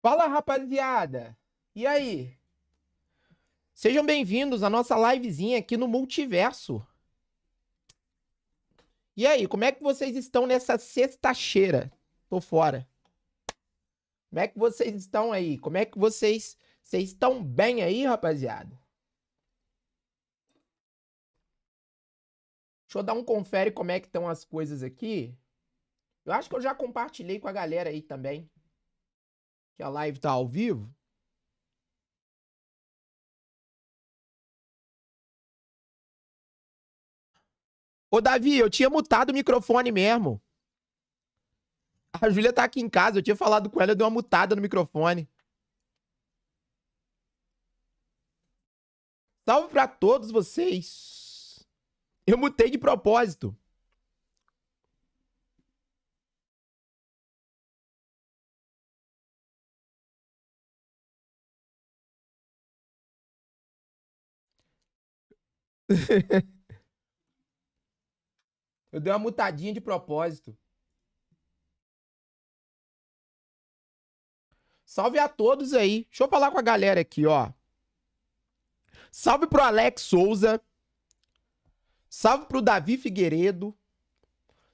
Fala, rapaziada! E aí? Sejam bem-vindos à nossa livezinha aqui no Multiverso. E aí, como é que vocês estão nessa sexta cheira? Tô fora. Como é que vocês estão aí? Como é que vocês. Vocês estão bem aí, rapaziada? Deixa eu dar um confere como é que estão as coisas aqui. Eu acho que eu já compartilhei com a galera aí também que a live tá ao vivo. Ô, Davi, eu tinha mutado o microfone mesmo. A Júlia tá aqui em casa, eu tinha falado com ela, eu dei uma mutada no microfone. Salve para todos vocês. Eu mutei de propósito. Eu dei uma mutadinha de propósito. Salve a todos aí. Deixa eu falar com a galera aqui, ó. Salve pro Alex Souza. Salve pro Davi Figueiredo.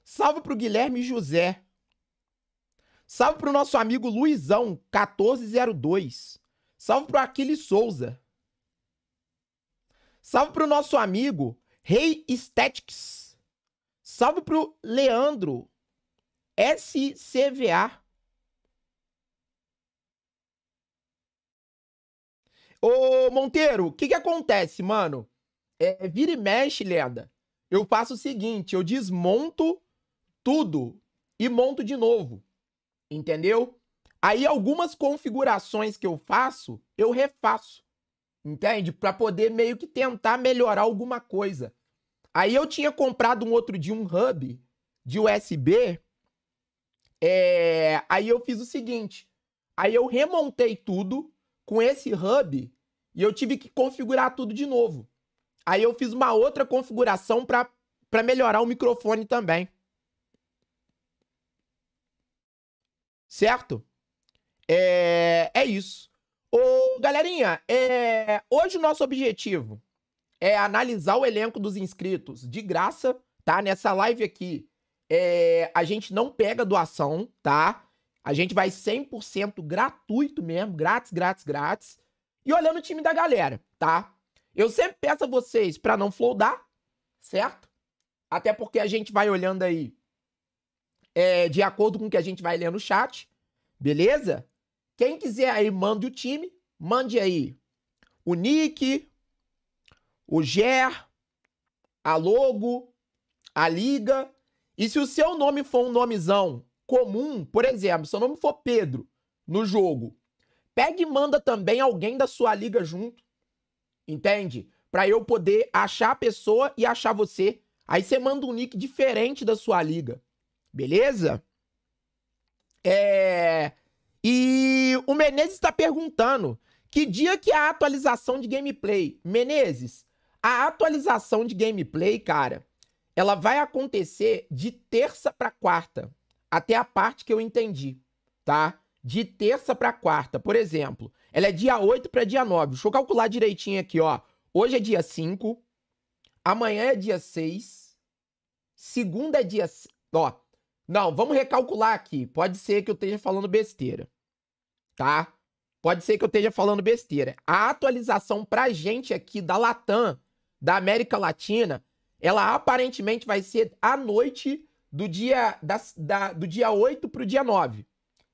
Salve pro Guilherme José. Salve pro nosso amigo Luizão, 1402. Salve pro Aquiles Souza. Salve pro nosso amigo Rei hey Salve Salve pro Leandro SCVA. Ô, Monteiro, o que que acontece, mano? É, vira e mexe, lenda. Eu faço o seguinte, eu desmonto tudo e monto de novo. Entendeu? Aí algumas configurações que eu faço, eu refaço entende? Para poder meio que tentar melhorar alguma coisa. Aí eu tinha comprado um outro dia um hub de USB. É... Aí eu fiz o seguinte: aí eu remontei tudo com esse hub e eu tive que configurar tudo de novo. Aí eu fiz uma outra configuração para melhorar o microfone também. Certo? É, é isso. Ô, galerinha, é... hoje o nosso objetivo é analisar o elenco dos inscritos de graça, tá? Nessa live aqui, é... a gente não pega doação, tá? A gente vai 100% gratuito mesmo, grátis, grátis, grátis. E olhando o time da galera, tá? Eu sempre peço a vocês para não floodar, certo? Até porque a gente vai olhando aí é, de acordo com o que a gente vai ler no chat, beleza? Quem quiser aí, mande o time. Mande aí o Nick, o Ger, a logo, a liga. E se o seu nome for um nomezão comum, por exemplo, se o nome for Pedro no jogo, pega e manda também alguém da sua liga junto. Entende? Para eu poder achar a pessoa e achar você. Aí você manda um nick diferente da sua liga. Beleza? É. E o Menezes está perguntando que dia que é a atualização de gameplay. Menezes, a atualização de gameplay, cara, ela vai acontecer de terça para quarta, até a parte que eu entendi, tá? De terça para quarta, por exemplo. Ela é dia 8 para dia 9. Deixa eu calcular direitinho aqui, ó. Hoje é dia 5, amanhã é dia 6, segunda é dia, ó. Não, vamos recalcular aqui. Pode ser que eu esteja falando besteira tá? Pode ser que eu esteja falando besteira. A atualização pra gente aqui da Latam, da América Latina, ela aparentemente vai ser à noite do dia, da, da, do dia 8 pro dia 9.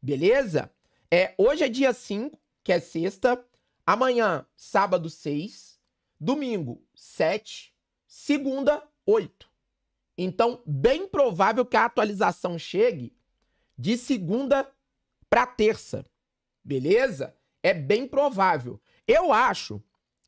Beleza? É, hoje é dia 5, que é sexta. Amanhã, sábado, 6. Domingo, 7. Segunda, 8. Então, bem provável que a atualização chegue de segunda para terça. Beleza? É bem provável. Eu acho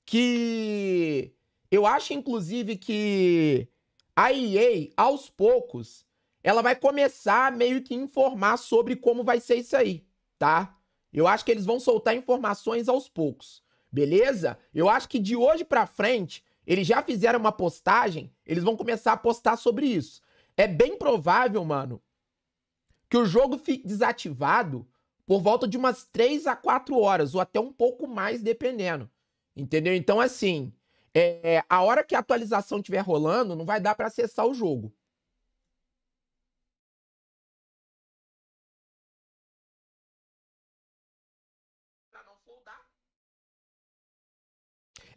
que. Eu acho, inclusive, que a EA, aos poucos, ela vai começar meio que informar sobre como vai ser isso aí, tá? Eu acho que eles vão soltar informações aos poucos, beleza? Eu acho que de hoje pra frente, eles já fizeram uma postagem, eles vão começar a postar sobre isso. É bem provável, mano, que o jogo fique desativado por volta de umas 3 a 4 horas, ou até um pouco mais, dependendo. Entendeu? Então, assim, é, é a hora que a atualização estiver rolando, não vai dar para acessar o jogo.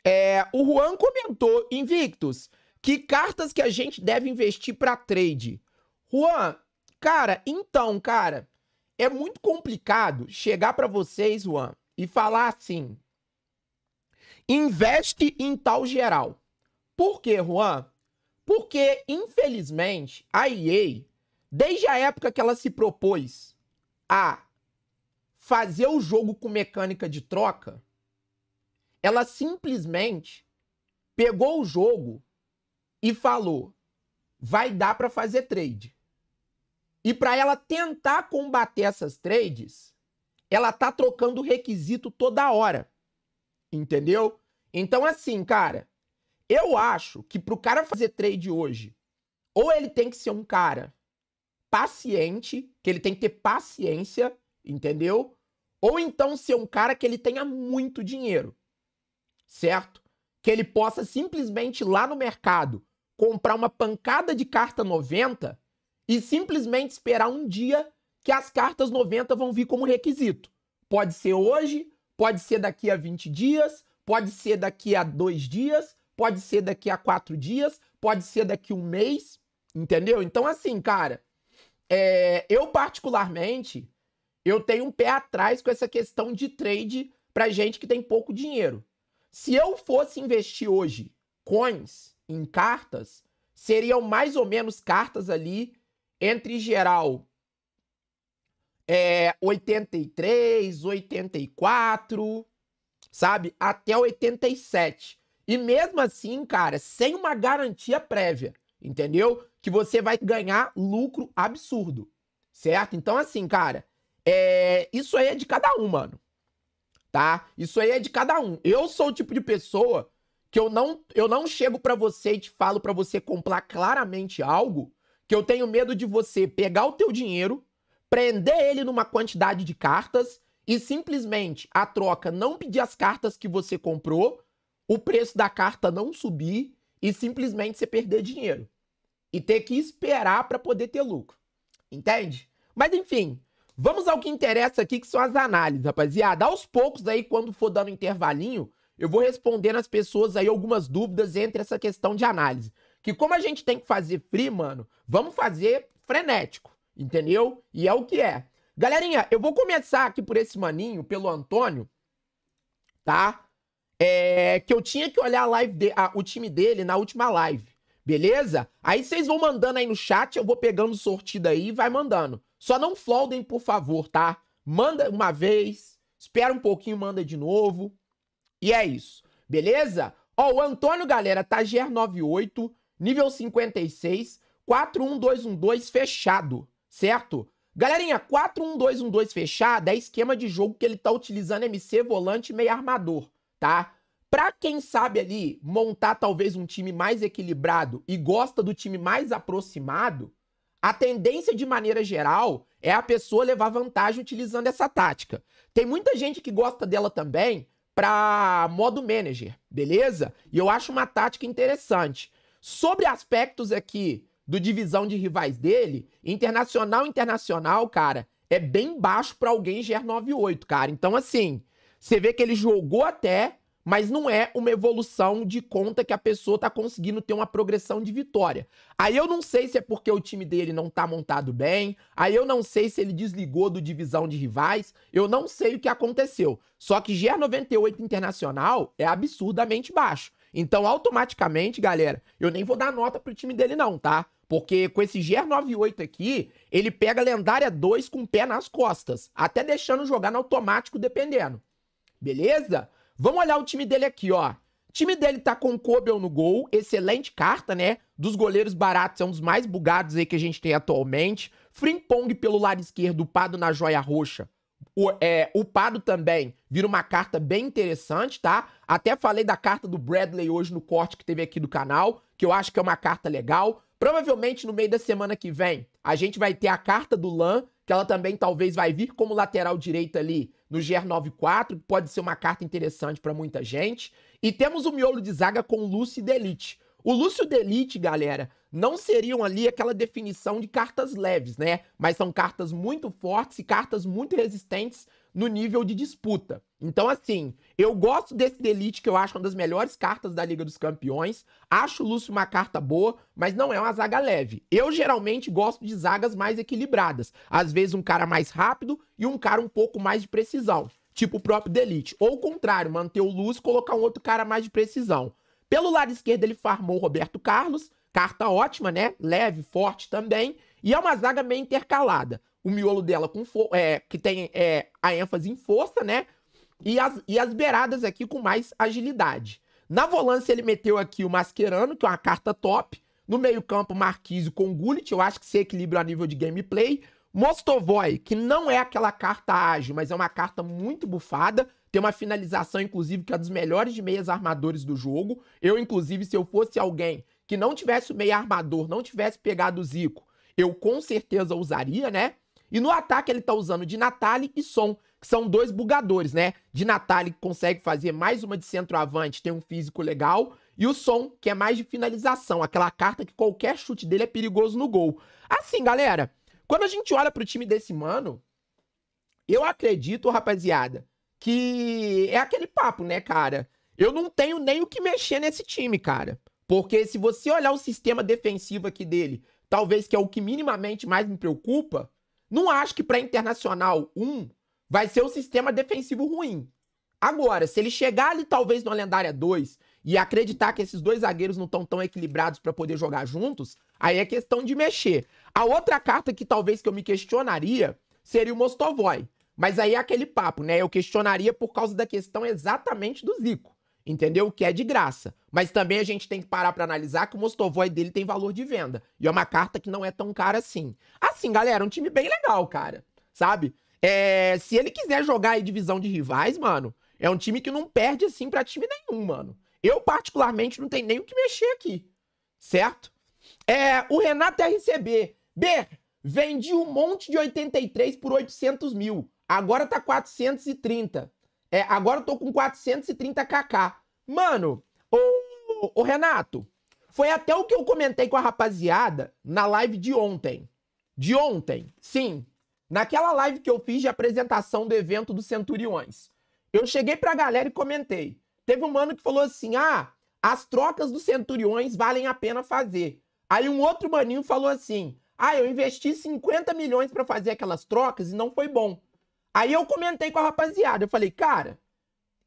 É, o Juan comentou, Invictus, que cartas que a gente deve investir para trade? Juan, cara, então, cara, é muito complicado chegar para vocês, Juan, e falar assim: investe em tal geral. Por quê, Juan? Porque, infelizmente, a EA, desde a época que ela se propôs a fazer o jogo com mecânica de troca, ela simplesmente pegou o jogo e falou: vai dar para fazer trade. E para ela tentar combater essas trades, ela tá trocando requisito toda hora. Entendeu? Então, assim, cara, eu acho que pro cara fazer trade hoje, ou ele tem que ser um cara paciente, que ele tem que ter paciência, entendeu? Ou então ser um cara que ele tenha muito dinheiro, certo? Que ele possa simplesmente ir lá no mercado comprar uma pancada de carta 90 e simplesmente esperar um dia que as cartas 90 vão vir como requisito. Pode ser hoje, pode ser daqui a 20 dias, pode ser daqui a dois dias, pode ser daqui a quatro dias, pode ser daqui a um mês, entendeu? Então, assim, cara, é, eu particularmente, eu tenho um pé atrás com essa questão de trade pra gente que tem pouco dinheiro. Se eu fosse investir hoje coins em cartas, seriam mais ou menos cartas ali entre geral é, 83, 84, sabe? Até 87. E mesmo assim, cara, sem uma garantia prévia, entendeu? Que você vai ganhar lucro absurdo, certo? Então, assim, cara, é... isso aí é de cada um, mano. Tá? Isso aí é de cada um. Eu sou o tipo de pessoa que eu não, eu não chego para você e te falo para você comprar claramente algo que eu tenho medo de você pegar o teu dinheiro, prender ele numa quantidade de cartas e simplesmente a troca não pedir as cartas que você comprou, o preço da carta não subir e simplesmente você perder dinheiro e ter que esperar para poder ter lucro. Entende? Mas enfim, vamos ao que interessa aqui, que são as análises, rapaziada. Aos poucos aí, quando for dando intervalinho, eu vou respondendo as pessoas aí algumas dúvidas entre essa questão de análise que como a gente tem que fazer free, mano, vamos fazer frenético, entendeu? E é o que é. Galerinha, eu vou começar aqui por esse maninho, pelo Antônio, tá? É, que eu tinha que olhar a de, a, o time dele na última live, beleza? Aí vocês vão mandando aí no chat, eu vou pegando sortida aí e vai mandando. Só não foldem por favor, tá? Manda uma vez, espera um pouquinho, manda de novo. E é isso, beleza? Ó, o Antônio, galera, tá GR98, nível 56, 4-1-2-1-2 fechado, certo? Galerinha, 4-1-2-1-2 fechado é esquema de jogo que ele tá utilizando MC volante meio armador, tá? Pra quem sabe ali montar talvez um time mais equilibrado e gosta do time mais aproximado, a tendência de maneira geral é a pessoa levar vantagem utilizando essa tática. Tem muita gente que gosta dela também para modo manager, beleza? E eu acho uma tática interessante. Sobre aspectos aqui do divisão de rivais dele, internacional internacional, cara, é bem baixo para alguém GR 98, cara. Então assim, você vê que ele jogou até, mas não é uma evolução de conta que a pessoa tá conseguindo ter uma progressão de vitória. Aí eu não sei se é porque o time dele não tá montado bem, aí eu não sei se ele desligou do divisão de rivais, eu não sei o que aconteceu. Só que GR98 Internacional é absurdamente baixo. Então, automaticamente, galera, eu nem vou dar nota pro time dele não, tá? Porque com esse GR98 aqui, ele pega lendária 2 com o pé nas costas, até deixando jogar no automático dependendo. Beleza? Vamos olhar o time dele aqui, ó. O time dele tá com Kobel no gol, excelente carta, né? Dos goleiros baratos, é um dos mais bugados aí que a gente tem atualmente. Frimpong pelo lado esquerdo, Pado na joia roxa o, é, upado também vira uma carta bem interessante, tá? Até falei da carta do Bradley hoje no corte que teve aqui do canal, que eu acho que é uma carta legal. Provavelmente no meio da semana que vem, a gente vai ter a carta do Lan, que ela também talvez vai vir como lateral direita ali no GR94, pode ser uma carta interessante para muita gente. E temos o miolo de zaga com Lucy Delite. O Lúcio Delite, galera, não seriam ali aquela definição de cartas leves, né? Mas são cartas muito fortes e cartas muito resistentes no nível de disputa. Então, assim, eu gosto desse Delete, que eu acho uma das melhores cartas da Liga dos Campeões. Acho o Lúcio uma carta boa, mas não é uma zaga leve. Eu geralmente gosto de zagas mais equilibradas. Às vezes, um cara mais rápido e um cara um pouco mais de precisão, tipo o próprio Delete. Ou o contrário, manter o Lúcio e colocar um outro cara mais de precisão. Pelo lado esquerdo, ele farmou o Roberto Carlos, carta ótima, né? Leve, forte também. E é uma zaga meio intercalada. O miolo dela com é, que tem é, a ênfase em força, né? E as, e as beiradas aqui com mais agilidade. Na volância, ele meteu aqui o Mascherano, que é uma carta top. No meio-campo, Marquise com Gullit. Eu acho que se equilibra a nível de gameplay. Mostovoy, que não é aquela carta ágil, mas é uma carta muito bufada. Tem uma finalização, inclusive, que é dos melhores de meias armadores do jogo. Eu, inclusive, se eu fosse alguém que não tivesse o meia armador, não tivesse pegado o Zico, eu com certeza usaria, né? E no ataque ele tá usando de Natali e Som, que são dois bugadores, né? De Natali que consegue fazer mais uma de centroavante, tem um físico legal, e o Som, que é mais de finalização, aquela carta que qualquer chute dele é perigoso no gol. Assim, galera, quando a gente olha pro time desse mano, eu acredito, rapaziada, que é aquele papo, né, cara? Eu não tenho nem o que mexer nesse time, cara. Porque se você olhar o sistema defensivo aqui dele, talvez que é o que minimamente mais me preocupa, não acho que para Internacional 1 vai ser o um sistema defensivo ruim. Agora, se ele chegar ali talvez no lendária 2 e acreditar que esses dois zagueiros não estão tão equilibrados para poder jogar juntos, aí é questão de mexer. A outra carta que talvez que eu me questionaria seria o Mostovoy. Mas aí é aquele papo, né? Eu questionaria por causa da questão exatamente do Zico. Entendeu? O que é de graça. Mas também a gente tem que parar para analisar que o Mostovoi dele tem valor de venda. E é uma carta que não é tão cara assim. Assim, galera, um time bem legal, cara. Sabe? É, se ele quiser jogar aí divisão de rivais, mano, é um time que não perde assim pra time nenhum, mano. Eu, particularmente, não tenho nem o que mexer aqui. Certo? É, o Renato RCB. B, vendi um monte de 83 por 800 mil. Agora tá 430. É, agora eu tô com 430kk. Mano, ô, ô, ô, Renato, foi até o que eu comentei com a rapaziada na live de ontem. De ontem, sim. Naquela live que eu fiz de apresentação do evento dos Centuriões. Eu cheguei pra galera e comentei. Teve um mano que falou assim: ah, as trocas dos Centuriões valem a pena fazer. Aí um outro maninho falou assim: ah, eu investi 50 milhões para fazer aquelas trocas e não foi bom. Aí eu comentei com a rapaziada, eu falei, cara,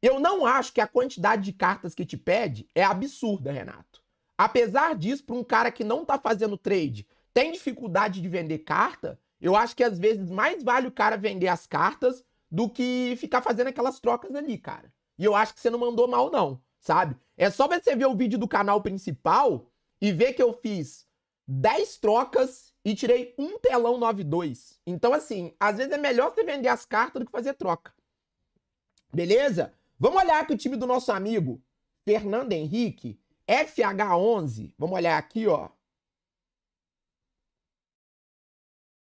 eu não acho que a quantidade de cartas que te pede é absurda, Renato. Apesar disso, para um cara que não tá fazendo trade, tem dificuldade de vender carta, eu acho que às vezes mais vale o cara vender as cartas do que ficar fazendo aquelas trocas ali, cara. E eu acho que você não mandou mal, não, sabe? É só você ver o vídeo do canal principal e ver que eu fiz 10 trocas e tirei um telão 9-2. Então, assim, às vezes é melhor você vender as cartas do que fazer troca. Beleza? Vamos olhar aqui o time do nosso amigo Fernando Henrique, FH11. Vamos olhar aqui, ó.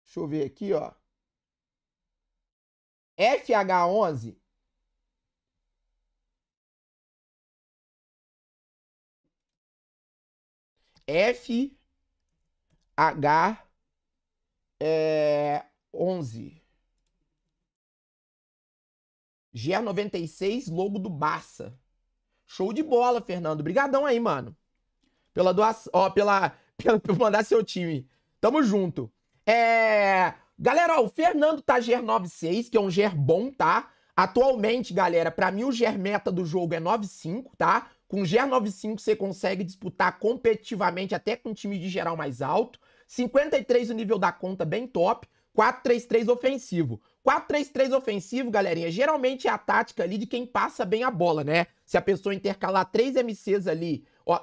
Deixa eu ver aqui, ó. FH11. F H 11. GA96, logo do Barça. Show de bola, Fernando. obrigadão aí, mano. Pela doação, ó, pela, pela por mandar seu time. Tamo junto. É, galera, ó, o Fernando tá GER96, que é um GER bom, tá? Atualmente, galera, para mim o GER meta do jogo é 95, tá? Com o GER 95 você consegue disputar competitivamente até com um time de geral mais alto. 53 o nível da conta bem top, 4-3-3 ofensivo. 4-3-3 ofensivo, galerinha, geralmente é a tática ali de quem passa bem a bola, né? Se a pessoa intercalar três MCs ali, ó,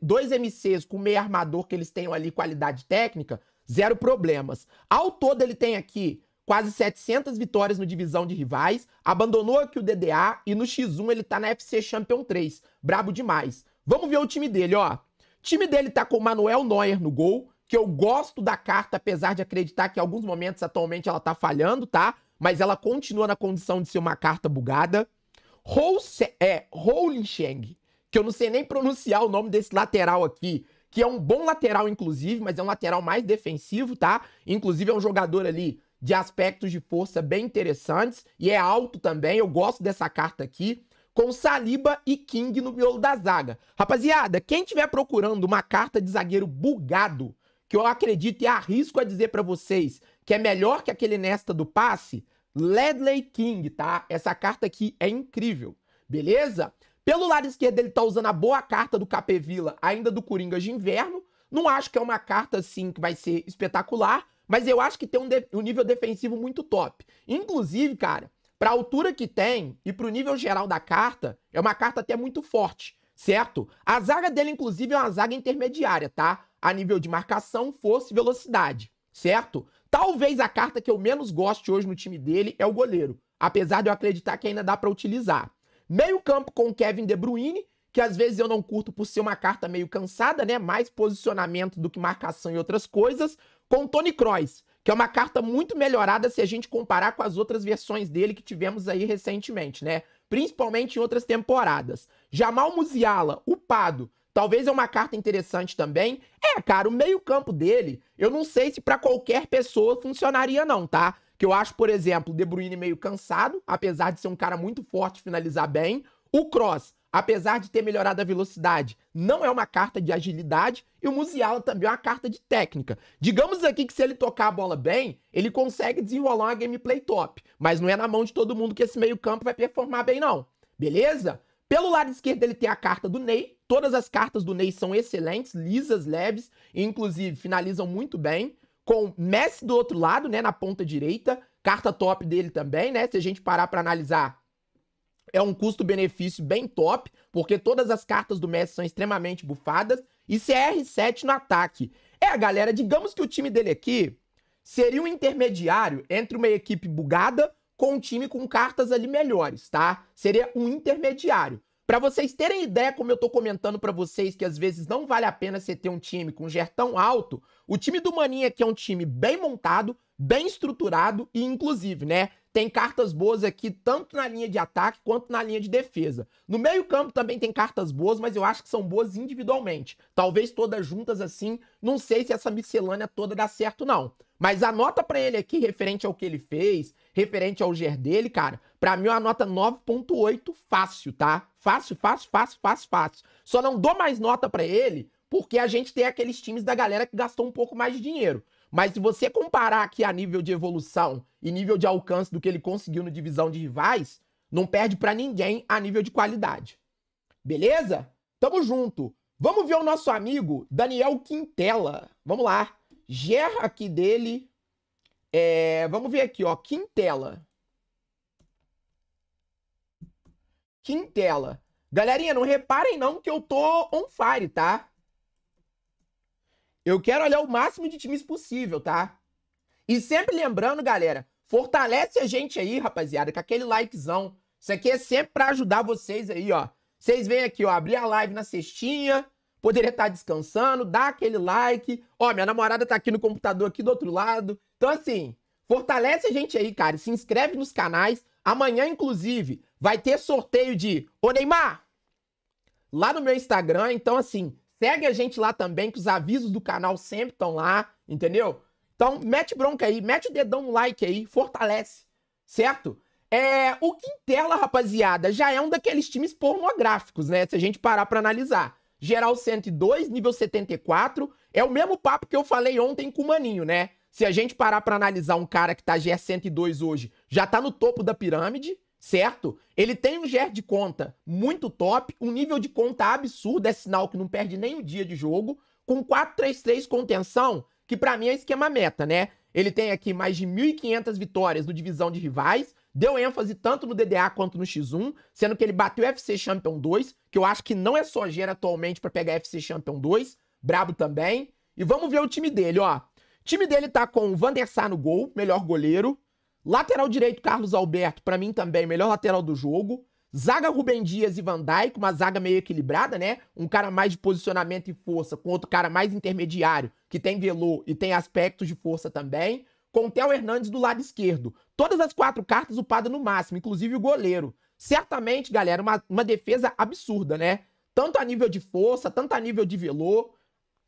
dois MCs com meio armador que eles tenham ali qualidade técnica, zero problemas. Ao todo ele tem aqui quase 700 vitórias no divisão de rivais, abandonou aqui o DDA e no X1 ele tá na FC Champion 3. Brabo demais. Vamos ver o time dele, ó. O time dele tá com o Manuel Neuer no gol, que eu gosto da carta, apesar de acreditar que em alguns momentos atualmente ela tá falhando, tá? Mas ela continua na condição de ser uma carta bugada. Hose, é, Holinsheng, que eu não sei nem pronunciar o nome desse lateral aqui, que é um bom lateral, inclusive, mas é um lateral mais defensivo, tá? Inclusive é um jogador ali de aspectos de força bem interessantes e é alto também, eu gosto dessa carta aqui com Saliba e King no miolo da zaga. Rapaziada, quem estiver procurando uma carta de zagueiro bugado que eu acredito e arrisco a dizer para vocês que é melhor que aquele Nesta do passe, Ledley King, tá? Essa carta aqui é incrível, beleza? Pelo lado esquerdo ele tá usando a boa carta do KP ainda do Coringa de Inverno. Não acho que é uma carta, assim, que vai ser espetacular, mas eu acho que tem um, um nível defensivo muito top. Inclusive, cara, para a altura que tem e para o nível geral da carta, é uma carta até muito forte, certo? A zaga dele, inclusive, é uma zaga intermediária, tá? a nível de marcação fosse velocidade, certo? Talvez a carta que eu menos goste hoje no time dele é o goleiro, apesar de eu acreditar que ainda dá para utilizar. Meio-campo com Kevin De Bruyne, que às vezes eu não curto por ser uma carta meio cansada, né? Mais posicionamento do que marcação e outras coisas, com Tony Kroos, que é uma carta muito melhorada se a gente comparar com as outras versões dele que tivemos aí recentemente, né? Principalmente em outras temporadas. Jamal Musiala, upado, Talvez é uma carta interessante também. É, cara, o meio-campo dele, eu não sei se para qualquer pessoa funcionaria não, tá? Que eu acho, por exemplo, o De Bruyne meio cansado, apesar de ser um cara muito forte finalizar bem. O Cross, apesar de ter melhorado a velocidade, não é uma carta de agilidade e o Musiala também é uma carta de técnica. Digamos aqui que se ele tocar a bola bem, ele consegue desenrolar uma gameplay top, mas não é na mão de todo mundo que esse meio-campo vai performar bem não. Beleza? Pelo lado esquerdo, ele tem a carta do Ney. Todas as cartas do Ney são excelentes, lisas, leves, e inclusive finalizam muito bem. Com Messi do outro lado, né, na ponta direita, carta top dele também, né? Se a gente parar para analisar, é um custo-benefício bem top, porque todas as cartas do Messi são extremamente bufadas. E CR7 no ataque. É, galera, digamos que o time dele aqui seria um intermediário entre uma equipe bugada com um time com cartas ali melhores, tá? Seria um intermediário. Para vocês terem ideia, como eu tô comentando para vocês que às vezes não vale a pena você ter um time com GER tão alto, o time do Maninha que é um time bem montado, bem estruturado e inclusive, né, tem cartas boas aqui tanto na linha de ataque quanto na linha de defesa. No meio-campo também tem cartas boas, mas eu acho que são boas individualmente. Talvez todas juntas assim, não sei se essa miscelânea toda dá certo não. Mas anota pra para ele aqui referente ao que ele fez, referente ao GER dele, cara, pra mim é uma nota 9.8 fácil, tá? Fácil, fácil, fácil, fácil, fácil. Só não dou mais nota para ele porque a gente tem aqueles times da galera que gastou um pouco mais de dinheiro. Mas se você comparar aqui a nível de evolução e nível de alcance do que ele conseguiu no divisão de rivais, não perde para ninguém a nível de qualidade. Beleza? Tamo junto. Vamos ver o nosso amigo Daniel Quintela. Vamos lá. Ger aqui dele é, vamos ver aqui, ó. Quintela. Quintela. Galerinha, não reparem não que eu tô on fire, tá? Eu quero olhar o máximo de times possível, tá? E sempre lembrando, galera, fortalece a gente aí, rapaziada, com aquele likezão. Isso aqui é sempre pra ajudar vocês aí, ó. Vocês vêm aqui, ó, abrir a live na cestinha, poderia estar tá descansando, dá aquele like. Ó, minha namorada tá aqui no computador aqui do outro lado. Então, assim, fortalece a gente aí, cara. Se inscreve nos canais. Amanhã, inclusive, vai ter sorteio de Ô Neymar! Lá no meu Instagram. Então, assim, segue a gente lá também, que os avisos do canal sempre estão lá, entendeu? Então, mete bronca aí, mete o dedão no like aí, fortalece, certo? É, o Quintela, rapaziada, já é um daqueles times pornográficos, né? Se a gente parar pra analisar geral 102, nível 74. É o mesmo papo que eu falei ontem com o Maninho, né? Se a gente parar para analisar um cara que tá GR 102 hoje, já tá no topo da pirâmide, certo? Ele tem um GR de conta muito top, um nível de conta absurdo, é sinal que não perde nem um dia de jogo, com 4-3-3 contenção, que para mim é esquema meta, né? Ele tem aqui mais de 1.500 vitórias no divisão de rivais, deu ênfase tanto no DDA quanto no X1, sendo que ele bateu FC Champion 2, que eu acho que não é só gera atualmente para pegar FC Champion 2, brabo também. E vamos ver o time dele, ó. O time dele tá com o Van der Sar no gol, melhor goleiro. Lateral direito, Carlos Alberto, para mim também, melhor lateral do jogo. Zaga Rubem Dias e Van Dijk, uma zaga meio equilibrada, né? Um cara mais de posicionamento e força, com outro cara mais intermediário, que tem velô e tem aspectos de força também. Com o Theo Hernandes do lado esquerdo, Todas as quatro cartas upadas no máximo, inclusive o goleiro. Certamente, galera, uma, uma defesa absurda, né? Tanto a nível de força, tanto a nível de velô,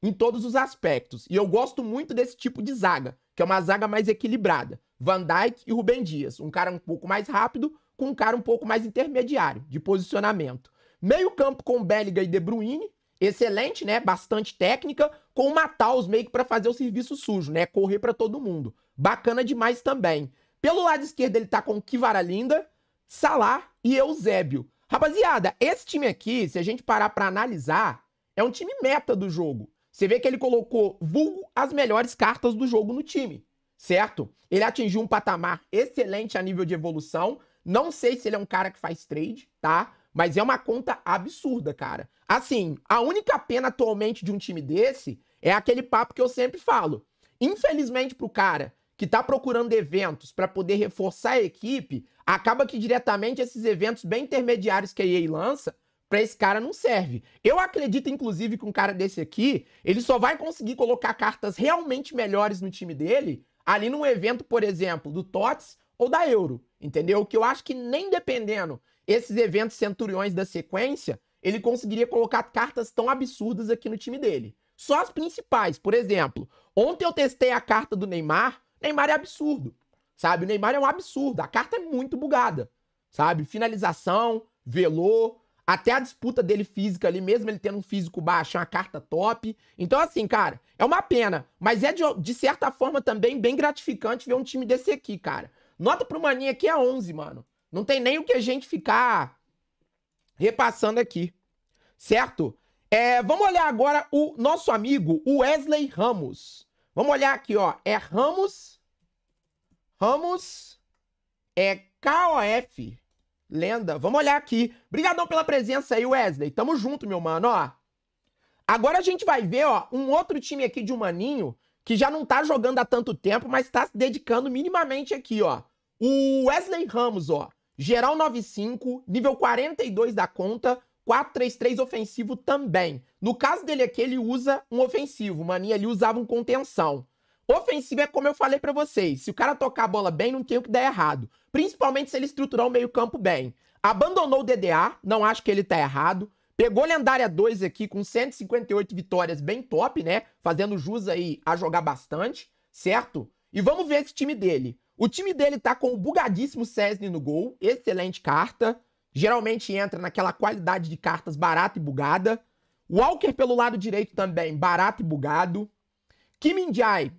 em todos os aspectos. E eu gosto muito desse tipo de zaga, que é uma zaga mais equilibrada. Van Dijk e Rubem Dias, um cara um pouco mais rápido com um cara um pouco mais intermediário de posicionamento. Meio campo com belga e De Bruyne, excelente, né? Bastante técnica, com o Mataus meio que para fazer o serviço sujo, né? Correr para todo mundo. Bacana demais também. Pelo lado esquerdo, ele tá com Linda Salah e Eusébio. Rapaziada, esse time aqui, se a gente parar para analisar, é um time meta do jogo. Você vê que ele colocou, vulgo, as melhores cartas do jogo no time, certo? Ele atingiu um patamar excelente a nível de evolução. Não sei se ele é um cara que faz trade, tá? Mas é uma conta absurda, cara. Assim, a única pena atualmente de um time desse é aquele papo que eu sempre falo. Infelizmente pro cara que está procurando eventos para poder reforçar a equipe, acaba que diretamente esses eventos bem intermediários que a EA lança, para esse cara não serve. Eu acredito, inclusive, que um cara desse aqui, ele só vai conseguir colocar cartas realmente melhores no time dele ali num evento, por exemplo, do TOTS ou da Euro, entendeu? Que eu acho que nem dependendo esses eventos centuriões da sequência, ele conseguiria colocar cartas tão absurdas aqui no time dele. Só as principais, por exemplo. Ontem eu testei a carta do Neymar, Neymar é absurdo, sabe? O Neymar é um absurdo. A carta é muito bugada, sabe? Finalização, velô, até a disputa dele física ali, mesmo ele tendo um físico baixo, é uma carta top. Então, assim, cara, é uma pena. Mas é, de, de certa forma, também bem gratificante ver um time desse aqui, cara. Nota pro Maninha aqui é 11, mano. Não tem nem o que a gente ficar repassando aqui, certo? É, vamos olhar agora o nosso amigo, o Wesley Ramos. Vamos olhar aqui, ó. É Ramos Ramos é KOF. Lenda. Vamos olhar aqui. Obrigadão pela presença aí, Wesley. Tamo junto, meu mano, ó. Agora a gente vai ver, ó, um outro time aqui de um maninho que já não tá jogando há tanto tempo, mas tá se dedicando minimamente aqui, ó. O Wesley Ramos, ó. Geral 95, nível 42 da conta, 4-3-3 ofensivo também. No caso dele aqui, ele usa um ofensivo. O maninho ali usava um contenção. Ofensiva é como eu falei para vocês. Se o cara tocar a bola bem, não tem o que dar errado. Principalmente se ele estruturar o meio-campo bem. Abandonou o DDA, não acho que ele tá errado. Pegou lendária 2 aqui com 158 vitórias, bem top, né? Fazendo jus aí a jogar bastante, certo? E vamos ver esse time dele. O time dele tá com o bugadíssimo Cesny no gol, excelente carta. Geralmente entra naquela qualidade de cartas barata e bugada. Walker pelo lado direito também, barato e bugado. Kim Jai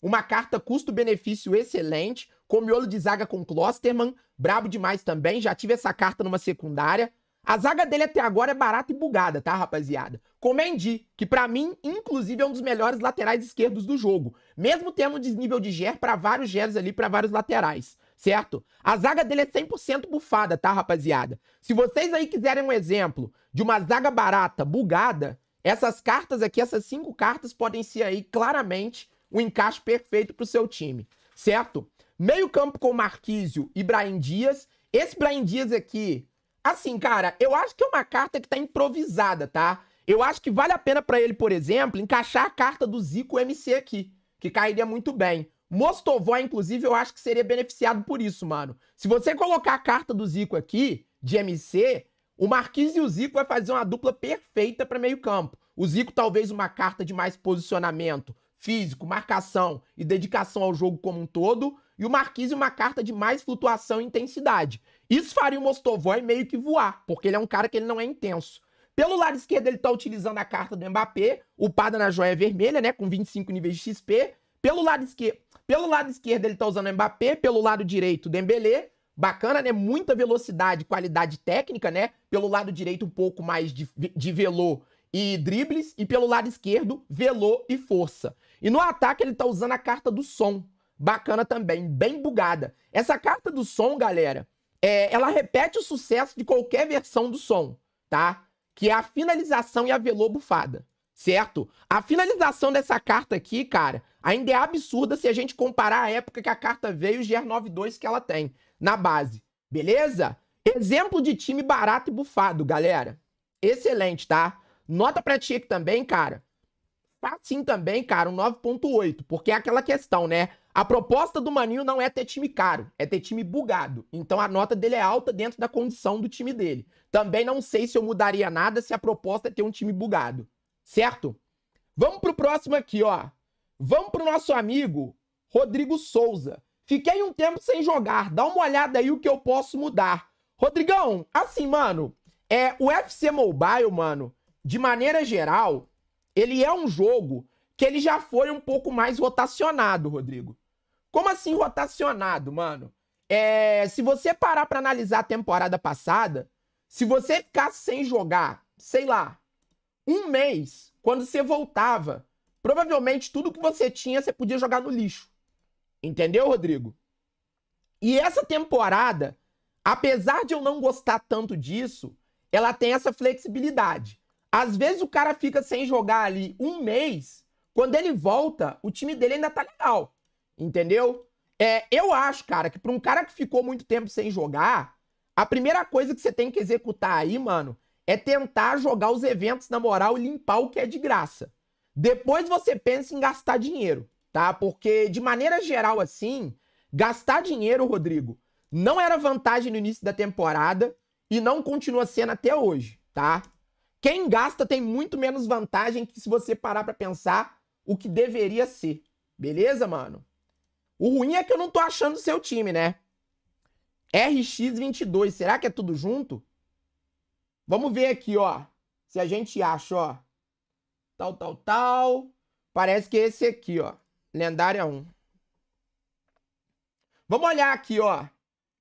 uma carta custo-benefício excelente, com miolo de zaga com Klosterman, brabo demais também, já tive essa carta numa secundária. A zaga dele até agora é barata e bugada, tá, rapaziada? Comendi que para mim, inclusive, é um dos melhores laterais esquerdos do jogo, mesmo tendo um desnível de GER para vários GERs ali, para vários laterais, certo? A zaga dele é 100% bufada, tá, rapaziada? Se vocês aí quiserem um exemplo de uma zaga barata, bugada, essas cartas aqui, essas cinco cartas podem ser aí claramente o encaixe perfeito para o seu time, certo? Meio campo com Marquísio e Brahim Dias. Esse Brahim Dias aqui, assim, cara, eu acho que é uma carta que tá improvisada, tá? Eu acho que vale a pena para ele, por exemplo, encaixar a carta do Zico MC aqui, que cairia muito bem. Mostovó, inclusive, eu acho que seria beneficiado por isso, mano. Se você colocar a carta do Zico aqui, de MC, o Marquizio e o Zico vai fazer uma dupla perfeita para meio campo. O Zico talvez uma carta de mais posicionamento físico, marcação e dedicação ao jogo como um todo, e o Marquise uma carta de mais flutuação e intensidade. Isso faria o Mostovoy meio que voar, porque ele é um cara que ele não é intenso. Pelo lado esquerdo, ele está utilizando a carta do Mbappé, upada na joia vermelha, né, com 25 níveis de XP. Pelo lado esquerdo, pelo lado esquerdo ele está usando o Mbappé, pelo lado direito, Dembelé. Bacana, né? Muita velocidade, qualidade técnica, né? Pelo lado direito, um pouco mais de, de velô e dribles. E pelo lado esquerdo, velô e força. E no ataque ele tá usando a carta do som. Bacana também, bem bugada. Essa carta do som, galera, é, ela repete o sucesso de qualquer versão do som, tá? Que é a finalização e a velô bufada, certo? A finalização dessa carta aqui, cara, ainda é absurda se a gente comparar a época que a carta veio e o GR92 que ela tem na base, beleza? Exemplo de time barato e bufado, galera. Excelente, tá? Nota pra aqui também, cara tá sim também, cara, um 9.8, porque é aquela questão, né? A proposta do Maninho não é ter time caro, é ter time bugado. Então a nota dele é alta dentro da condição do time dele. Também não sei se eu mudaria nada se a proposta é ter um time bugado, certo? Vamos pro próximo aqui, ó. Vamos pro nosso amigo Rodrigo Souza. Fiquei um tempo sem jogar, dá uma olhada aí o que eu posso mudar. Rodrigão, assim, mano, é o FC Mobile, mano, de maneira geral, ele é um jogo que ele já foi um pouco mais rotacionado, Rodrigo. Como assim rotacionado, mano? É, se você parar para analisar a temporada passada, se você ficar sem jogar, sei lá, um mês, quando você voltava, provavelmente tudo que você tinha você podia jogar no lixo. Entendeu, Rodrigo? E essa temporada, apesar de eu não gostar tanto disso, ela tem essa flexibilidade. Às vezes o cara fica sem jogar ali um mês, quando ele volta, o time dele ainda tá legal. Entendeu? É, eu acho, cara, que para um cara que ficou muito tempo sem jogar, a primeira coisa que você tem que executar aí, mano, é tentar jogar os eventos na moral e limpar o que é de graça. Depois você pensa em gastar dinheiro, tá? Porque de maneira geral assim, gastar dinheiro, Rodrigo, não era vantagem no início da temporada e não continua sendo até hoje, tá? Quem gasta tem muito menos vantagem que se você parar para pensar o que deveria ser. Beleza, mano? O ruim é que eu não tô achando o seu time, né? RX22, será que é tudo junto? Vamos ver aqui, ó. Se a gente acha, ó. Tal, tal, tal. Parece que é esse aqui, ó. Lendária 1. Vamos olhar aqui, ó.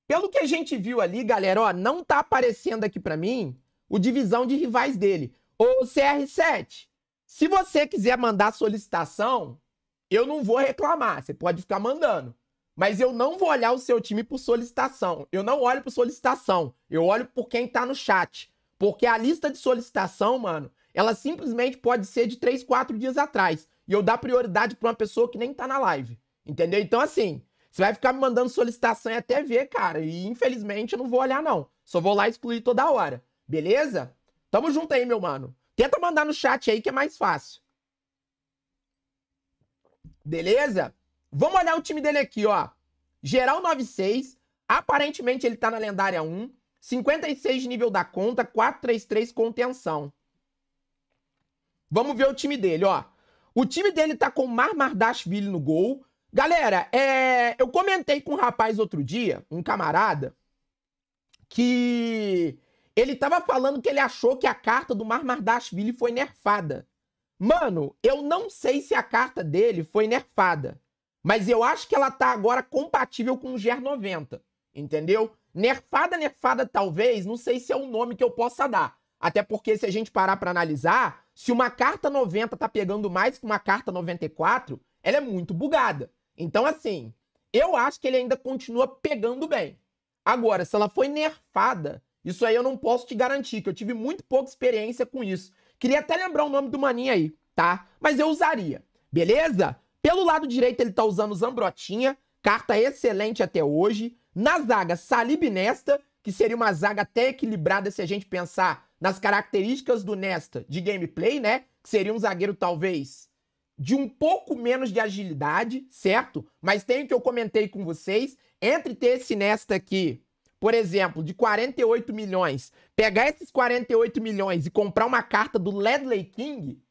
Pelo que a gente viu ali, galera, ó, não tá aparecendo aqui pra mim o divisão de rivais dele. Ô CR7, se você quiser mandar solicitação, eu não vou reclamar, você pode ficar mandando. Mas eu não vou olhar o seu time por solicitação. Eu não olho por solicitação. Eu olho por quem tá no chat. Porque a lista de solicitação, mano, ela simplesmente pode ser de 3, 4 dias atrás. E eu dar prioridade pra uma pessoa que nem tá na live. Entendeu? Então, assim, você vai ficar me mandando solicitação e até ver, cara. E infelizmente eu não vou olhar, não. Só vou lá excluir toda hora. Beleza? Tamo junto aí, meu mano. Tenta mandar no chat aí que é mais fácil. Beleza? Vamos olhar o time dele aqui, ó. Geral 96. Aparentemente ele tá na lendária 1. 56 de nível da conta, 4-3-3 contenção. Vamos ver o time dele, ó. O time dele tá com Marmardashvili no gol. Galera, é... eu comentei com um rapaz outro dia, um camarada, que ele tava falando que ele achou que a carta do Mar Mardashvili foi nerfada. Mano, eu não sei se a carta dele foi nerfada, mas eu acho que ela tá agora compatível com o ger 90 entendeu? Nerfada, nerfada talvez, não sei se é um nome que eu possa dar. Até porque se a gente parar para analisar, se uma carta 90 tá pegando mais que uma carta 94, ela é muito bugada. Então assim, eu acho que ele ainda continua pegando bem. Agora, se ela foi nerfada, isso aí eu não posso te garantir, que eu tive muito pouca experiência com isso. Queria até lembrar o nome do maninho aí, tá? Mas eu usaria, beleza? Pelo lado direito ele tá usando Zambrotinha, carta excelente até hoje. Na zaga, Salib Nesta, que seria uma zaga até equilibrada se a gente pensar nas características do Nesta de gameplay, né? Que seria um zagueiro talvez de um pouco menos de agilidade, certo? Mas tem o que eu comentei com vocês, entre ter esse Nesta aqui por exemplo, de 48 milhões, pegar esses 48 milhões e comprar uma carta do Ledley King,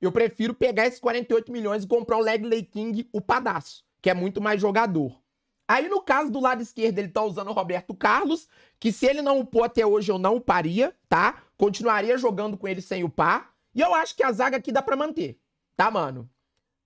eu prefiro pegar esses 48 milhões e comprar o Ledley King, o Padaço, que é muito mais jogador. Aí, no caso do lado esquerdo, ele tá usando o Roberto Carlos, que se ele não upou até hoje, eu não uparia, tá? Continuaria jogando com ele sem upar. E eu acho que a zaga aqui dá para manter, tá, mano?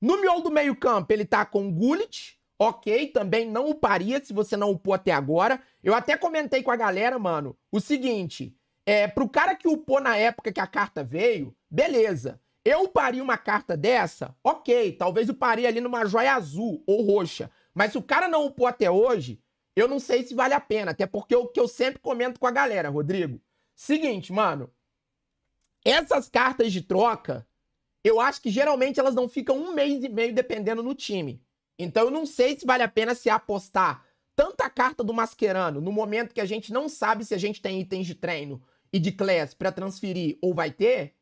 No miolo do meio-campo, ele tá com o Gullit, Ok, também não uparia se você não upou até agora. Eu até comentei com a galera, mano, o seguinte: é, pro cara que upou na época que a carta veio, beleza. Eu uparia uma carta dessa, ok, talvez uparia ali numa joia azul ou roxa. Mas se o cara não upou até hoje, eu não sei se vale a pena. Até porque é o que eu sempre comento com a galera, Rodrigo. Seguinte, mano. Essas cartas de troca, eu acho que geralmente elas não ficam um mês e meio dependendo no time. Então eu não sei se vale a pena se apostar tanta carta do Mascherano no momento que a gente não sabe se a gente tem itens de treino e de class para transferir ou vai ter,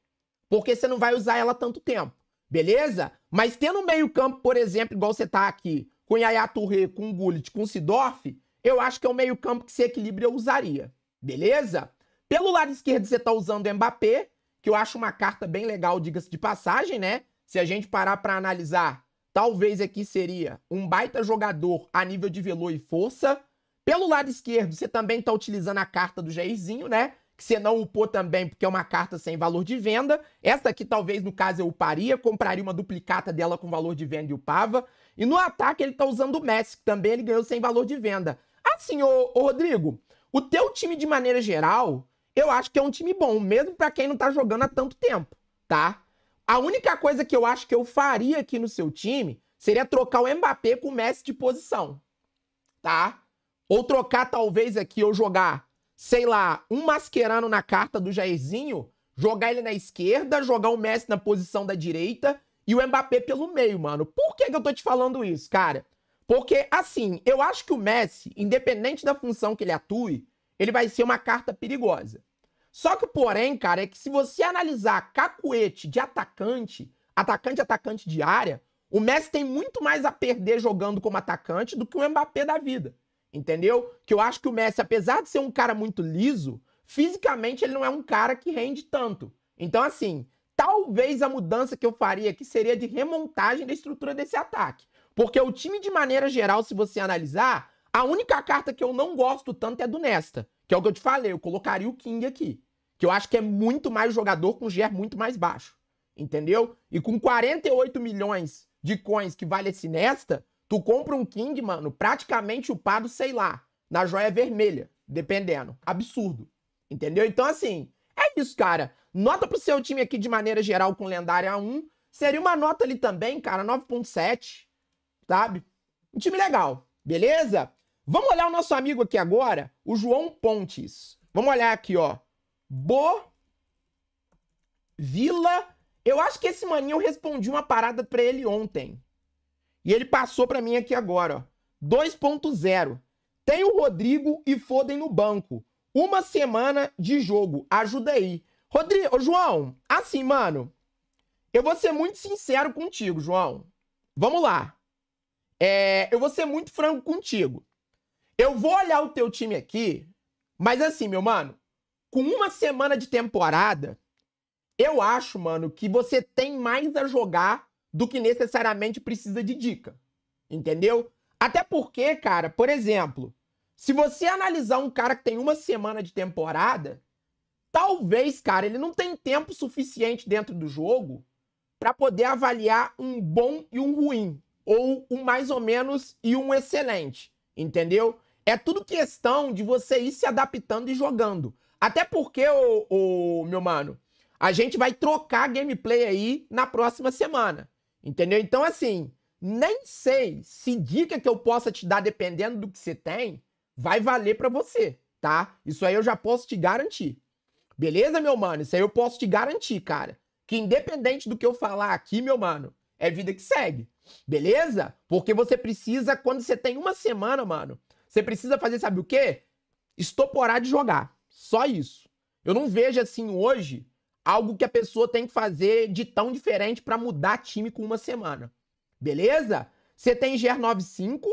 porque você não vai usar ela tanto tempo, beleza? Mas tendo um meio campo, por exemplo, igual você tá aqui, com Yaya Touré, com Gullit, com Sidorf, eu acho que é um meio campo que se equilibra eu usaria, beleza? Pelo lado esquerdo você tá usando o Mbappé, que eu acho uma carta bem legal, diga-se de passagem, né? Se a gente parar para analisar, talvez aqui seria um baita jogador a nível de velo e força. Pelo lado esquerdo, você também está utilizando a carta do Jairzinho, né? Que você não upou também porque é uma carta sem valor de venda. Essa aqui, talvez, no caso, eu uparia, compraria uma duplicata dela com valor de venda e upava. E no ataque, ele está usando o Messi, que também ele ganhou sem valor de venda. Assim, ô, ô Rodrigo, o teu time, de maneira geral, eu acho que é um time bom, mesmo para quem não tá jogando há tanto tempo, tá? A única coisa que eu acho que eu faria aqui no seu time seria trocar o Mbappé com o Messi de posição, tá? Ou trocar talvez aqui ou jogar, sei lá, um Mascherano na carta do Jairzinho, jogar ele na esquerda, jogar o Messi na posição da direita e o Mbappé pelo meio, mano. Por que, que eu tô te falando isso, cara? Porque, assim, eu acho que o Messi, independente da função que ele atue, ele vai ser uma carta perigosa. Só que o porém, cara, é que se você analisar cacuete de atacante, atacante atacante de área, o Messi tem muito mais a perder jogando como atacante do que o Mbappé da vida. Entendeu? Que eu acho que o Messi, apesar de ser um cara muito liso, fisicamente ele não é um cara que rende tanto. Então, assim, talvez a mudança que eu faria aqui seria de remontagem da estrutura desse ataque. Porque o time, de maneira geral, se você analisar, a única carta que eu não gosto tanto é do Nesta, que é o que eu te falei, eu colocaria o King aqui que eu acho que é muito mais jogador com GER muito mais baixo, entendeu? E com 48 milhões de coins que vale esse Nesta, tu compra um King, mano, praticamente upado, sei lá, na joia vermelha, dependendo. Absurdo, entendeu? Então, assim, é isso, cara. Nota pro seu time aqui de maneira geral com lendária 1. Seria uma nota ali também, cara, 9.7, sabe? Um time legal, beleza? Vamos olhar o nosso amigo aqui agora, o João Pontes. Vamos olhar aqui, ó. Bo Vila. Eu acho que esse maninho eu respondi uma parada para ele ontem. E ele passou para mim aqui agora, ó. 2.0. Tem o Rodrigo e Foden no banco. Uma semana de jogo. Ajuda aí. Rodrigo, João, assim, mano, eu vou ser muito sincero contigo, João. Vamos lá. É, eu vou ser muito franco contigo. Eu vou olhar o teu time aqui, mas assim, meu mano, com uma semana de temporada, eu acho, mano, que você tem mais a jogar do que necessariamente precisa de dica. Entendeu? Até porque, cara, por exemplo, se você analisar um cara que tem uma semana de temporada, talvez, cara, ele não tem tempo suficiente dentro do jogo para poder avaliar um bom e um ruim, ou um mais ou menos e um excelente, entendeu? É tudo questão de você ir se adaptando e jogando. Até porque, o, o meu mano, a gente vai trocar gameplay aí na próxima semana. Entendeu? Então, assim, nem sei se dica que eu possa te dar, dependendo do que você tem, vai valer para você, tá? Isso aí eu já posso te garantir. Beleza, meu mano? Isso aí eu posso te garantir, cara. Que independente do que eu falar aqui, meu mano, é vida que segue. Beleza? Porque você precisa, quando você tem uma semana, mano, você precisa fazer, sabe o quê? Estoporar de jogar. Só isso. Eu não vejo assim hoje algo que a pessoa tem que fazer de tão diferente para mudar time com uma semana. Beleza? Você tem gr 95,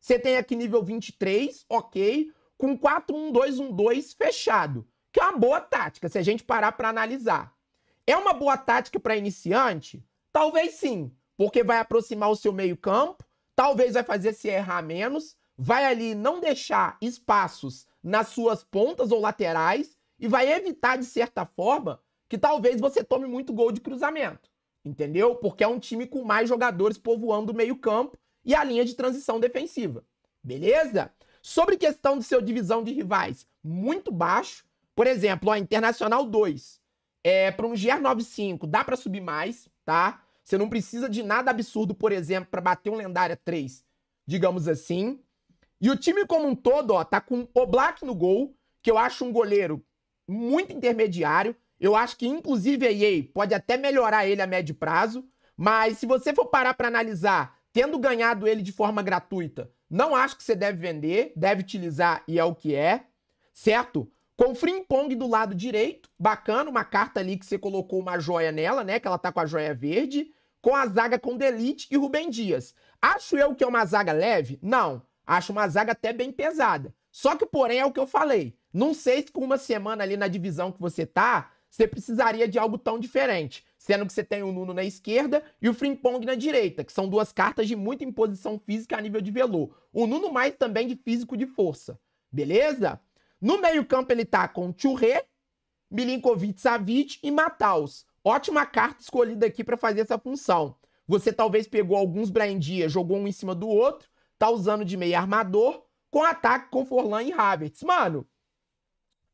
você tem aqui nível 23, OK, com 4-1-2-1-2 fechado, que é uma boa tática se a gente parar para analisar. É uma boa tática para iniciante? Talvez sim, porque vai aproximar o seu meio-campo, talvez vai fazer se errar menos, vai ali não deixar espaços nas suas pontas ou laterais e vai evitar, de certa forma, que talvez você tome muito gol de cruzamento. Entendeu? Porque é um time com mais jogadores povoando o meio-campo e a linha de transição defensiva. Beleza? Sobre questão de seu divisão de rivais, muito baixo. Por exemplo, a Internacional 2. É, para um GR95 dá para subir mais, tá? Você não precisa de nada absurdo, por exemplo, para bater um lendária 3, digamos assim. E o time como um todo, ó, tá com o Black no gol, que eu acho um goleiro muito intermediário. Eu acho que, inclusive, a EA pode até melhorar ele a médio prazo. Mas se você for parar para analisar, tendo ganhado ele de forma gratuita, não acho que você deve vender, deve utilizar e é o que é, certo? Com o Frimpong do lado direito, bacana, uma carta ali que você colocou uma joia nela, né? Que ela tá com a joia verde. Com a zaga com Delite e Rubem Dias. Acho eu que é uma zaga leve? Não. Acho uma zaga até bem pesada. Só que, porém, é o que eu falei. Não sei se com uma semana ali na divisão que você tá, você precisaria de algo tão diferente. Sendo que você tem o Nuno na esquerda e o Frimpong na direita, que são duas cartas de muita imposição física a nível de velô. O Nuno mais também de físico de força. Beleza? No meio-campo ele tá com Tchurré, Milinkovic Savic e Mataus. Ótima carta escolhida aqui para fazer essa função. Você talvez pegou alguns Brian jogou um em cima do outro, tá usando de meio armador com ataque com Forlan e Havertz. Mano,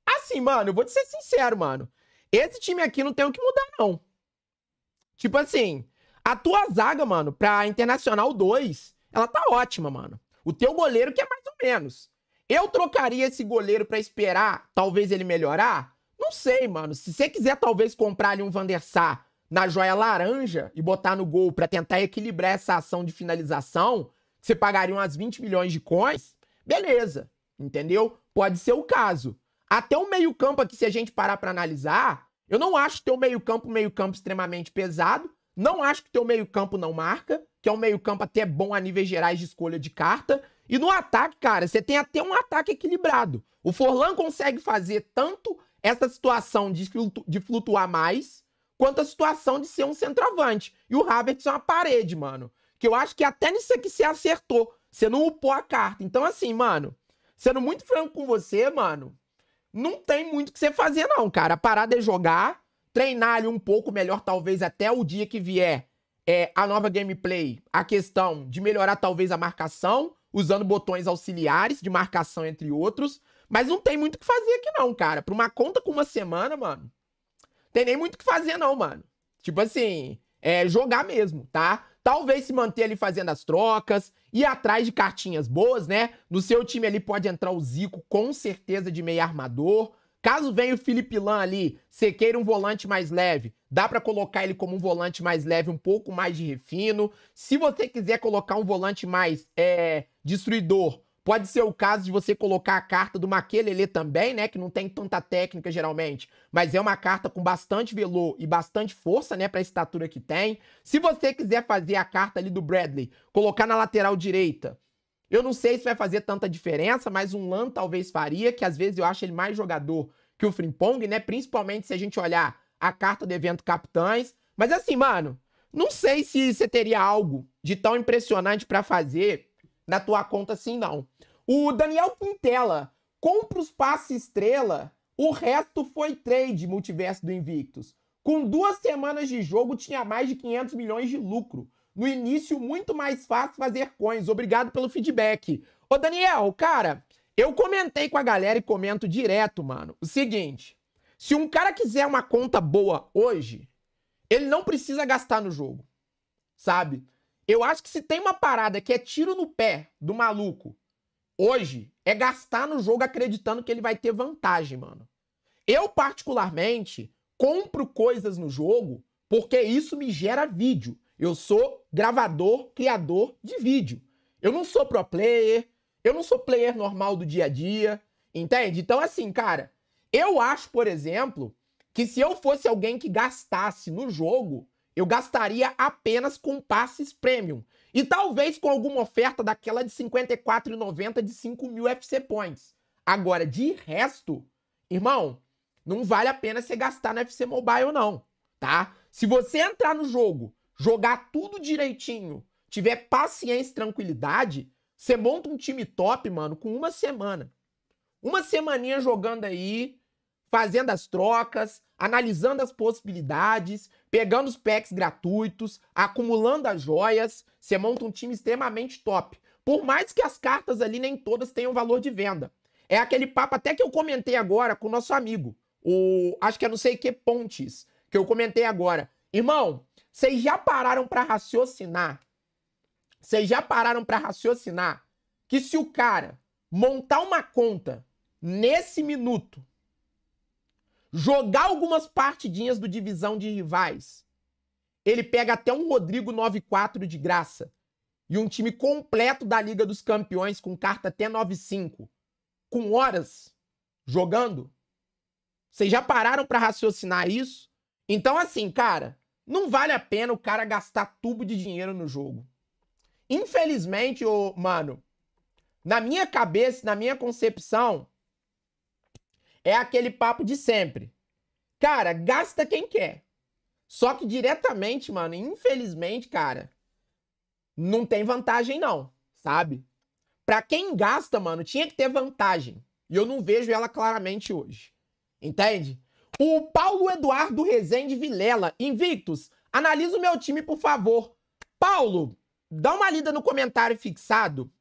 assim, mano, eu vou te ser sincero, mano. Esse time aqui não tem o que mudar, não. Tipo assim, a tua zaga, mano, pra Internacional 2, ela tá ótima, mano. O teu goleiro que é mais ou menos. Eu trocaria esse goleiro para esperar, talvez ele melhorar? Não sei, mano. Se você quiser talvez comprar ali um Van der Sar na joia laranja e botar no gol para tentar equilibrar essa ação de finalização, você pagaria umas 20 milhões de coins, beleza, entendeu? Pode ser o caso. Até o meio-campo aqui, se a gente parar para analisar, eu não acho que teu meio-campo meio-campo extremamente pesado, não acho que teu meio-campo não marca, que é um meio-campo até bom a níveis gerais de escolha de carta. E no ataque, cara, você tem até um ataque equilibrado. O Forlan consegue fazer tanto essa situação de, flutu de flutuar mais, quanto a situação de ser um centroavante. E o Havertz é uma parede, mano. Que eu acho que até nisso aqui você acertou. Você não upou a carta. Então, assim, mano, sendo muito franco com você, mano, não tem muito o que você fazer, não, cara. Parar de é jogar, treinar ali um pouco melhor, talvez até o dia que vier é, a nova gameplay. A questão de melhorar, talvez, a marcação, usando botões auxiliares de marcação, entre outros. Mas não tem muito o que fazer aqui, não, cara. Pra uma conta com uma semana, mano, tem nem muito o que fazer, não, mano. Tipo assim, é jogar mesmo, tá? talvez se manter ali fazendo as trocas, e atrás de cartinhas boas, né? No seu time ali pode entrar o Zico com certeza de meio armador. Caso venha o Felipe Lan ali, você queira um volante mais leve, dá para colocar ele como um volante mais leve, um pouco mais de refino. Se você quiser colocar um volante mais é, destruidor, Pode ser o caso de você colocar a carta do Maquelele também, né? Que não tem tanta técnica geralmente, mas é uma carta com bastante velô e bastante força, né? Para a estatura que tem. Se você quiser fazer a carta ali do Bradley, colocar na lateral direita. Eu não sei se vai fazer tanta diferença, mas um Lan talvez faria, que às vezes eu acho ele mais jogador que o Frimpong, né? Principalmente se a gente olhar a carta do evento Capitães. Mas assim, mano, não sei se você teria algo de tão impressionante para fazer na tua conta assim, não. O Daniel Quintela, compra os passe estrela, o resto foi trade multiverso do Invictus. Com duas semanas de jogo, tinha mais de 500 milhões de lucro. No início, muito mais fácil fazer coins. Obrigado pelo feedback. Ô, Daniel, cara, eu comentei com a galera e comento direto, mano. O seguinte, se um cara quiser uma conta boa hoje, ele não precisa gastar no jogo, sabe? Eu acho que se tem uma parada que é tiro no pé do maluco hoje, é gastar no jogo acreditando que ele vai ter vantagem, mano. Eu, particularmente, compro coisas no jogo porque isso me gera vídeo. Eu sou gravador, criador de vídeo. Eu não sou pro player, eu não sou player normal do dia a dia, entende? Então, assim, cara, eu acho, por exemplo, que se eu fosse alguém que gastasse no jogo, eu gastaria apenas com passes premium. E talvez com alguma oferta daquela de R$54,90 de 5 mil FC Points. Agora, de resto, irmão, não vale a pena você gastar no FC Mobile, não, tá? Se você entrar no jogo, jogar tudo direitinho, tiver paciência e tranquilidade, você monta um time top, mano, com uma semana. Uma semaninha jogando aí, fazendo as trocas, analisando as possibilidades, pegando os packs gratuitos, acumulando as joias, você monta um time extremamente top. Por mais que as cartas ali nem todas tenham valor de venda. É aquele papo até que eu comentei agora com o nosso amigo, o acho que é não sei que Pontes, que eu comentei agora. Irmão, vocês já pararam para raciocinar? Vocês já pararam para raciocinar que se o cara montar uma conta nesse minuto jogar algumas partidinhas do divisão de rivais. Ele pega até um Rodrigo 9-4 de graça e um time completo da Liga dos Campeões com carta até 9-5, com horas jogando. Vocês já pararam para raciocinar isso? Então assim, cara, não vale a pena o cara gastar tubo de dinheiro no jogo. Infelizmente, ô, mano, na minha cabeça, na minha concepção, é aquele papo de sempre. Cara, gasta quem quer. Só que diretamente, mano, infelizmente, cara, não tem vantagem não, sabe? Pra quem gasta, mano, tinha que ter vantagem. E eu não vejo ela claramente hoje. Entende? O Paulo Eduardo Rezende Vilela, Invictus, analisa o meu time, por favor. Paulo, dá uma lida no comentário fixado.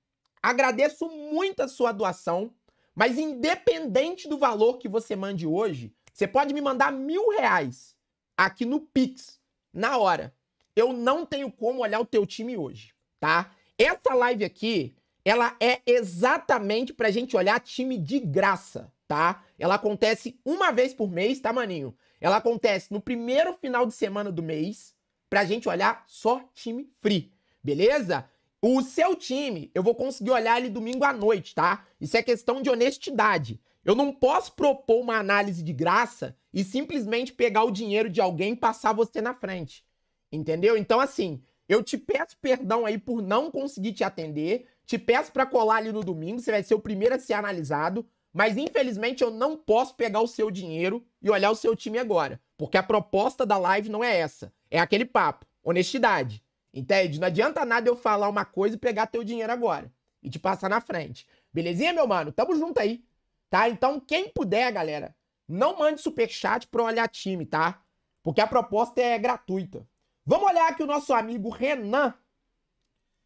Agradeço muito a sua doação. Mas independente do valor que você mande hoje, você pode me mandar mil reais aqui no Pix, na hora. Eu não tenho como olhar o teu time hoje, tá? Essa live aqui, ela é exatamente pra gente olhar time de graça, tá? Ela acontece uma vez por mês, tá, maninho? Ela acontece no primeiro final de semana do mês, pra gente olhar só time free, beleza? O seu time, eu vou conseguir olhar ele domingo à noite, tá? Isso é questão de honestidade. Eu não posso propor uma análise de graça e simplesmente pegar o dinheiro de alguém e passar você na frente. Entendeu? Então, assim, eu te peço perdão aí por não conseguir te atender. Te peço para colar ali no domingo, você vai ser o primeiro a ser analisado. Mas infelizmente eu não posso pegar o seu dinheiro e olhar o seu time agora. Porque a proposta da live não é essa. É aquele papo. Honestidade. Entende? Não adianta nada eu falar uma coisa e pegar teu dinheiro agora e te passar na frente. Belezinha, meu mano? Tamo junto aí. Tá? Então, quem puder, galera, não mande superchat pra olhar time, tá? Porque a proposta é gratuita. Vamos olhar aqui o nosso amigo Renan.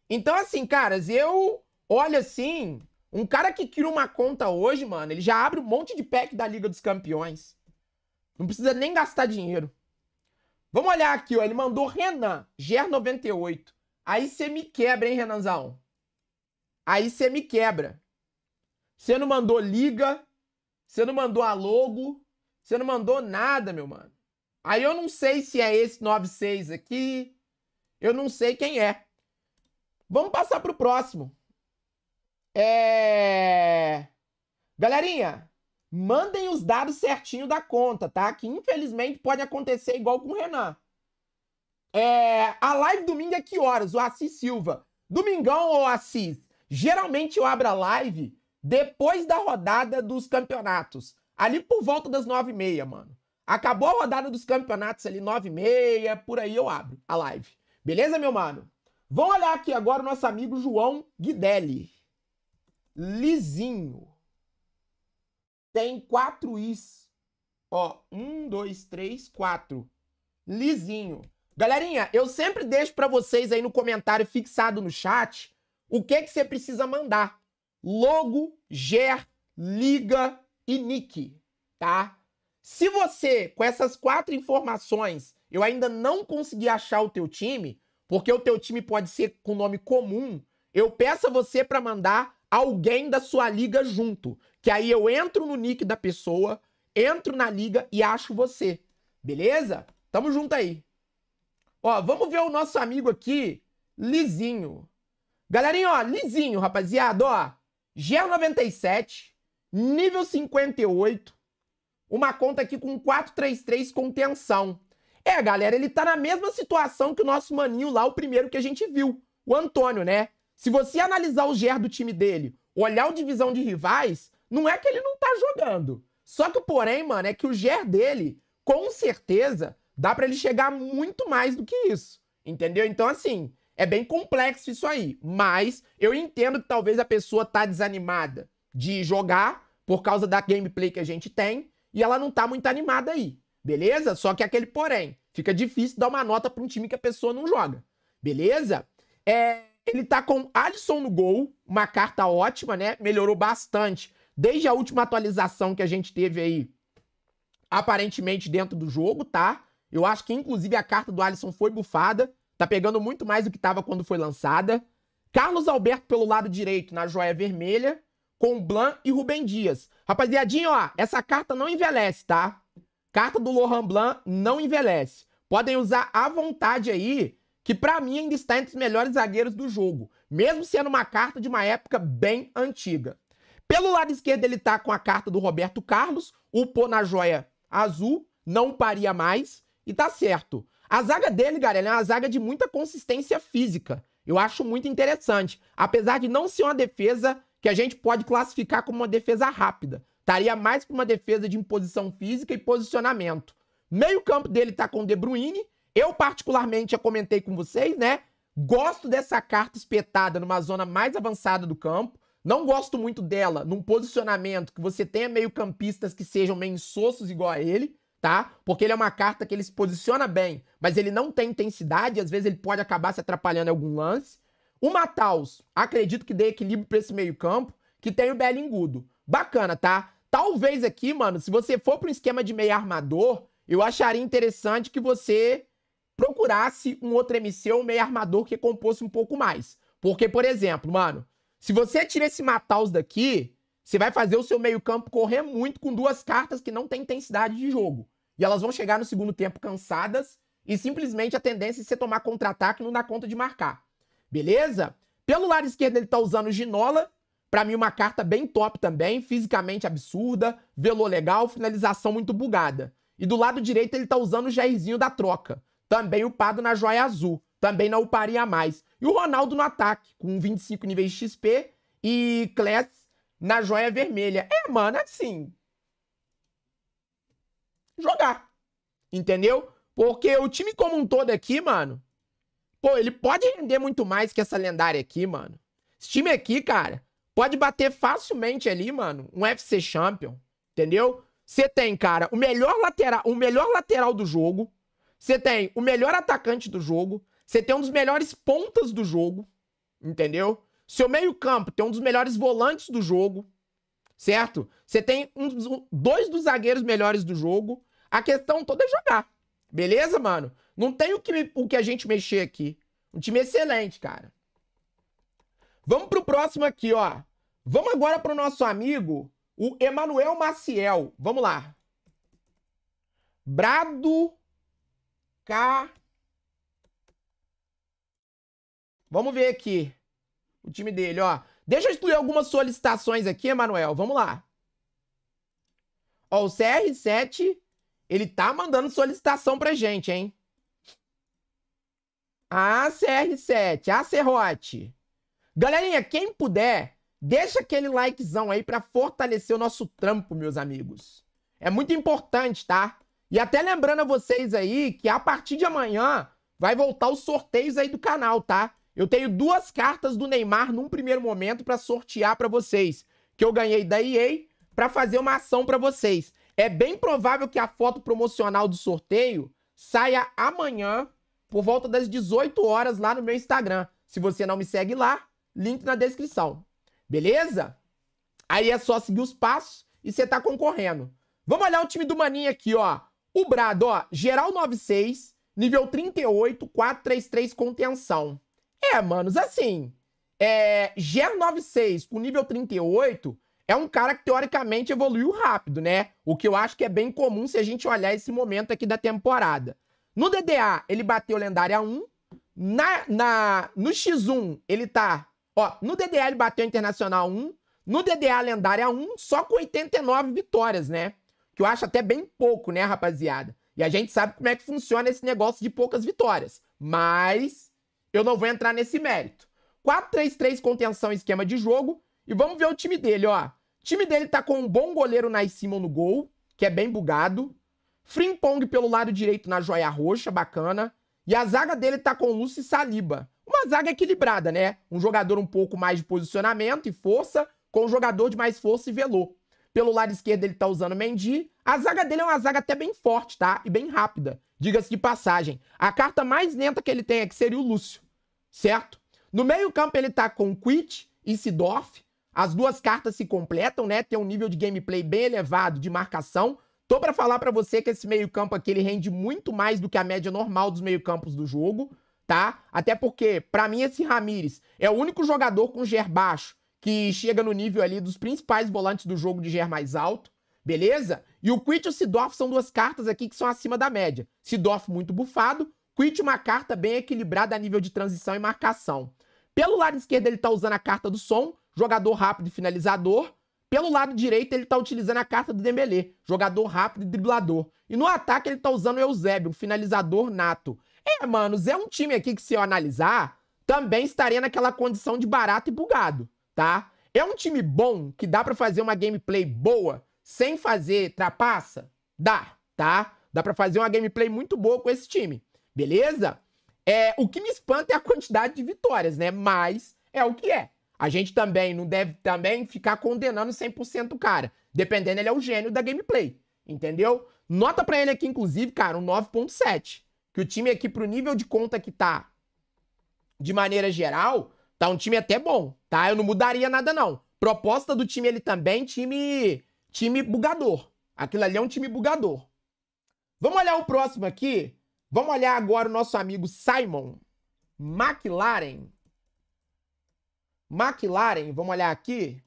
Então, assim, caras, eu olho assim. Um cara que cria uma conta hoje, mano, ele já abre um monte de pack da Liga dos Campeões. Não precisa nem gastar dinheiro. Vamos olhar aqui, ó. Ele mandou Renan, GER98. Aí você me quebra, hein, Renanzão? Aí você me quebra. Você não mandou liga, você não mandou a logo, você não mandou nada, meu mano. Aí eu não sei se é esse 96 aqui, eu não sei quem é. Vamos passar pro próximo. É... Galerinha, mandem os dados certinho da conta, tá? Que infelizmente pode acontecer igual com o Renan. É, a live domingo é que horas? O Assis Silva. Domingão ou Assis? Geralmente eu abro a live depois da rodada dos campeonatos. Ali por volta das nove e meia, mano. Acabou a rodada dos campeonatos ali, nove e meia, por aí eu abro a live. Beleza, meu mano? Vamos olhar aqui agora o nosso amigo João Guidelli. Lizinho tem quatro is. Ó, um, dois, três, quatro. Lisinho. Galerinha, eu sempre deixo para vocês aí no comentário fixado no chat o que que você precisa mandar. Logo, ger, liga e nick, tá? Se você, com essas quatro informações, eu ainda não consegui achar o teu time, porque o teu time pode ser com nome comum, eu peço a você para mandar alguém da sua liga junto. Que aí eu entro no nick da pessoa, entro na liga e acho você. Beleza? Tamo junto aí. Ó, vamos ver o nosso amigo aqui, Lizinho. Galerinha, ó, Lizinho, rapaziada, ó. G97, nível 58. Uma conta aqui com 433 com contenção. É, galera, ele tá na mesma situação que o nosso maninho lá, o primeiro que a gente viu, o Antônio, né? Se você analisar o GER do time dele, olhar o divisão de rivais, não é que ele não tá jogando. Só que o porém, mano, é que o GER dele, com certeza, dá para ele chegar muito mais do que isso. Entendeu? Então, assim, é bem complexo isso aí. Mas eu entendo que talvez a pessoa tá desanimada de jogar por causa da gameplay que a gente tem e ela não tá muito animada aí. Beleza? Só que aquele porém. Fica difícil dar uma nota para um time que a pessoa não joga. Beleza? É, ele tá com Alisson no gol, uma carta ótima, né? Melhorou bastante desde a última atualização que a gente teve aí, aparentemente dentro do jogo, tá? Eu acho que inclusive a carta do Alisson foi bufada, tá pegando muito mais do que tava quando foi lançada. Carlos Alberto pelo lado direito na joia vermelha, com Blan e Rubem Dias. Rapaziadinho, ó, essa carta não envelhece, tá? Carta do Lohan Blanc não envelhece. Podem usar à vontade aí, que para mim ainda está entre os melhores zagueiros do jogo, mesmo sendo uma carta de uma época bem antiga. Pelo lado esquerdo, ele tá com a carta do Roberto Carlos, o Pô na joia azul, não paria mais, e tá certo. A zaga dele, galera, é uma zaga de muita consistência física. Eu acho muito interessante. Apesar de não ser uma defesa que a gente pode classificar como uma defesa rápida. Estaria mais para uma defesa de imposição física e posicionamento. Meio campo dele tá com o De Bruyne. Eu, particularmente, já comentei com vocês, né? Gosto dessa carta espetada numa zona mais avançada do campo. Não gosto muito dela num posicionamento que você tenha meio-campistas que sejam mensossos igual a ele, tá? Porque ele é uma carta que ele se posiciona bem, mas ele não tem intensidade, às vezes ele pode acabar se atrapalhando em algum lance. O Mataus, acredito que dê equilíbrio para esse meio-campo, que tem o Belingudo. Bacana, tá? Talvez aqui, mano, se você for para um esquema de meio armador, eu acharia interessante que você procurasse um outro MC ou um meio armador que compôs um pouco mais. Porque, por exemplo, mano, se você tira esse Mataus daqui, você vai fazer o seu meio-campo correr muito com duas cartas que não têm intensidade de jogo. E elas vão chegar no segundo tempo cansadas e simplesmente a tendência é você tomar contra-ataque e não dar conta de marcar. Beleza? Pelo lado esquerdo ele tá usando Ginola, para mim uma carta bem top também, fisicamente absurda, velô legal, finalização muito bugada. E do lado direito ele tá usando o Jairzinho da troca, também upado na joia azul, também não uparia mais. E o Ronaldo no ataque, com 25 níveis de XP e Kless na joia vermelha. É, mano, é assim. Jogar. Entendeu? Porque o time como um todo aqui, mano. Pô, ele pode render muito mais que essa lendária aqui, mano. Esse time aqui, cara, pode bater facilmente ali, mano. Um FC Champion. Entendeu? Você tem, cara, o melhor lateral, o melhor lateral do jogo. Você tem o melhor atacante do jogo. Você tem um dos melhores pontas do jogo, entendeu? Seu meio-campo tem um dos melhores volantes do jogo, certo? Você tem um, dois dos zagueiros melhores do jogo. A questão toda é jogar. Beleza, mano? Não tem o que, o que a gente mexer aqui. Um time excelente, cara. Vamos pro próximo aqui, ó. Vamos agora pro nosso amigo, o Emanuel Maciel. Vamos lá. Brado K Vamos ver aqui o time dele, ó. Deixa eu excluir algumas solicitações aqui, Emanuel. Vamos lá. Ó, o CR7, ele tá mandando solicitação pra gente, hein? A CR7, a Serrote. Galerinha, quem puder, deixa aquele likezão aí pra fortalecer o nosso trampo, meus amigos. É muito importante, tá? E até lembrando a vocês aí que a partir de amanhã vai voltar os sorteios aí do canal, tá? Eu tenho duas cartas do Neymar num primeiro momento para sortear para vocês, que eu ganhei da EA para fazer uma ação para vocês. É bem provável que a foto promocional do sorteio saia amanhã por volta das 18 horas lá no meu Instagram. Se você não me segue lá, link na descrição. Beleza? Aí é só seguir os passos e você tá concorrendo. Vamos olhar o time do Maninho aqui, ó. O Brado, ó, geral 96, nível 38, 433 contenção. É, manos, assim. É, Ger 96 com nível 38 é um cara que teoricamente evoluiu rápido, né? O que eu acho que é bem comum se a gente olhar esse momento aqui da temporada. No DDA, ele bateu lendária 1. Na, na, no X1, ele tá. Ó, no DDA ele bateu internacional 1. No DDA, lendária 1, só com 89 vitórias, né? Que eu acho até bem pouco, né, rapaziada? E a gente sabe como é que funciona esse negócio de poucas vitórias. Mas eu não vou entrar nesse mérito. 4-3-3 contenção esquema de jogo. E vamos ver o time dele, ó. O time dele tá com um bom goleiro na cima no gol, que é bem bugado. Frimpong pelo lado direito na joia roxa, bacana. E a zaga dele tá com Lúcio e Saliba. Uma zaga equilibrada, né? Um jogador um pouco mais de posicionamento e força, com um jogador de mais força e velô. Pelo lado esquerdo ele tá usando Mendy. A zaga dele é uma zaga até bem forte, tá? E bem rápida. Diga-se de passagem. A carta mais lenta que ele tem é que seria o Lúcio certo? No meio-campo ele tá com Quit e Sidorf. As duas cartas se completam, né? Tem um nível de gameplay bem elevado de marcação. Tô para falar para você que esse meio-campo aqui ele rende muito mais do que a média normal dos meio-campos do jogo, tá? Até porque, para mim, esse Ramires é o único jogador com GER baixo que chega no nível ali dos principais volantes do jogo de GER mais alto, beleza? E o Quit e o Sidorf são duas cartas aqui que são acima da média. Sidorf muito bufado, Quit uma carta bem equilibrada a nível de transição e marcação. Pelo lado esquerdo ele está usando a carta do Som, jogador rápido e finalizador. Pelo lado direito ele está utilizando a carta do Dembele, jogador rápido e driblador. E no ataque ele está usando o Eusébio, finalizador nato. É, manos, é um time aqui que se eu analisar, também estaria naquela condição de barato e bugado, tá? É um time bom que dá para fazer uma gameplay boa sem fazer trapaça? Dá, tá? Dá para fazer uma gameplay muito boa com esse time beleza? É, o que me espanta é a quantidade de vitórias, né? Mas é o que é. A gente também não deve também ficar condenando 100% o cara. Dependendo, ele é o gênio da gameplay, entendeu? Nota para ele aqui, inclusive, cara, um 9.7. Que o time aqui, pro nível de conta que tá, de maneira geral, tá um time até bom, tá? Eu não mudaria nada, não. Proposta do time, ele também, time, time bugador. Aquilo ali é um time bugador. Vamos olhar o próximo aqui, Vamos olhar agora o nosso amigo Simon McLaren. McLaren, vamos olhar aqui.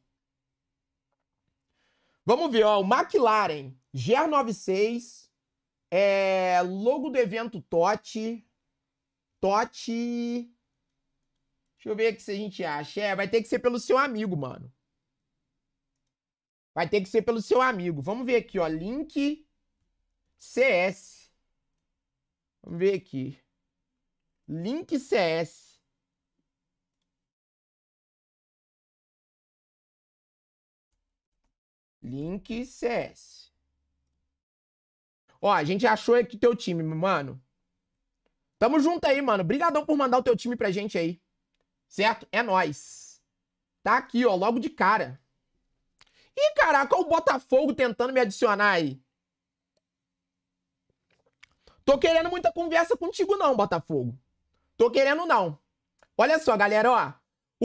Vamos ver, ó, o McLaren GR96, é, logo do evento Totti. Totti. deixa eu ver aqui se a gente acha, é, vai ter que ser pelo seu amigo, mano. Vai ter que ser pelo seu amigo. Vamos ver aqui, ó, link CS. Vamos ver aqui. Link CS. Link CS. Ó, a gente achou aqui teu time, mano. Tamo junto aí, mano. Obrigadão por mandar o teu time pra gente aí. Certo? É nós. Tá aqui, ó, logo de cara. Ih, caraca, olha o Botafogo tentando me adicionar aí. Tô querendo muita conversa contigo não, Botafogo. Tô querendo não. Olha só, galera, ó.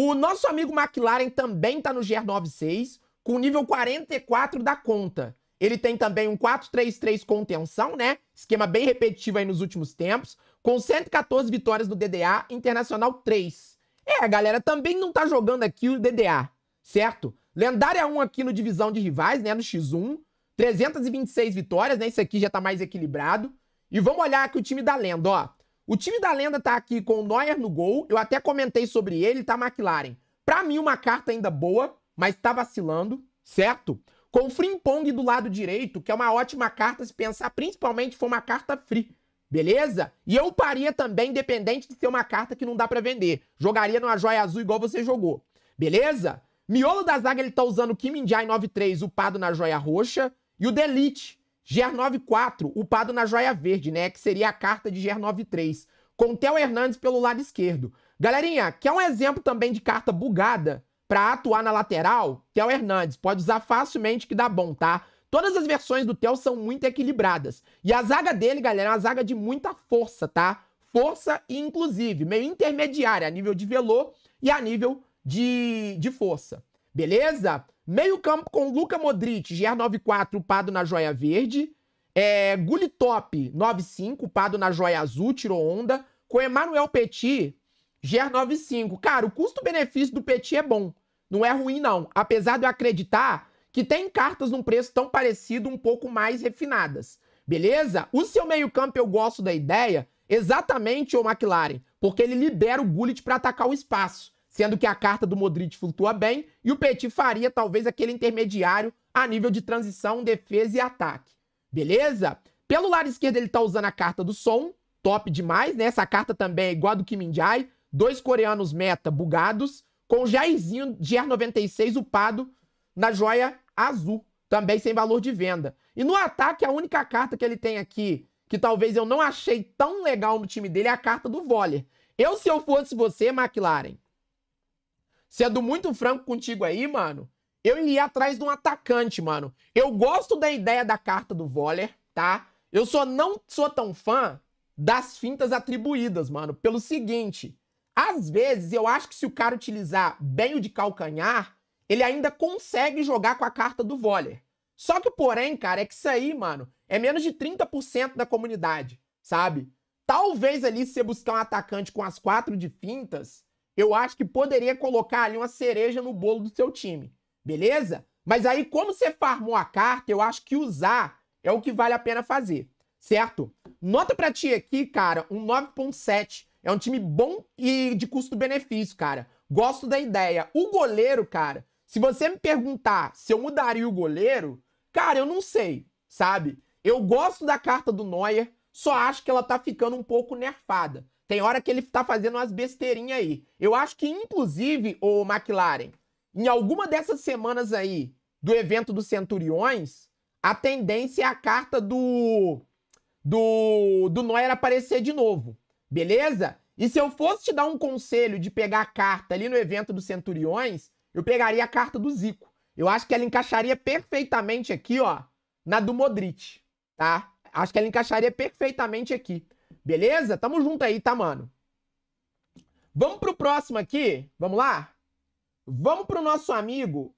O nosso amigo McLaren também tá no GR96, com nível 44 da conta. Ele tem também um 4-3-3 contenção, né? Esquema bem repetitivo aí nos últimos tempos. Com 114 vitórias no DDA, Internacional 3. É, a galera também não tá jogando aqui o DDA, certo? Lendária 1 aqui no Divisão de Rivais, né? No X1. 326 vitórias, né? Esse aqui já tá mais equilibrado. E vamos olhar aqui o time da lenda, ó. O time da lenda tá aqui com o Neuer no gol. Eu até comentei sobre ele, tá McLaren. Pra mim, uma carta ainda boa, mas tá vacilando, certo? Com o Frimpong do lado direito, que é uma ótima carta se pensar, principalmente for uma carta free. Beleza? E eu paria também, independente de ser uma carta que não dá para vender. Jogaria numa joia azul igual você jogou. Beleza? Miolo da zaga ele tá usando o Kim Jai 3 upado na joia roxa. E o Delete, Ger 94, upado na joia verde, né? Que seria a carta de Ger 93. Com Theo Hernandes pelo lado esquerdo. Galerinha, quer um exemplo também de carta bugada para atuar na lateral? Theo Hernandes. Pode usar facilmente que dá bom, tá? Todas as versões do Theo são muito equilibradas. E a zaga dele, galera, é uma zaga de muita força, tá? Força e, inclusive, meio intermediária a nível de velô e a nível de, de força. Beleza? Meio campo com Luca Modric, GR94, upado na joia verde. É, Gulitop, 95, upado na joia azul, tirou onda. Com Emmanuel Petit, GR95. Cara, o custo-benefício do Petit é bom. Não é ruim, não. Apesar de eu acreditar que tem cartas num preço tão parecido, um pouco mais refinadas. Beleza? O seu meio campo eu gosto da ideia, exatamente, o McLaren, porque ele libera o Gullit para atacar o espaço sendo que a carta do Modric flutua bem e o Petit faria talvez aquele intermediário a nível de transição, defesa e ataque. Beleza? Pelo lado esquerdo ele tá usando a carta do Som, top demais, né? Essa carta também é igual a do Kim Jai, Jae, dois coreanos meta bugados, com o Jairzinho Jair 96 upado na joia azul, também sem valor de venda. E no ataque a única carta que ele tem aqui, que talvez eu não achei tão legal no time dele, é a carta do Voller. Eu, se eu fosse você, McLaren, sendo muito franco contigo aí, mano, eu iria atrás de um atacante, mano. Eu gosto da ideia da carta do Voller, tá? Eu só não sou tão fã das fintas atribuídas, mano, pelo seguinte. Às vezes, eu acho que se o cara utilizar bem o de calcanhar, ele ainda consegue jogar com a carta do Voller. Só que, porém, cara, é que isso aí, mano, é menos de 30% da comunidade, sabe? Talvez ali, se você buscar um atacante com as quatro de fintas, eu acho que poderia colocar ali uma cereja no bolo do seu time, beleza? Mas aí, como você farmou a carta, eu acho que usar é o que vale a pena fazer, certo? Nota pra ti aqui, cara, um 9.7. É um time bom e de custo-benefício, cara. Gosto da ideia. O goleiro, cara, se você me perguntar se eu mudaria o goleiro, cara, eu não sei, sabe? Eu gosto da carta do Neuer, só acho que ela tá ficando um pouco nerfada. Tem hora que ele tá fazendo umas besteirinhas aí. Eu acho que, inclusive, o McLaren, em alguma dessas semanas aí do evento dos Centuriões, a tendência é a carta do, do, do Neuer aparecer de novo. Beleza? E se eu fosse te dar um conselho de pegar a carta ali no evento dos Centuriões, eu pegaria a carta do Zico. Eu acho que ela encaixaria perfeitamente aqui, ó, na do Modric, tá? Acho que ela encaixaria perfeitamente aqui. Beleza? Tamo junto aí, tá, mano? Vamos pro próximo aqui? Vamos lá? Vamos pro nosso amigo.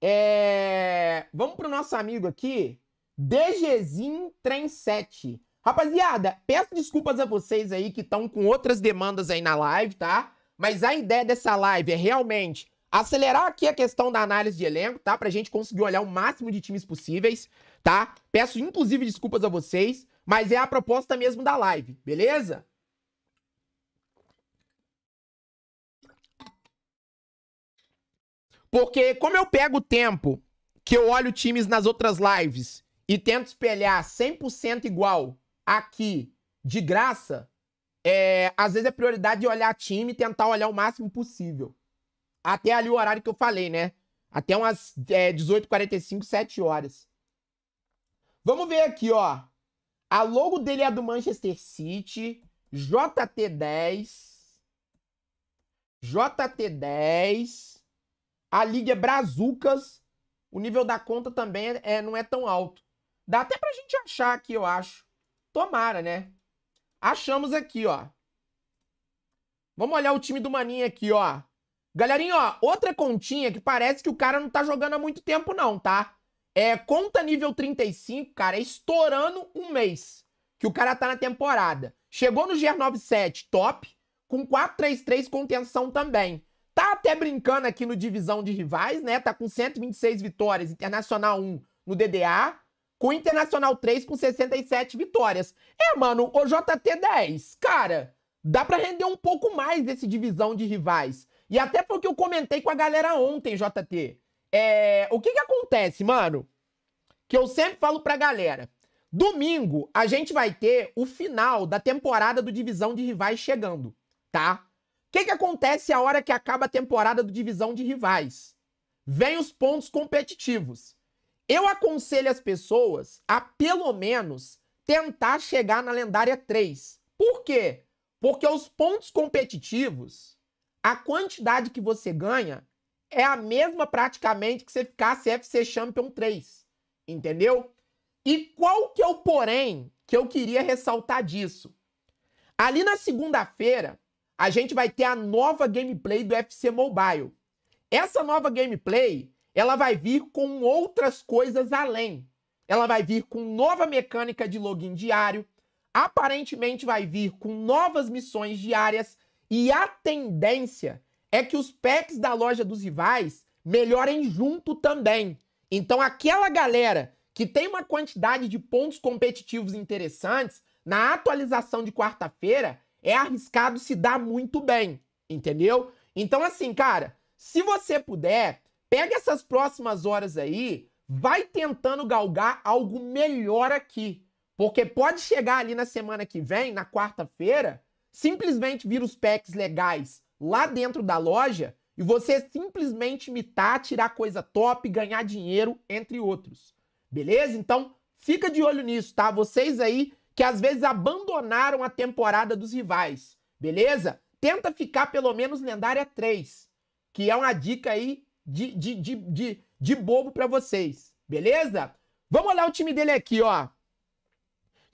É... Vamos pro nosso amigo aqui. DGzin Trem 7. Rapaziada, peço desculpas a vocês aí que estão com outras demandas aí na live, tá? Mas a ideia dessa live é realmente acelerar aqui a questão da análise de elenco, tá? Pra gente conseguir olhar o máximo de times possíveis, tá? Peço inclusive desculpas a vocês. Mas é a proposta mesmo da live, beleza? Porque como eu pego o tempo que eu olho times nas outras lives e tento espelhar 100% igual aqui, de graça, é, às vezes é prioridade de olhar time e tentar olhar o máximo possível. Até ali o horário que eu falei, né? Até umas é, 18h45, 7 horas. Vamos ver aqui, ó. A logo dele é a do Manchester City. JT10. JT10. A liga é Brazucas. O nível da conta também é, não é tão alto. Dá até pra gente achar aqui, eu acho. Tomara, né? Achamos aqui, ó. Vamos olhar o time do Maninho aqui, ó. Galerinha, ó, outra continha que parece que o cara não tá jogando há muito tempo não, tá? É, conta nível 35, cara, é estourando um mês que o cara tá na temporada. Chegou no GR97 top, com 4-3-3 contenção também. Tá até brincando aqui no divisão de rivais, né? Tá com 126 vitórias, Internacional 1 no DDA, com Internacional 3 com 67 vitórias. É, mano, o JT10, cara, dá pra render um pouco mais desse divisão de rivais. E até porque eu comentei com a galera ontem, JT. É, o que que acontece, mano? Que eu sempre falo pra galera. Domingo a gente vai ter o final da temporada do Divisão de Rivais chegando, tá? O que que acontece a hora que acaba a temporada do Divisão de Rivais? Vem os pontos competitivos. Eu aconselho as pessoas a pelo menos tentar chegar na lendária 3. Por quê? Porque os pontos competitivos, a quantidade que você ganha é a mesma praticamente que você ficasse FC Champion 3, entendeu? E qual que é o porém que eu queria ressaltar disso? Ali na segunda-feira, a gente vai ter a nova gameplay do FC Mobile. Essa nova gameplay, ela vai vir com outras coisas além. Ela vai vir com nova mecânica de login diário, aparentemente vai vir com novas missões diárias e a tendência é que os packs da loja dos rivais melhorem junto também. Então, aquela galera que tem uma quantidade de pontos competitivos interessantes, na atualização de quarta-feira, é arriscado se dar muito bem, entendeu? Então, assim, cara, se você puder, pega essas próximas horas aí, vai tentando galgar algo melhor aqui. Porque pode chegar ali na semana que vem, na quarta-feira, simplesmente vir os packs legais lá dentro da loja e você simplesmente imitar, tirar coisa top, ganhar dinheiro, entre outros. Beleza? Então, fica de olho nisso, tá? Vocês aí que às vezes abandonaram a temporada dos rivais, beleza? Tenta ficar pelo menos lendária 3, que é uma dica aí de, de, de, de, de bobo para vocês, beleza? Vamos olhar o time dele aqui, ó. O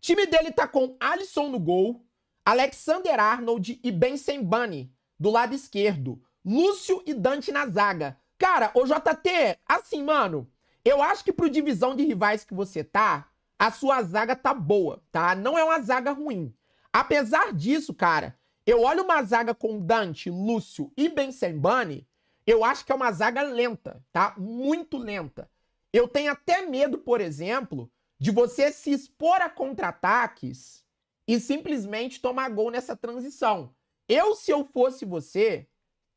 time dele tá com Alisson no gol, Alexander Arnold e Ben Sembani do lado esquerdo. Lúcio e Dante na zaga. Cara, o JT, assim, mano, eu acho que pro divisão de rivais que você tá, a sua zaga tá boa, tá? Não é uma zaga ruim. Apesar disso, cara, eu olho uma zaga com Dante, Lúcio e Ben Sembani, eu acho que é uma zaga lenta, tá? Muito lenta. Eu tenho até medo, por exemplo, de você se expor a contra-ataques e simplesmente tomar gol nessa transição. Eu, se eu fosse você,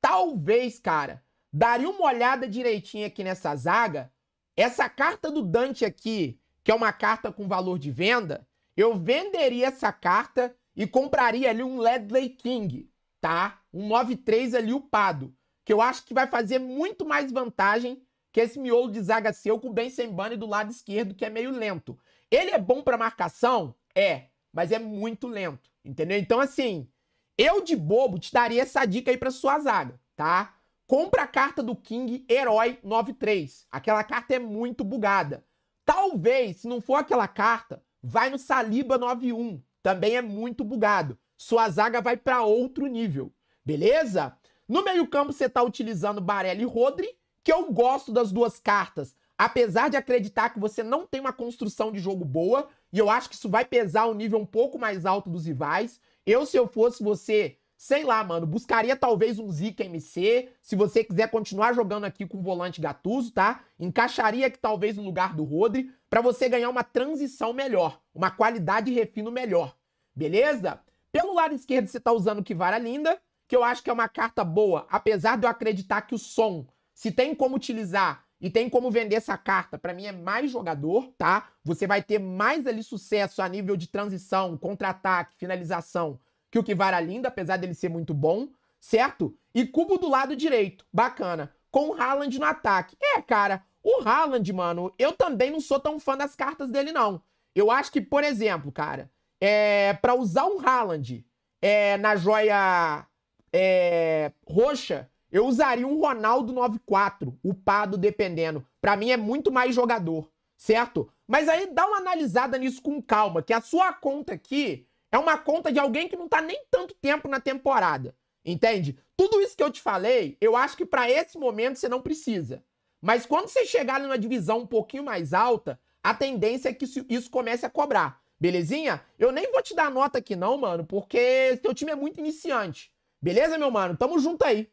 talvez, cara, daria uma olhada direitinho aqui nessa zaga. Essa carta do Dante aqui, que é uma carta com valor de venda, eu venderia essa carta e compraria ali um Ledley King, tá? Um 9-3 ali upado, que eu acho que vai fazer muito mais vantagem que esse miolo de zaga seu com o Ben Sembani do lado esquerdo, que é meio lento. Ele é bom para marcação? É, mas é muito lento, entendeu? Então, assim, eu, de bobo, te daria essa dica aí pra sua zaga, tá? Compra a carta do King Herói 93. Aquela carta é muito bugada. Talvez, se não for aquela carta, vai no Saliba 91. Também é muito bugado. Sua zaga vai para outro nível, beleza? No meio-campo você tá utilizando Barelli e Rodri, que eu gosto das duas cartas. Apesar de acreditar que você não tem uma construção de jogo boa, e eu acho que isso vai pesar o um nível um pouco mais alto dos rivais, eu, se eu fosse você, sei lá, mano, buscaria talvez um Zika MC, se você quiser continuar jogando aqui com o volante Gatuso, tá? Encaixaria aqui talvez no lugar do Rodri, para você ganhar uma transição melhor, uma qualidade refino melhor, beleza? Pelo lado esquerdo você tá usando o Kivara Linda, que eu acho que é uma carta boa, apesar de eu acreditar que o som, se tem como utilizar e tem como vender essa carta. Para mim é mais jogador, tá? Você vai ter mais ali sucesso a nível de transição, contra-ataque, finalização, que o Kivara Linda, apesar dele ser muito bom, certo? E Cubo do lado direito, bacana. Com o Haaland no ataque. É, cara, o Haaland, mano, eu também não sou tão fã das cartas dele, não. Eu acho que, por exemplo, cara, é para usar um Haaland é, na joia é, roxa, eu usaria um Ronaldo 94, upado dependendo. Para mim é muito mais jogador, certo? Mas aí dá uma analisada nisso com calma, que a sua conta aqui é uma conta de alguém que não tá nem tanto tempo na temporada, entende? Tudo isso que eu te falei, eu acho que para esse momento você não precisa. Mas quando você chegar numa divisão um pouquinho mais alta, a tendência é que isso comece a cobrar, belezinha? Eu nem vou te dar nota aqui não, mano, porque teu time é muito iniciante. Beleza, meu mano? Tamo junto aí.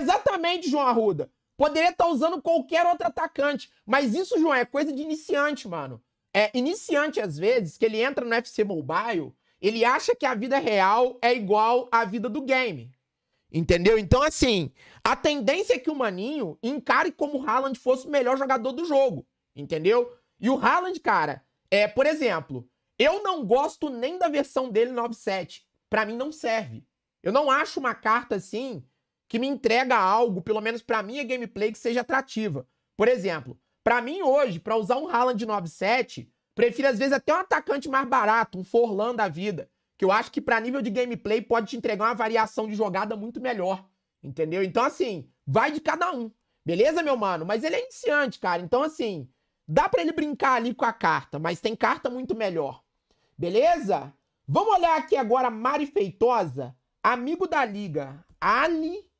Exatamente, João Arruda. Poderia estar usando qualquer outro atacante. Mas isso, João, é coisa de iniciante, mano. É iniciante, às vezes, que ele entra no FC Mobile, ele acha que a vida real é igual à vida do game. Entendeu? Então, assim, a tendência é que o Maninho encare como o Haaland fosse o melhor jogador do jogo. Entendeu? E o Haaland, cara, é, por exemplo, eu não gosto nem da versão dele Ob7. Para mim não serve. Eu não acho uma carta assim que me entrega algo, pelo menos para minha é gameplay, que seja atrativa. Por exemplo, para mim hoje, para usar um Haaland 97, prefiro às vezes até um atacante mais barato, um Forlan da vida, que eu acho que para nível de gameplay pode te entregar uma variação de jogada muito melhor, entendeu? Então assim, vai de cada um. Beleza, meu mano? Mas ele é iniciante, cara. Então assim, dá para ele brincar ali com a carta, mas tem carta muito melhor. Beleza? Vamos olhar aqui agora Mari Feitosa, amigo da liga, Ali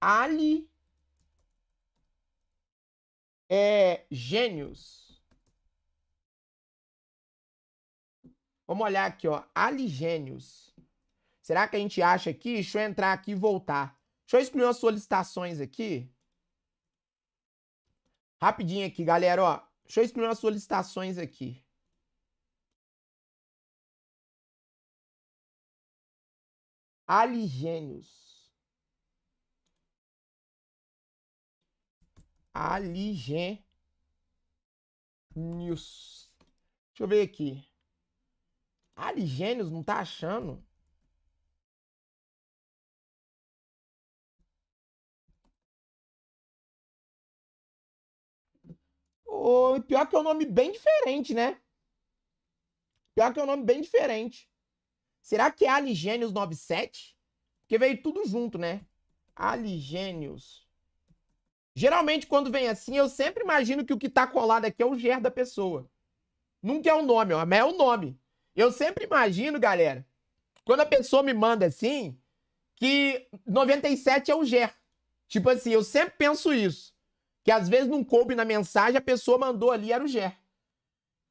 Ali é Gênios. Vamos olhar aqui, ó. Ali Gênios. Será que a gente acha aqui? Deixa eu entrar aqui e voltar. Deixa eu excluir as solicitações aqui. Rapidinho aqui, galera, ó. Deixa eu excluir as solicitações aqui. Ali gênios. aligênios. Deixa eu ver aqui. Aligênios não tá achando? Oh, pior que é um nome bem diferente, né? Pior que é um nome bem diferente. Será que é Aligênios 97? Porque veio tudo junto, né? Aligênios Geralmente, quando vem assim, eu sempre imagino que o que tá colado aqui é o GER da pessoa. Nunca é o nome, mas é o nome. Eu sempre imagino, galera, quando a pessoa me manda assim, que 97 é o GER. Tipo assim, eu sempre penso isso. Que às vezes não coube na mensagem, a pessoa mandou ali, era o GER.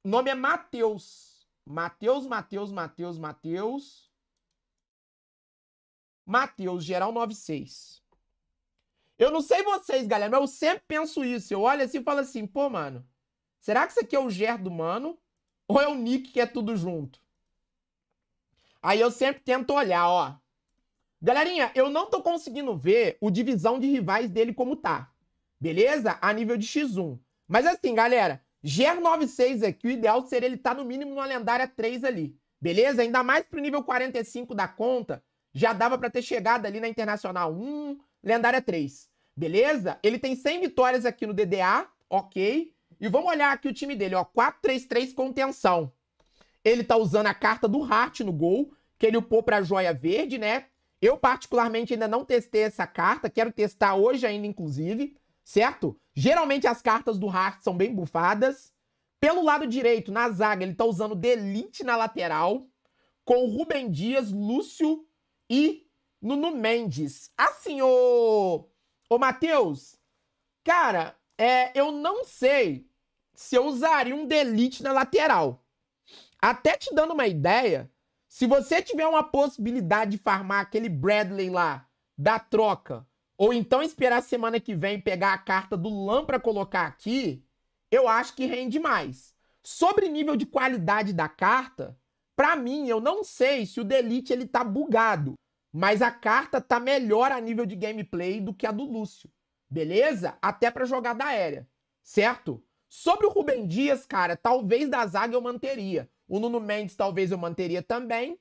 O nome é Matheus. Matheus, Matheus, Matheus, Matheus. Matheus, geral 96. Eu não sei vocês, galera, mas eu sempre penso isso. Eu olho assim e falo assim, pô, mano, será que isso aqui é o Ger do mano? Ou é o Nick que é tudo junto? Aí eu sempre tento olhar, ó. Galerinha, eu não tô conseguindo ver o divisão de rivais dele como tá. Beleza? A nível de X1. Mas assim, galera, Ger 96 aqui, o ideal seria ele estar tá no mínimo numa lendária 3 ali. Beleza? Ainda mais pro nível 45 da conta, já dava para ter chegado ali na Internacional 1, lendária 3. Beleza? Ele tem 100 vitórias aqui no DDA, ok? E vamos olhar aqui o time dele, ó, 4-3-3 contenção. Ele tá usando a carta do Hart no gol, que ele upou pra joia verde, né? Eu, particularmente, ainda não testei essa carta, quero testar hoje ainda, inclusive, certo? Geralmente as cartas do Hart são bem bufadas. Pelo lado direito, na zaga, ele tá usando Delite na lateral, com Rubem Dias, Lúcio e Nuno Mendes. Assim, ô... Ô, Matheus, cara, é, eu não sei se eu usaria um delete na lateral. Até te dando uma ideia, se você tiver uma possibilidade de farmar aquele Bradley lá da troca, ou então esperar semana que vem pegar a carta do Lam para colocar aqui, eu acho que rende mais. Sobre nível de qualidade da carta, para mim eu não sei se o Delete ele tá bugado. Mas a carta tá melhor a nível de gameplay do que a do Lúcio. Beleza? Até pra jogada aérea. Certo? Sobre o Rubem Dias, cara, talvez da zaga eu manteria. O Nuno Mendes talvez eu manteria também.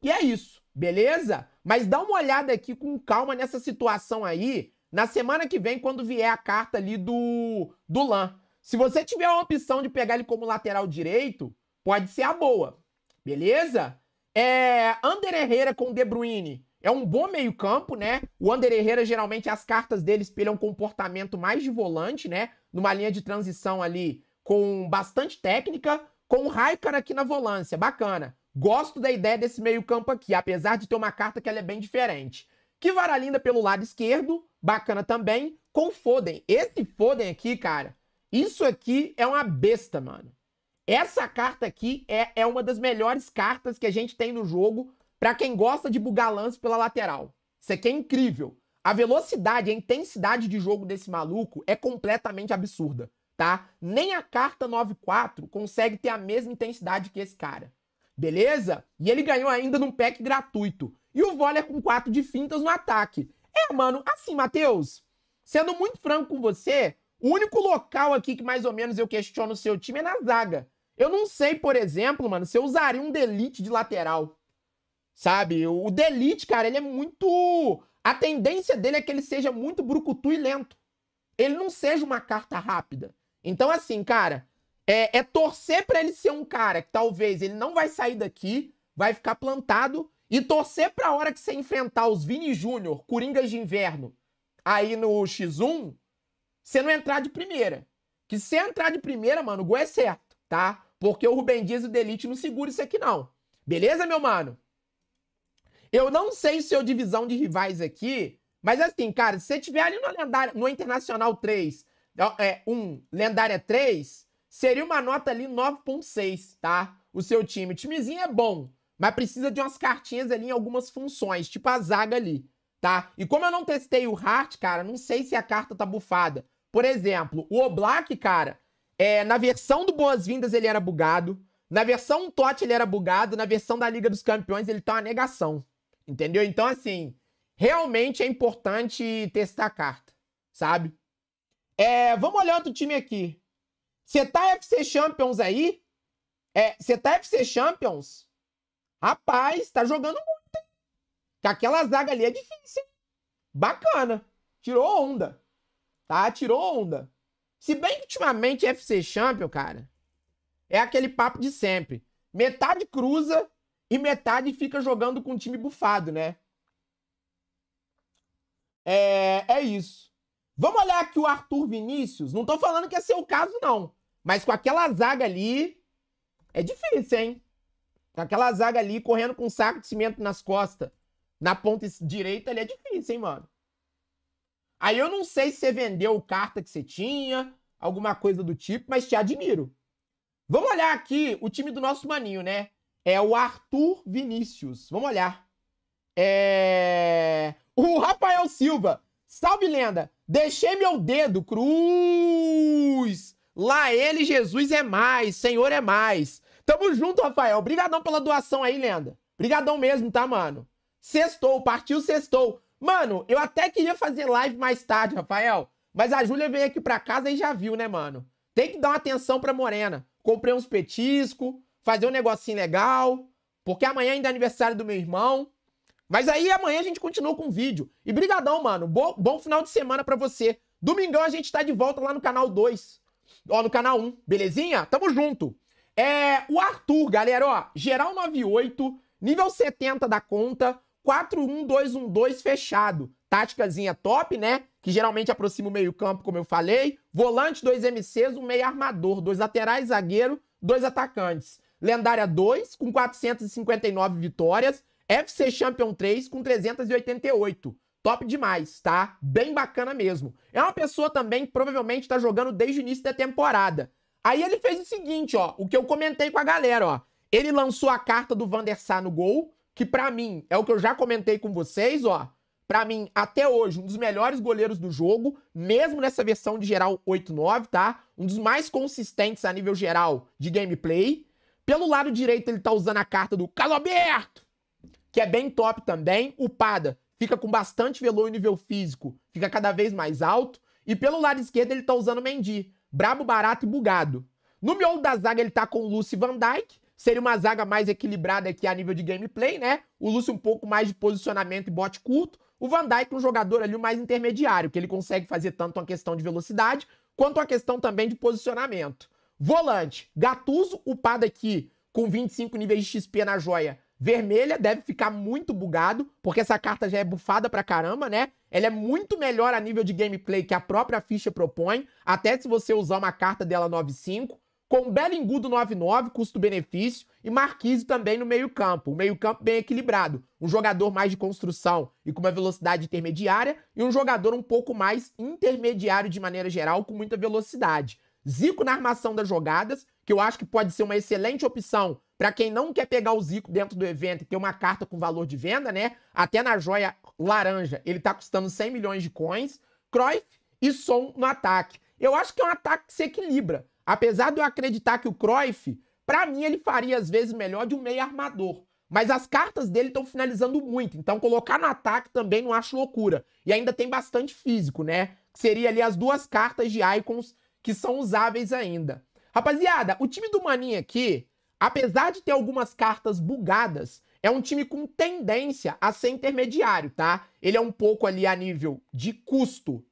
E é isso, beleza? Mas dá uma olhada aqui com calma nessa situação aí, na semana que vem, quando vier a carta ali do, do Lan. Se você tiver a opção de pegar ele como lateral direito, pode ser a boa, beleza? É, Ander Herrera com De Bruyne é um bom meio-campo, né? O Ander Herrera, geralmente, as cartas dele espelham um comportamento mais de volante, né? Numa linha de transição ali com bastante técnica, com o Raikkonen aqui na volância. Bacana. Gosto da ideia desse meio-campo aqui, apesar de ter uma carta que ela é bem diferente. Kivaralinda pelo lado esquerdo, bacana também, com Foden. Esse Foden aqui, cara, isso aqui é uma besta, mano. Essa carta aqui é, é uma das melhores cartas que a gente tem no jogo para quem gosta de bugar lance pela lateral. Isso aqui é incrível. A velocidade, a intensidade de jogo desse maluco é completamente absurda, tá? Nem a carta 9-4 consegue ter a mesma intensidade que esse cara. Beleza? E ele ganhou ainda num pack gratuito. E o Voller com 4 de fintas no ataque. É, mano, assim, Matheus, sendo muito franco com você, o único local aqui que mais ou menos eu questiono o seu time é na zaga. Eu não sei, por exemplo, mano, se eu usaria um Delete de lateral. Sabe? O Delete, cara, ele é muito. A tendência dele é que ele seja muito brucutu e lento. Ele não seja uma carta rápida. Então, assim, cara, é, é torcer para ele ser um cara que talvez ele não vai sair daqui, vai ficar plantado, e torcer pra hora que você enfrentar os Vini Júnior, Coringas de Inverno, aí no X1, você não entrar de primeira. Que se entrar de primeira, mano, o gol é certo, tá? Porque o Rubem Dias e o Delite não segura isso aqui, não. Beleza, meu mano? Eu não sei se eu divisão de rivais aqui, mas assim, cara, se você estiver ali no, lendário, no Internacional 3, é, 1, Lendária 3, seria uma nota ali 9.6, tá? O seu time. O timezinho é bom, mas precisa de umas cartinhas ali em algumas funções, tipo a zaga ali, tá? E como eu não testei o Hart, cara, não sei se a carta tá bufada. Por exemplo, o Oblak, cara, é, na versão do Boas-Vindas ele era bugado. Na versão TOT ele era bugado. Na versão da Liga dos Campeões ele tá uma negação. Entendeu? Então, assim, realmente é importante testar a carta, sabe? É, vamos olhar outro time aqui. Você tá FC Champions aí? É, você tá FC Champions? Rapaz, tá jogando muito, hein? Que aquela zaga ali é difícil. Bacana. Tirou onda. Tá? Tirou onda. Se bem que ultimamente FC Champion, cara, é aquele papo de sempre. Metade cruza e metade fica jogando com o time bufado, né? É, é isso. Vamos olhar aqui o Arthur Vinícius. Não tô falando que é seu caso, não. Mas com aquela zaga ali, é difícil, hein? Com aquela zaga ali, correndo com um saco de cimento nas costas, na ponta direita ali, é difícil, hein, mano? Aí eu não sei se você vendeu carta que você tinha, alguma coisa do tipo, mas te admiro. Vamos olhar aqui o time do nosso maninho, né? É o Arthur Vinícius. Vamos olhar. É. O Rafael Silva. Salve, lenda. Deixei meu dedo. Cruz. Lá ele, Jesus é mais. Senhor é mais. Tamo junto, Rafael. Obrigadão pela doação aí, lenda. Obrigadão mesmo, tá, mano? Sextou. Partiu, sextou. Mano, eu até queria fazer live mais tarde, Rafael. Mas a Júlia veio aqui pra casa e já viu, né, mano? Tem que dar uma atenção pra Morena. Comprei uns petiscos, fazer um negocinho legal. Porque amanhã ainda é aniversário do meu irmão. Mas aí amanhã a gente continua com o vídeo. E brigadão, mano. Bo bom final de semana pra você. Domingão a gente tá de volta lá no canal 2. Ó, no canal 1, belezinha? Tamo junto. É, o Arthur, galera, ó, geral 98, nível 70 da conta, 4-1-2-1-2 fechado. Táticazinha top, né? Que geralmente aproxima o meio-campo, como eu falei. Volante, dois MCs, um meio armador, dois laterais, zagueiro, dois atacantes. Lendária 2, com 459 vitórias. FC Champion 3, com 388. Top demais, tá? Bem bacana mesmo. É uma pessoa também que provavelmente tá jogando desde o início da temporada. Aí ele fez o seguinte, ó, o que eu comentei com a galera, ó. Ele lançou a carta do Van der Sar no gol, que para mim é o que eu já comentei com vocês, ó. Para mim, até hoje, um dos melhores goleiros do jogo, mesmo nessa versão de geral 8.9, tá? Um dos mais consistentes a nível geral de gameplay. Pelo lado direito, ele tá usando a carta do Aberto, que é bem top também. O Pada fica com bastante velo e nível físico, fica cada vez mais alto. E pelo lado esquerdo, ele tá usando o Mendy, brabo, barato e bugado. No miolo da zaga, ele tá com o Lucy Van Dyke, Seria uma zaga mais equilibrada aqui a nível de gameplay, né? O Lúcio um pouco mais de posicionamento e bote curto. O Van Dyke é um jogador ali mais intermediário, que ele consegue fazer tanto uma questão de velocidade quanto uma questão também de posicionamento. Volante, Gatuso upado aqui com 25 níveis de XP na joia vermelha, deve ficar muito bugado, porque essa carta já é bufada pra caramba, né? Ela é muito melhor a nível de gameplay que a própria ficha propõe, até se você usar uma carta dela 9.5 com Bellingu do 9-9, custo-benefício, e Marquise também no meio-campo. Um meio-campo bem equilibrado. Um jogador mais de construção e com uma velocidade intermediária, e um jogador um pouco mais intermediário de maneira geral, com muita velocidade. Zico na armação das jogadas, que eu acho que pode ser uma excelente opção para quem não quer pegar o Zico dentro do evento e ter uma carta com valor de venda, né? Até na joia laranja, ele tá custando 100 milhões de coins. Cruyff e Son no ataque. Eu acho que é um ataque que se equilibra. Apesar de eu acreditar que o Cruyff, para mim, ele faria às vezes melhor de um meio armador. Mas as cartas dele estão finalizando muito, então colocar no ataque também não acho loucura. E ainda tem bastante físico, né? seria ali as duas cartas de Icons que são usáveis ainda. Rapaziada, o time do Maninho aqui, apesar de ter algumas cartas bugadas, é um time com tendência a ser intermediário, tá? Ele é um pouco ali a nível de custo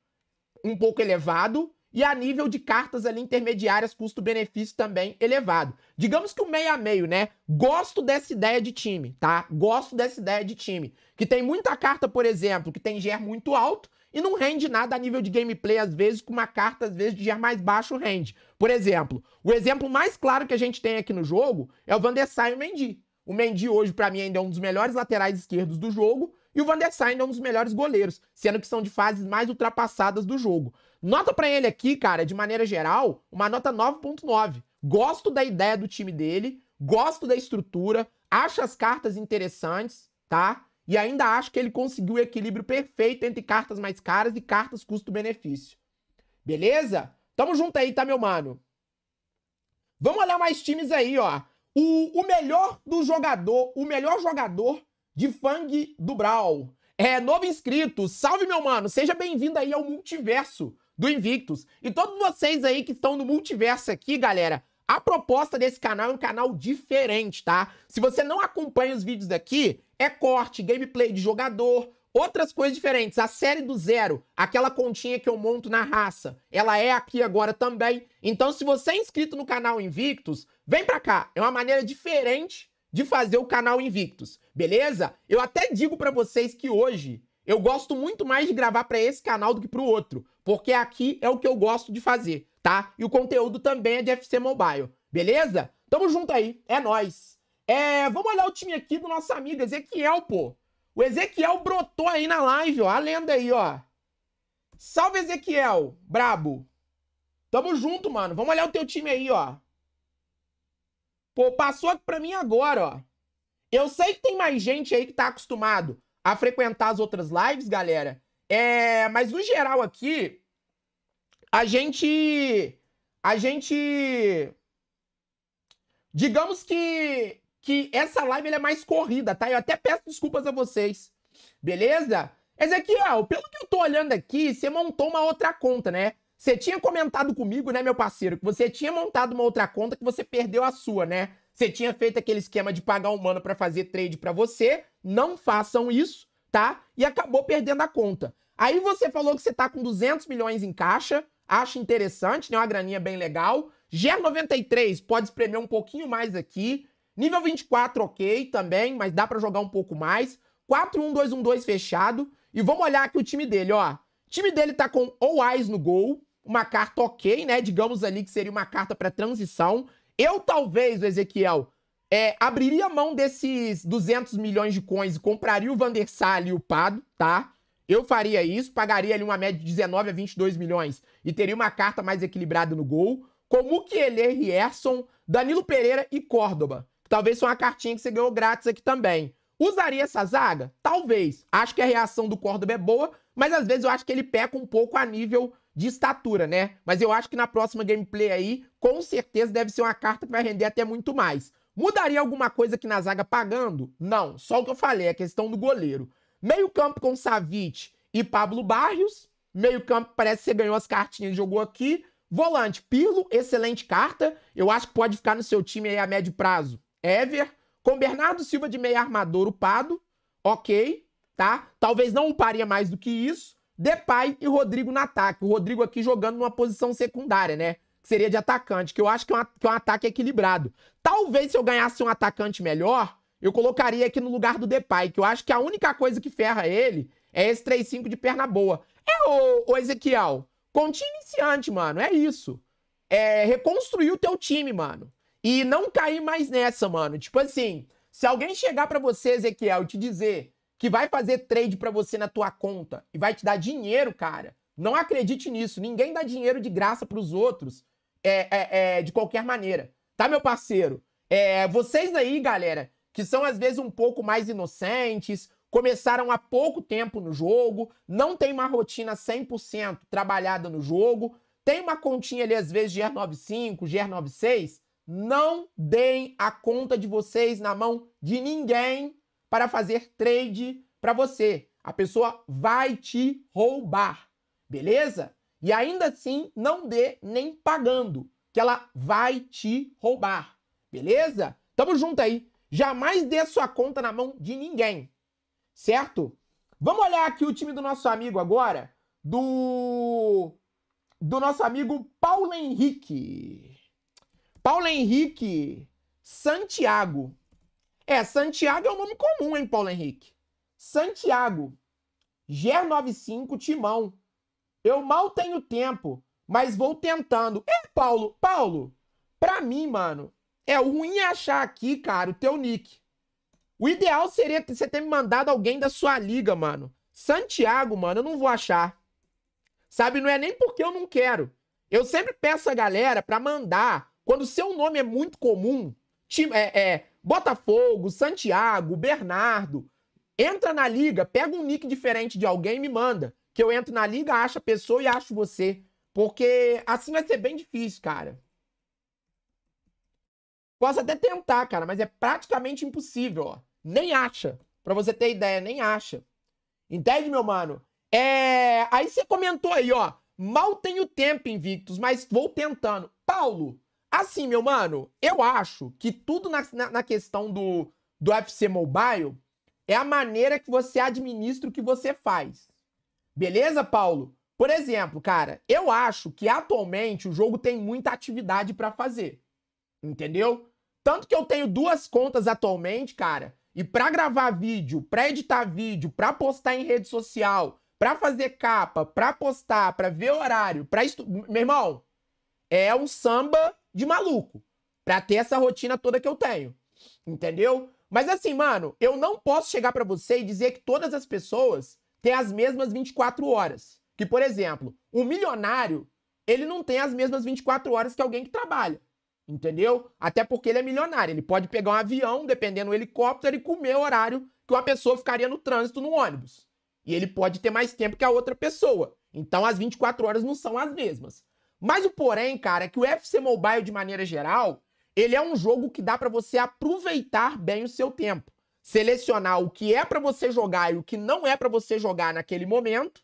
um pouco elevado, e a nível de cartas ali intermediárias, custo-benefício também elevado. Digamos que o meio a meio, né? Gosto dessa ideia de time, tá? Gosto dessa ideia de time. Que tem muita carta, por exemplo, que tem GER muito alto e não rende nada a nível de gameplay, às vezes, com uma carta, às vezes, de GER mais baixo rende. Por exemplo, o exemplo mais claro que a gente tem aqui no jogo é o Van der Sar e o Mendy. O Mendy hoje, para mim, ainda é um dos melhores laterais esquerdos do jogo, e o Van der Sar ainda é um dos melhores goleiros, sendo que são de fases mais ultrapassadas do jogo. Nota para ele aqui, cara, de maneira geral, uma nota 9.9. Gosto da ideia do time dele, gosto da estrutura, acho as cartas interessantes, tá? E ainda acho que ele conseguiu o equilíbrio perfeito entre cartas mais caras e cartas custo-benefício. Beleza? Tamo junto aí, tá, meu mano? Vamos olhar mais times aí, ó. O, o melhor do jogador, o melhor jogador de Fang do Brawl. É, novo inscrito, salve meu mano, seja bem-vindo aí ao multiverso do Invictus. E todos vocês aí que estão no multiverso aqui, galera, a proposta desse canal é um canal diferente, tá? Se você não acompanha os vídeos daqui, é corte, gameplay de jogador, outras coisas diferentes. A série do zero, aquela continha que eu monto na raça, ela é aqui agora também. Então, se você é inscrito no canal Invictus, vem pra cá. É uma maneira diferente de fazer o canal Invictus, beleza? Eu até digo para vocês que hoje eu gosto muito mais de gravar para esse canal do que para o outro, porque aqui é o que eu gosto de fazer, tá? E o conteúdo também é de FC Mobile, beleza? Tamo junto aí, é nós. É, vamos olhar o time aqui do nosso amigo Ezequiel, pô. O Ezequiel brotou aí na live, ó, a lenda aí, ó. Salve, Ezequiel, brabo. Tamo junto, mano. Vamos olhar o teu time aí, ó. Pô, passou aqui pra mim agora, ó. Eu sei que tem mais gente aí que tá acostumado a frequentar as outras lives, galera. É, mas no geral aqui, a gente. A gente. Digamos que, que essa live é mais corrida, tá? Eu até peço desculpas a vocês. Beleza? Ezequiel, pelo que eu tô olhando aqui, você montou uma outra conta, né? Você tinha comentado comigo, né, meu parceiro, que você tinha montado uma outra conta que você perdeu a sua, né? Você tinha feito aquele esquema de pagar um mano para fazer trade para você, não façam isso, tá? E acabou perdendo a conta. Aí você falou que você tá com 200 milhões em caixa, acho interessante, né? Uma graninha bem legal. Ger 93 pode espremer um pouquinho mais aqui. Nível 24, ok, também, mas dá para jogar um pouco mais. 4-1-2-1-2 fechado. E vamos olhar aqui o time dele, ó. O time dele tá com Owais no gol, uma carta ok, né? Digamos ali que seria uma carta para transição. Eu talvez, o Ezequiel, é, abriria mão desses 200 milhões de coins e compraria o Van der Sar e o Pado, tá? Eu faria isso, pagaria ali uma média de 19 a 22 milhões e teria uma carta mais equilibrada no gol, como o Kielê, Rierson, Danilo Pereira e Córdoba. Talvez seja uma cartinha que você ganhou grátis aqui também. Usaria essa zaga? Talvez. Acho que a reação do Córdoba é boa, mas às vezes eu acho que ele peca um pouco a nível de estatura, né? Mas eu acho que na próxima gameplay aí, com certeza deve ser uma carta que vai render até muito mais. Mudaria alguma coisa aqui na zaga pagando? Não, só o que eu falei, é a questão do goleiro. Meio campo com Savic e Pablo Barrios. Meio campo parece que você ganhou as cartinhas e jogou aqui. Volante, Pirlo, excelente carta. Eu acho que pode ficar no seu time aí a médio prazo. Ever. Com Bernardo Silva de meio armador, o Pado. Ok, tá? Talvez não uparia mais do que isso. Depay e Rodrigo no ataque. O Rodrigo aqui jogando numa posição secundária, né? Que seria de atacante, que eu acho que é que é um ataque equilibrado. Talvez se eu ganhasse um atacante melhor, eu colocaria aqui no lugar do Depay, que eu acho que a única coisa que ferra ele é esse 3-5 de perna boa. É, o, o Ezequiel, conte iniciante, mano, é isso. É reconstruir o teu time, mano. E não cair mais nessa, mano. Tipo assim, se alguém chegar para você, Ezequiel, e te dizer que vai fazer trade para você na tua conta e vai te dar dinheiro, cara, não acredite nisso. Ninguém dá dinheiro de graça para os outros é, é, é, de qualquer maneira. Tá, meu parceiro? É, vocês aí, galera, que são às vezes um pouco mais inocentes, começaram há pouco tempo no jogo, não tem uma rotina 100% trabalhada no jogo, tem uma continha ali às vezes GR 95, GR 96, não deem a conta de vocês na mão de ninguém para fazer trade para você. A pessoa vai te roubar, beleza? E ainda assim, não dê nem pagando, que ela vai te roubar, beleza? Tamo junto aí. Jamais dê sua conta na mão de ninguém, certo? Vamos olhar aqui o time do nosso amigo agora, do do nosso amigo Paulo Henrique. Paulo Henrique Santiago. É, Santiago é um nome comum, hein, Paulo Henrique? Santiago. G95 Timão. Eu mal tenho tempo, mas vou tentando. É, Paulo, Paulo, pra mim, mano, é ruim achar aqui, cara, o teu nick. O ideal seria você ter me mandado alguém da sua liga, mano. Santiago, mano, eu não vou achar. Sabe, não é nem porque eu não quero. Eu sempre peço a galera pra mandar, quando o seu nome é muito comum, time, é, é, Botafogo, Santiago, Bernardo, entra na liga, pega um nick diferente de alguém e me manda. Que eu entro na liga, acho a pessoa e acho você. Porque assim vai ser bem difícil, cara. Posso até tentar, cara, mas é praticamente impossível, ó. Nem acha. Pra você ter ideia, nem acha. Entende, meu mano? É. Aí você comentou aí, ó. Mal tenho tempo, Invictus, mas vou tentando. Paulo, assim, meu mano, eu acho que tudo na, na, na questão do, do UFC Mobile é a maneira que você administra o que você faz. Beleza, Paulo? Por exemplo, cara, eu acho que atualmente o jogo tem muita atividade para fazer. Entendeu? Tanto que eu tenho duas contas atualmente, cara. E para gravar vídeo, para editar vídeo, para postar em rede social, para fazer capa, para postar, para ver horário, para estu... meu irmão, é um samba de maluco para ter essa rotina toda que eu tenho. Entendeu? Mas assim, mano, eu não posso chegar para você e dizer que todas as pessoas têm as mesmas 24 horas. Que, por exemplo, um milionário, ele não tem as mesmas 24 horas que alguém que trabalha entendeu? Até porque ele é milionário, ele pode pegar um avião, dependendo do helicóptero, e comer o horário que uma pessoa ficaria no trânsito no ônibus. E ele pode ter mais tempo que a outra pessoa. Então as 24 horas não são as mesmas. Mas o porém, cara, é que o FC Mobile de maneira geral, ele é um jogo que dá para você aproveitar bem o seu tempo, selecionar o que é para você jogar e o que não é para você jogar naquele momento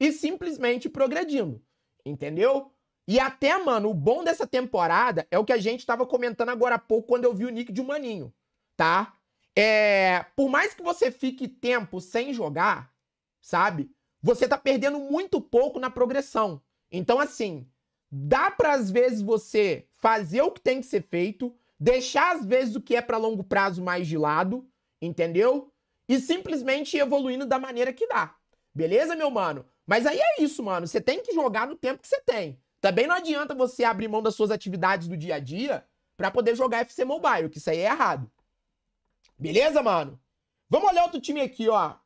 e simplesmente progredindo. Entendeu? E até, mano, o bom dessa temporada é o que a gente tava comentando agora há pouco quando eu vi o nick de um maninho, tá? É, por mais que você fique tempo sem jogar, sabe? Você tá perdendo muito pouco na progressão. Então, assim, dá para às vezes você fazer o que tem que ser feito, deixar às vezes o que é para longo prazo mais de lado, entendeu? E simplesmente evoluindo da maneira que dá. Beleza, meu mano? Mas aí é isso, mano. Você tem que jogar no tempo que você tem. Também não adianta você abrir mão das suas atividades do dia a dia para poder jogar FC Mobile, que isso aí é errado. Beleza, mano? Vamos olhar outro time aqui, ó.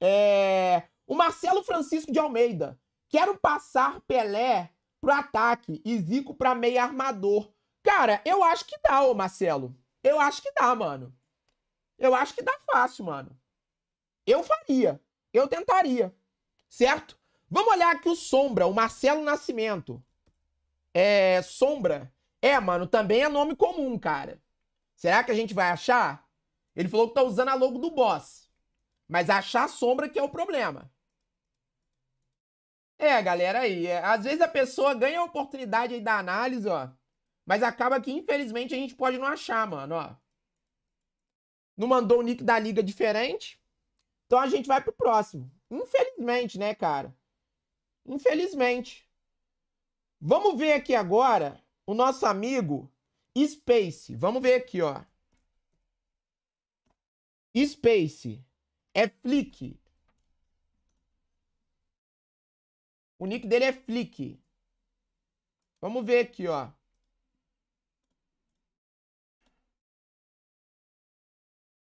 É... O Marcelo Francisco de Almeida. Quero passar Pelé pro ataque e Zico pra meio armador. Cara, eu acho que dá, ô Marcelo. Eu acho que dá, mano. Eu acho que dá fácil, mano. Eu faria. Eu tentaria. Certo? Vamos olhar aqui o Sombra, o Marcelo Nascimento. É. Sombra. É, mano, também é nome comum, cara. Será que a gente vai achar? Ele falou que tá usando a logo do boss. Mas achar a sombra que é o problema. É, galera, aí. É, às vezes a pessoa ganha a oportunidade aí da análise, ó. Mas acaba que, infelizmente, a gente pode não achar, mano, ó. Não mandou o nick da liga diferente. Então a gente vai pro próximo. Infelizmente, né, cara? Infelizmente. Vamos ver aqui agora o nosso amigo Space. Vamos ver aqui, ó. Space é Flick. O nick dele é Flick. Vamos ver aqui, ó.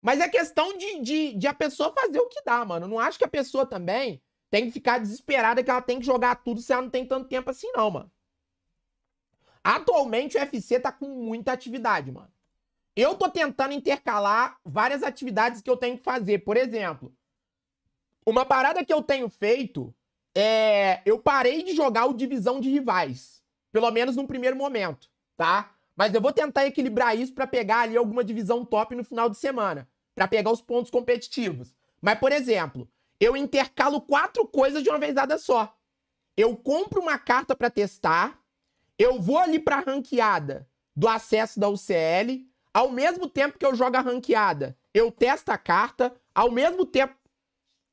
Mas é questão de, de, de, a pessoa fazer o que dá, mano. Não acho que a pessoa também tem que ficar desesperada que ela tem que jogar tudo se ela não tem tanto tempo assim, não, mano. Atualmente o UFC tá com muita atividade, mano. Eu tô tentando intercalar várias atividades que eu tenho que fazer. Por exemplo, uma parada que eu tenho feito é. Eu parei de jogar o Divisão de Rivais. Pelo menos num primeiro momento, tá? Mas eu vou tentar equilibrar isso para pegar ali alguma divisão top no final de semana. para pegar os pontos competitivos. Mas, por exemplo, eu intercalo quatro coisas de uma vez dada só. Eu compro uma carta para testar, eu vou ali para a ranqueada do acesso da UCL, ao mesmo tempo que eu jogo a ranqueada, eu testo a carta, ao mesmo tempo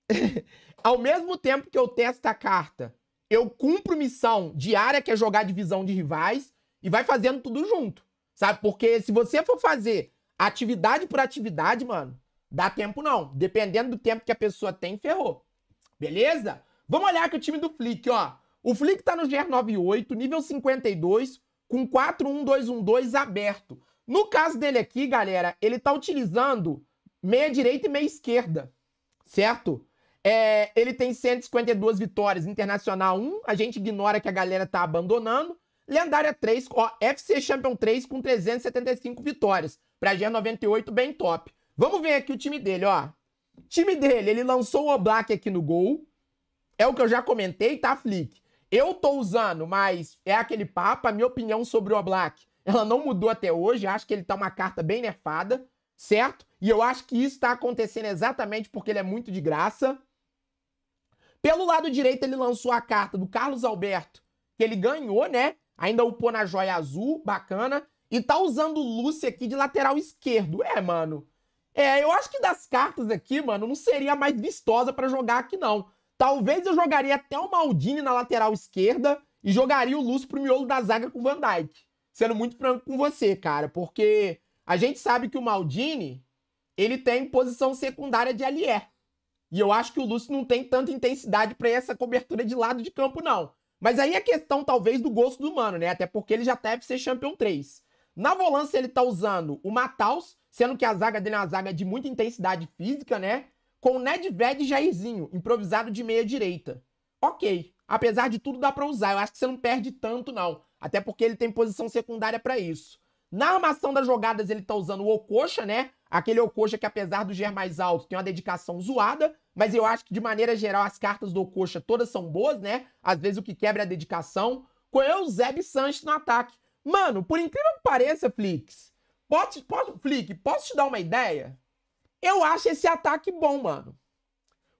ao mesmo tempo que eu testo a carta, eu cumpro missão diária que é jogar divisão de rivais e vai fazendo tudo junto, sabe? Porque se você for fazer atividade por atividade, mano, Dá tempo não. Dependendo do tempo que a pessoa tem, ferrou. Beleza? Vamos olhar aqui o time do Flick, ó. O Flick tá no GR98, nível 52, com 4-1-2-1-2 aberto. No caso dele aqui, galera, ele tá utilizando meia direita e meia esquerda, certo? É, ele tem 152 vitórias, Internacional 1, a gente ignora que a galera tá abandonando. Lendária 3, ó, FC Champion 3 com 375 vitórias. Pra GR98, bem top. Vamos ver aqui o time dele, ó. Time dele, ele lançou o Oblak aqui no gol. É o que eu já comentei, tá, Flick? Eu tô usando, mas é aquele papo. A minha opinião sobre o Oblak, ela não mudou até hoje. Acho que ele tá uma carta bem nerfada, certo? E eu acho que isso tá acontecendo exatamente porque ele é muito de graça. Pelo lado direito, ele lançou a carta do Carlos Alberto, que ele ganhou, né? Ainda upou na joia azul, bacana. E tá usando o Lúcio aqui de lateral esquerdo. É, mano. É, eu acho que das cartas aqui, mano, não seria a mais vistosa para jogar aqui, não. Talvez eu jogaria até o Maldini na lateral esquerda e jogaria o Lúcio pro miolo da zaga com o Van Dijk. Sendo muito franco com você, cara, porque a gente sabe que o Maldini, ele tem posição secundária de Alier. E eu acho que o Lúcio não tem tanta intensidade para essa cobertura de lado de campo, não. Mas aí a é questão, talvez, do gosto do mano, né? Até porque ele já deve ser Champion 3. Na volância, ele tá usando o Mataus, sendo que a zaga dele é uma zaga de muita intensidade física, né? Com Nedved e Jairzinho, improvisado de meia direita. Ok, apesar de tudo dá para usar, eu acho que você não perde tanto não, até porque ele tem posição secundária para isso. Na armação das jogadas ele tá usando o Ococha, né? Aquele Ococha que apesar do ger mais alto tem uma dedicação zoada, mas eu acho que de maneira geral as cartas do Ococha todas são boas, né? Às vezes o que quebra é a dedicação. Com o Eusébio Sanches no ataque. Mano, por incrível que pareça, Flix, Pode, pode, Flick, posso te dar uma ideia? Eu acho esse ataque bom, mano.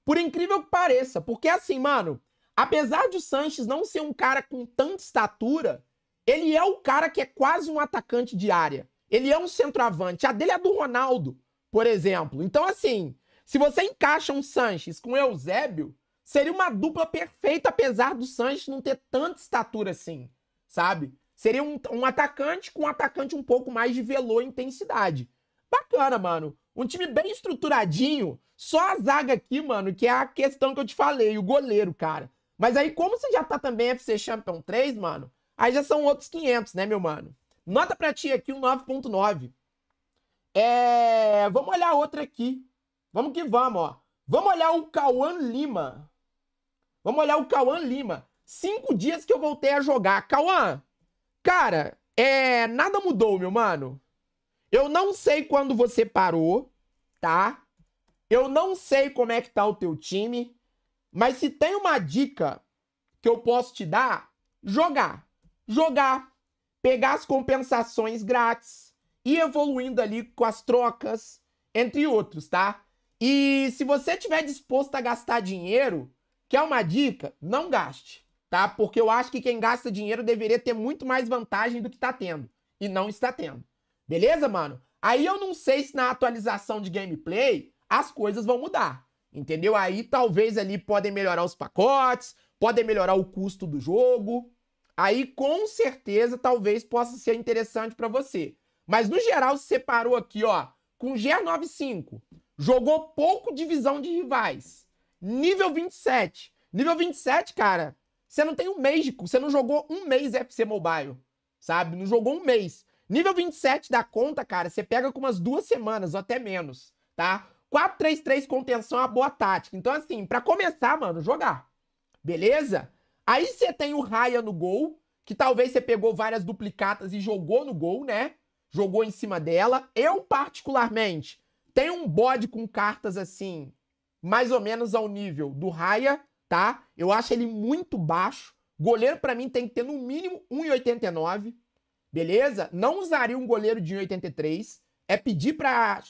Por incrível que pareça, porque assim, mano, apesar de o Sanches não ser um cara com tanta estatura, ele é o cara que é quase um atacante de área. Ele é um centroavante. A dele é do Ronaldo, por exemplo. Então, assim, se você encaixa um Sanches com o Eusébio, seria uma dupla perfeita, apesar do Sanches não ter tanta estatura assim, sabe? Seria um, um atacante com um atacante um pouco mais de velo e intensidade. Bacana, mano. Um time bem estruturadinho. Só a zaga aqui, mano, que é a questão que eu te falei, o goleiro, cara. Mas aí, como você já tá também FC Champion 3, mano, aí já são outros 500, né, meu mano? Nota pra ti aqui um 9.9. É... Vamos olhar outra aqui. Vamos que vamos, ó. Vamos olhar o Cauã Lima. Vamos olhar o Cauã Lima. Cinco dias que eu voltei a jogar. Cauã, Cara, é. Nada mudou, meu mano. Eu não sei quando você parou, tá? Eu não sei como é que tá o teu time. Mas se tem uma dica que eu posso te dar, jogar. Jogar. Pegar as compensações grátis. E evoluindo ali com as trocas, entre outros, tá? E se você tiver disposto a gastar dinheiro, quer uma dica? Não gaste tá? Porque eu acho que quem gasta dinheiro deveria ter muito mais vantagem do que tá tendo e não está tendo. Beleza, mano? Aí eu não sei se na atualização de gameplay as coisas vão mudar. Entendeu? Aí talvez ali podem melhorar os pacotes, podem melhorar o custo do jogo. Aí com certeza talvez possa ser interessante para você. Mas no geral se separou aqui, ó, com G95, jogou pouco divisão de rivais. Nível 27. Nível 27, cara, você não tem um mês, você não jogou um mês FC Mobile, sabe? Não jogou um mês. Nível 27 da conta, cara, você pega com umas duas semanas, ou até menos, tá? 4-3-3 contenção é uma boa tática. Então, assim, para começar, mano, jogar. Beleza? Aí você tem o Raya no gol, que talvez você pegou várias duplicatas e jogou no gol, né? Jogou em cima dela. Eu, particularmente, tenho um bode com cartas assim, mais ou menos ao nível do Raya, tá? Eu acho ele muito baixo. Goleiro para mim tem que ter no mínimo 1,89, beleza? Não usaria um goleiro de 1,83. É pedir pra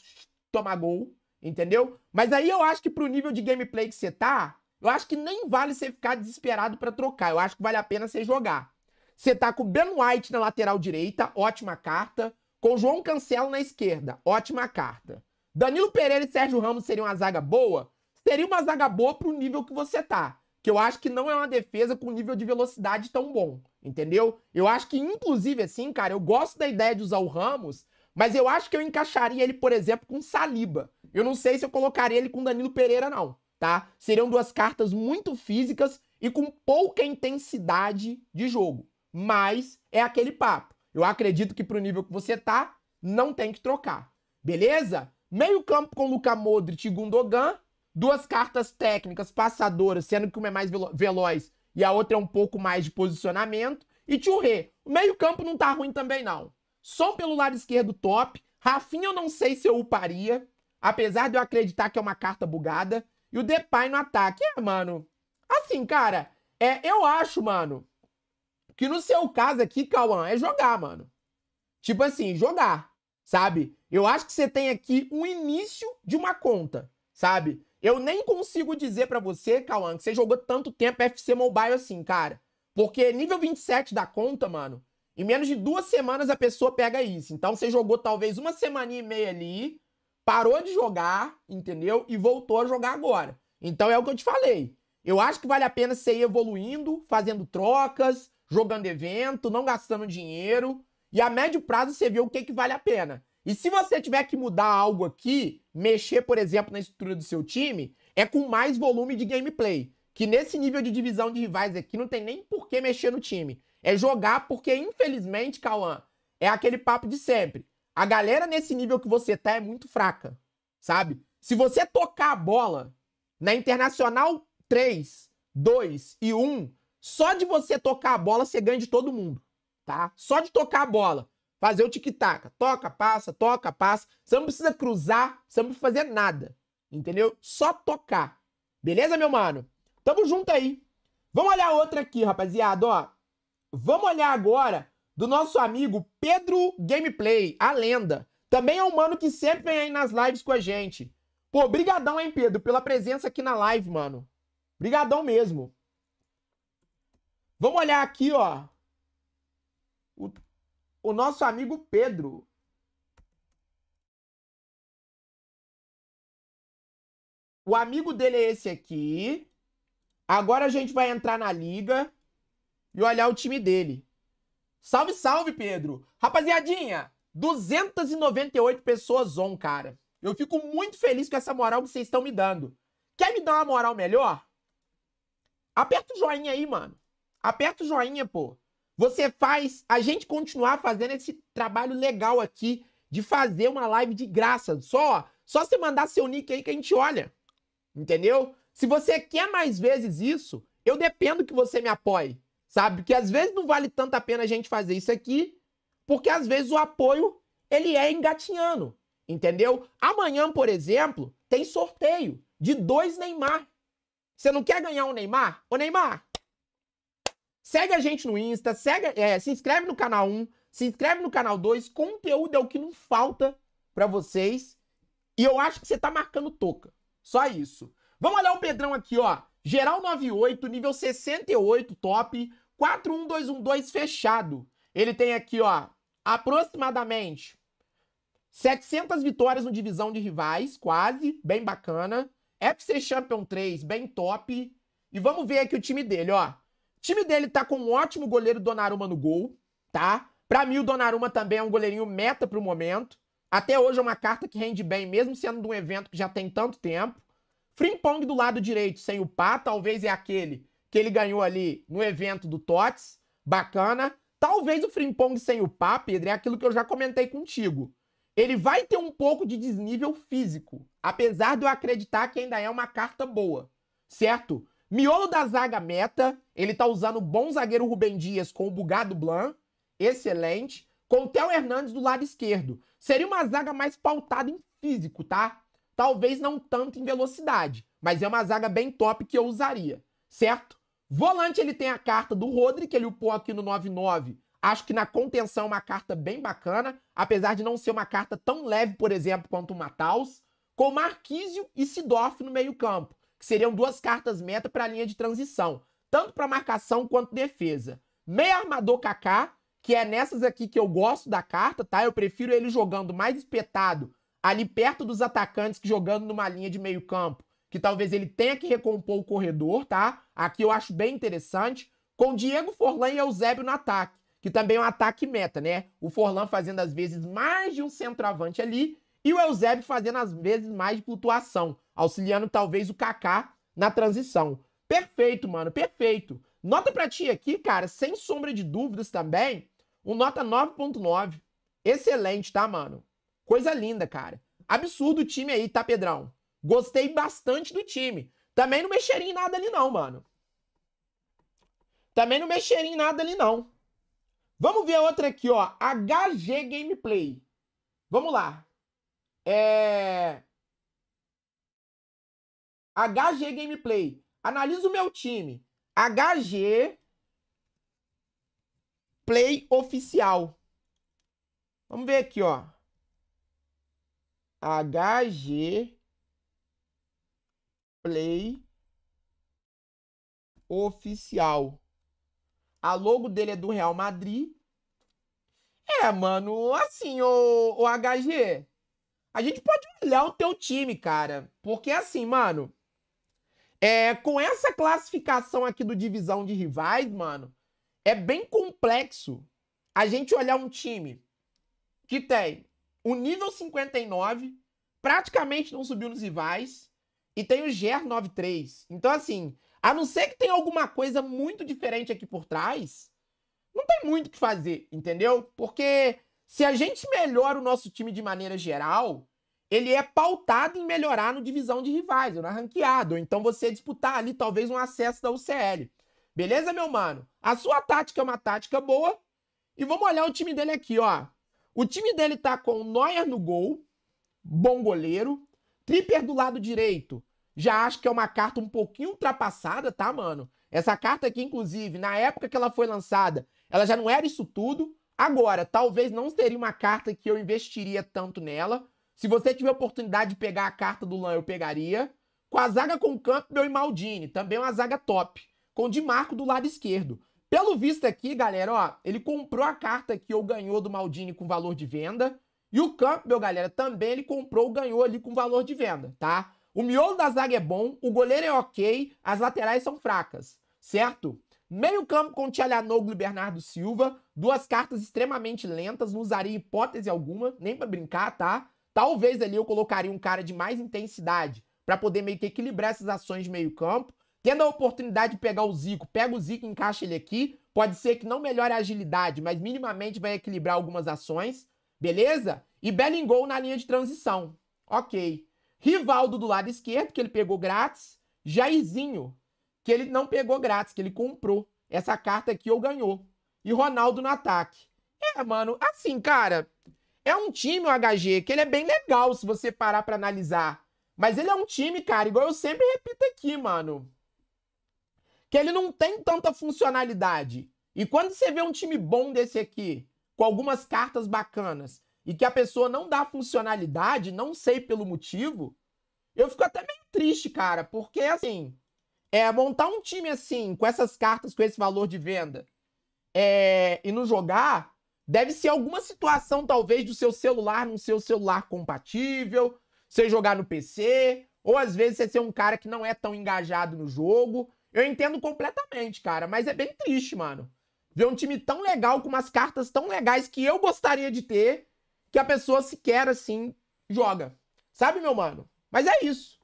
tomar gol, entendeu? Mas aí eu acho que pro nível de gameplay que você tá, eu acho que nem vale você ficar desesperado para trocar. Eu acho que vale a pena você jogar. Você tá com o Ben White na lateral direita, ótima carta. Com o João Cancelo na esquerda, ótima carta. Danilo Pereira e Sérgio Ramos seriam uma zaga boa? Seria uma zaga boa pro nível que você tá. Que eu acho que não é uma defesa com nível de velocidade tão bom. Entendeu? Eu acho que, inclusive, assim, cara, eu gosto da ideia de usar o Ramos, mas eu acho que eu encaixaria ele, por exemplo, com Saliba. Eu não sei se eu colocaria ele com Danilo Pereira, não. Tá? Seriam duas cartas muito físicas e com pouca intensidade de jogo. Mas é aquele papo. Eu acredito que pro nível que você tá, não tem que trocar. Beleza? Meio campo com Luka Modric e Gundogan duas cartas técnicas passadoras, sendo que uma é mais veloz e a outra é um pouco mais de posicionamento. E Thuré, o meio-campo não tá ruim também, não. Som pelo lado esquerdo top. Rafinha eu não sei se eu uparia, apesar de eu acreditar que é uma carta bugada. E o Depay no ataque. É, mano. Assim, cara, é, eu acho, mano, que no seu caso aqui, Cauã, é jogar, mano. Tipo assim, jogar, sabe? Eu acho que você tem aqui um início de uma conta, sabe? Eu nem consigo dizer para você, Cauã, que você jogou tanto tempo FC Mobile assim, cara. Porque nível 27 da conta, mano, em menos de duas semanas a pessoa pega isso. Então você jogou talvez uma semana e meia ali, parou de jogar, entendeu? E voltou a jogar agora. Então é o que eu te falei. Eu acho que vale a pena você ir evoluindo, fazendo trocas, jogando evento, não gastando dinheiro. E a médio prazo você vê o que, que vale a pena. E se você tiver que mudar algo aqui, mexer, por exemplo, na estrutura do seu time, é com mais volume de gameplay. Que nesse nível de divisão de rivais aqui não tem nem por que mexer no time. É jogar porque, infelizmente, Cauã, é aquele papo de sempre. A galera nesse nível que você tá é muito fraca, sabe? Se você tocar a bola na Internacional 3, 2 e 1, só de você tocar a bola você ganha de todo mundo, tá? Só de tocar a bola. Fazer o tic-tac. Toca, passa, toca, passa. Você não precisa cruzar, você não precisa fazer nada. Entendeu? Só tocar. Beleza, meu mano? Tamo junto aí. Vamos olhar outra aqui, rapaziada, ó. Vamos olhar agora do nosso amigo Pedro Gameplay, a lenda. Também é um mano que sempre vem aí nas lives com a gente. Pô, brigadão, hein, Pedro, pela presença aqui na live, mano. Brigadão mesmo. Vamos olhar aqui, ó. O o nosso amigo Pedro. O amigo dele é esse aqui. Agora a gente vai entrar na liga e olhar o time dele. Salve, salve, Pedro! Rapaziadinha, 298 pessoas on, cara. Eu fico muito feliz com essa moral que vocês estão me dando. Quer me dar uma moral melhor? Aperta o joinha aí, mano. Aperta o joinha, pô. Você faz a gente continuar fazendo esse trabalho legal aqui de fazer uma live de graça. Só, só você mandar seu nick aí que a gente olha. Entendeu? Se você quer mais vezes isso, eu dependo que você me apoie. Sabe? Porque às vezes não vale tanto a pena a gente fazer isso aqui, porque às vezes o apoio ele é engatinhando. Entendeu? Amanhã, por exemplo, tem sorteio de dois Neymar. Você não quer ganhar um Neymar? Ô Neymar, Segue a gente no Insta, segue, é, se inscreve no canal 1, se inscreve no canal 2. Conteúdo é o que não falta para vocês. E eu acho que você tá marcando toca. Só isso. Vamos olhar o Pedrão aqui, ó. Geral 98, nível 68, top. 41212 fechado. Ele tem aqui, ó, aproximadamente 700 vitórias no divisão de rivais, quase, bem bacana. FC Champion 3, bem top. E vamos ver aqui o time dele, ó time dele tá com um ótimo goleiro Donnarumma no gol, tá? Pra mim, o Donnarumma também é um goleirinho meta pro momento. Até hoje é uma carta que rende bem, mesmo sendo de um evento que já tem tanto tempo. Frimpong do lado direito, sem o pá, talvez é aquele que ele ganhou ali no evento do Tots. Bacana. Talvez o Frimpong sem o pá, Pedro, é aquilo que eu já comentei contigo. Ele vai ter um pouco de desnível físico, apesar de eu acreditar que ainda é uma carta boa, certo? Miolo da zaga meta, ele tá usando o bom zagueiro Rubem Dias com o bugado Blanc, excelente, com o Theo Hernandes do lado esquerdo. Seria uma zaga mais pautada em físico, tá? Talvez não tanto em velocidade, mas é uma zaga bem top que eu usaria, certo? Volante ele tem a carta do Rodri, que ele upou aqui no 99. Acho que na contenção é uma carta bem bacana, apesar de não ser uma carta tão leve, por exemplo, quanto o Mataus. Com Marquísio e Sidoff no meio campo que seriam duas cartas meta para a linha de transição, tanto para marcação quanto defesa. Meia armador Kaká, que é nessas aqui que eu gosto da carta, tá? Eu prefiro ele jogando mais espetado ali perto dos atacantes que jogando numa linha de meio campo, que talvez ele tenha que recompor o corredor, tá? Aqui eu acho bem interessante. Com Diego Forlan e Eusébio no ataque, que também é um ataque meta, né? O Forlan fazendo às vezes mais de um centroavante ali e o Eusebio fazendo às vezes mais de flutuação, auxiliando talvez o Kaká na transição. Perfeito, mano, perfeito. Nota pra ti aqui, cara, sem sombra de dúvidas também, um nota 9.9. Excelente, tá, mano? Coisa linda, cara. Absurdo o time aí, tá, Pedrão? Gostei bastante do time. Também não mexeria em nada ali não, mano. Também não mexeria em nada ali não. Vamos ver outra aqui, ó. HG Gameplay. Vamos lá. É... HG Gameplay. Analisa o meu time. HG Play Oficial. Vamos ver aqui, ó. HG Play Oficial. A logo dele é do Real Madrid. É, mano, assim, o, o HG a gente pode olhar o teu time, cara. Porque assim, mano, é, com essa classificação aqui do divisão de rivais, mano, é bem complexo a gente olhar um time que tem o nível 59, praticamente não subiu nos rivais, e tem o GER 93. Então, assim, a não ser que tenha alguma coisa muito diferente aqui por trás, não tem muito o que fazer, entendeu? Porque se a gente melhora o nosso time de maneira geral, ele é pautado em melhorar no divisão de rivais, ou na ranqueada, ou então você disputar ali talvez um acesso da UCL. Beleza, meu mano? A sua tática é uma tática boa. E vamos olhar o time dele aqui, ó. O time dele tá com o Neuer no gol, bom goleiro. Tripper do lado direito, já acho que é uma carta um pouquinho ultrapassada, tá, mano? Essa carta aqui, inclusive, na época que ela foi lançada, ela já não era isso tudo. Agora, talvez não seria uma carta que eu investiria tanto nela. Se você tiver oportunidade de pegar a carta do Lan, eu pegaria. Com a zaga com Campbell e Maldini, também uma zaga top. Com Di Marco do lado esquerdo. Pelo visto aqui, galera, ó, ele comprou a carta que eu ganhou do Maldini com valor de venda. E o Campbell, galera, também ele comprou, ganhou ali com valor de venda, tá? O miolo da zaga é bom, o goleiro é ok, as laterais são fracas, certo? Meio campo com Tchalhanoglu e Bernardo Silva. Duas cartas extremamente lentas, não usaria hipótese alguma, nem para brincar, tá? Talvez ali eu colocaria um cara de mais intensidade para poder meio que equilibrar essas ações de meio campo. Tendo a oportunidade de pegar o Zico, pega o Zico e encaixa ele aqui. Pode ser que não melhore a agilidade, mas minimamente vai equilibrar algumas ações, beleza? E Bellingol na linha de transição. Ok. Rivaldo do lado esquerdo, que ele pegou grátis. Jairzinho que ele não pegou grátis, que ele comprou essa carta aqui ou ganhou. E Ronaldo no ataque. É, mano, assim, cara, é um time o HG que ele é bem legal se você parar para analisar. Mas ele é um time, cara, igual eu sempre repito aqui, mano. Que ele não tem tanta funcionalidade. E quando você vê um time bom desse aqui, com algumas cartas bacanas, e que a pessoa não dá funcionalidade, não sei pelo motivo, eu fico até meio triste, cara, porque assim, é, montar um time assim, com essas cartas, com esse valor de venda, é, e não jogar, deve ser alguma situação, talvez, do seu celular não ser o celular compatível, você jogar no PC, ou às vezes você ser um cara que não é tão engajado no jogo. Eu entendo completamente, cara, mas é bem triste, mano. Ver um time tão legal, com umas cartas tão legais que eu gostaria de ter, que a pessoa sequer assim joga. Sabe, meu mano? Mas é isso.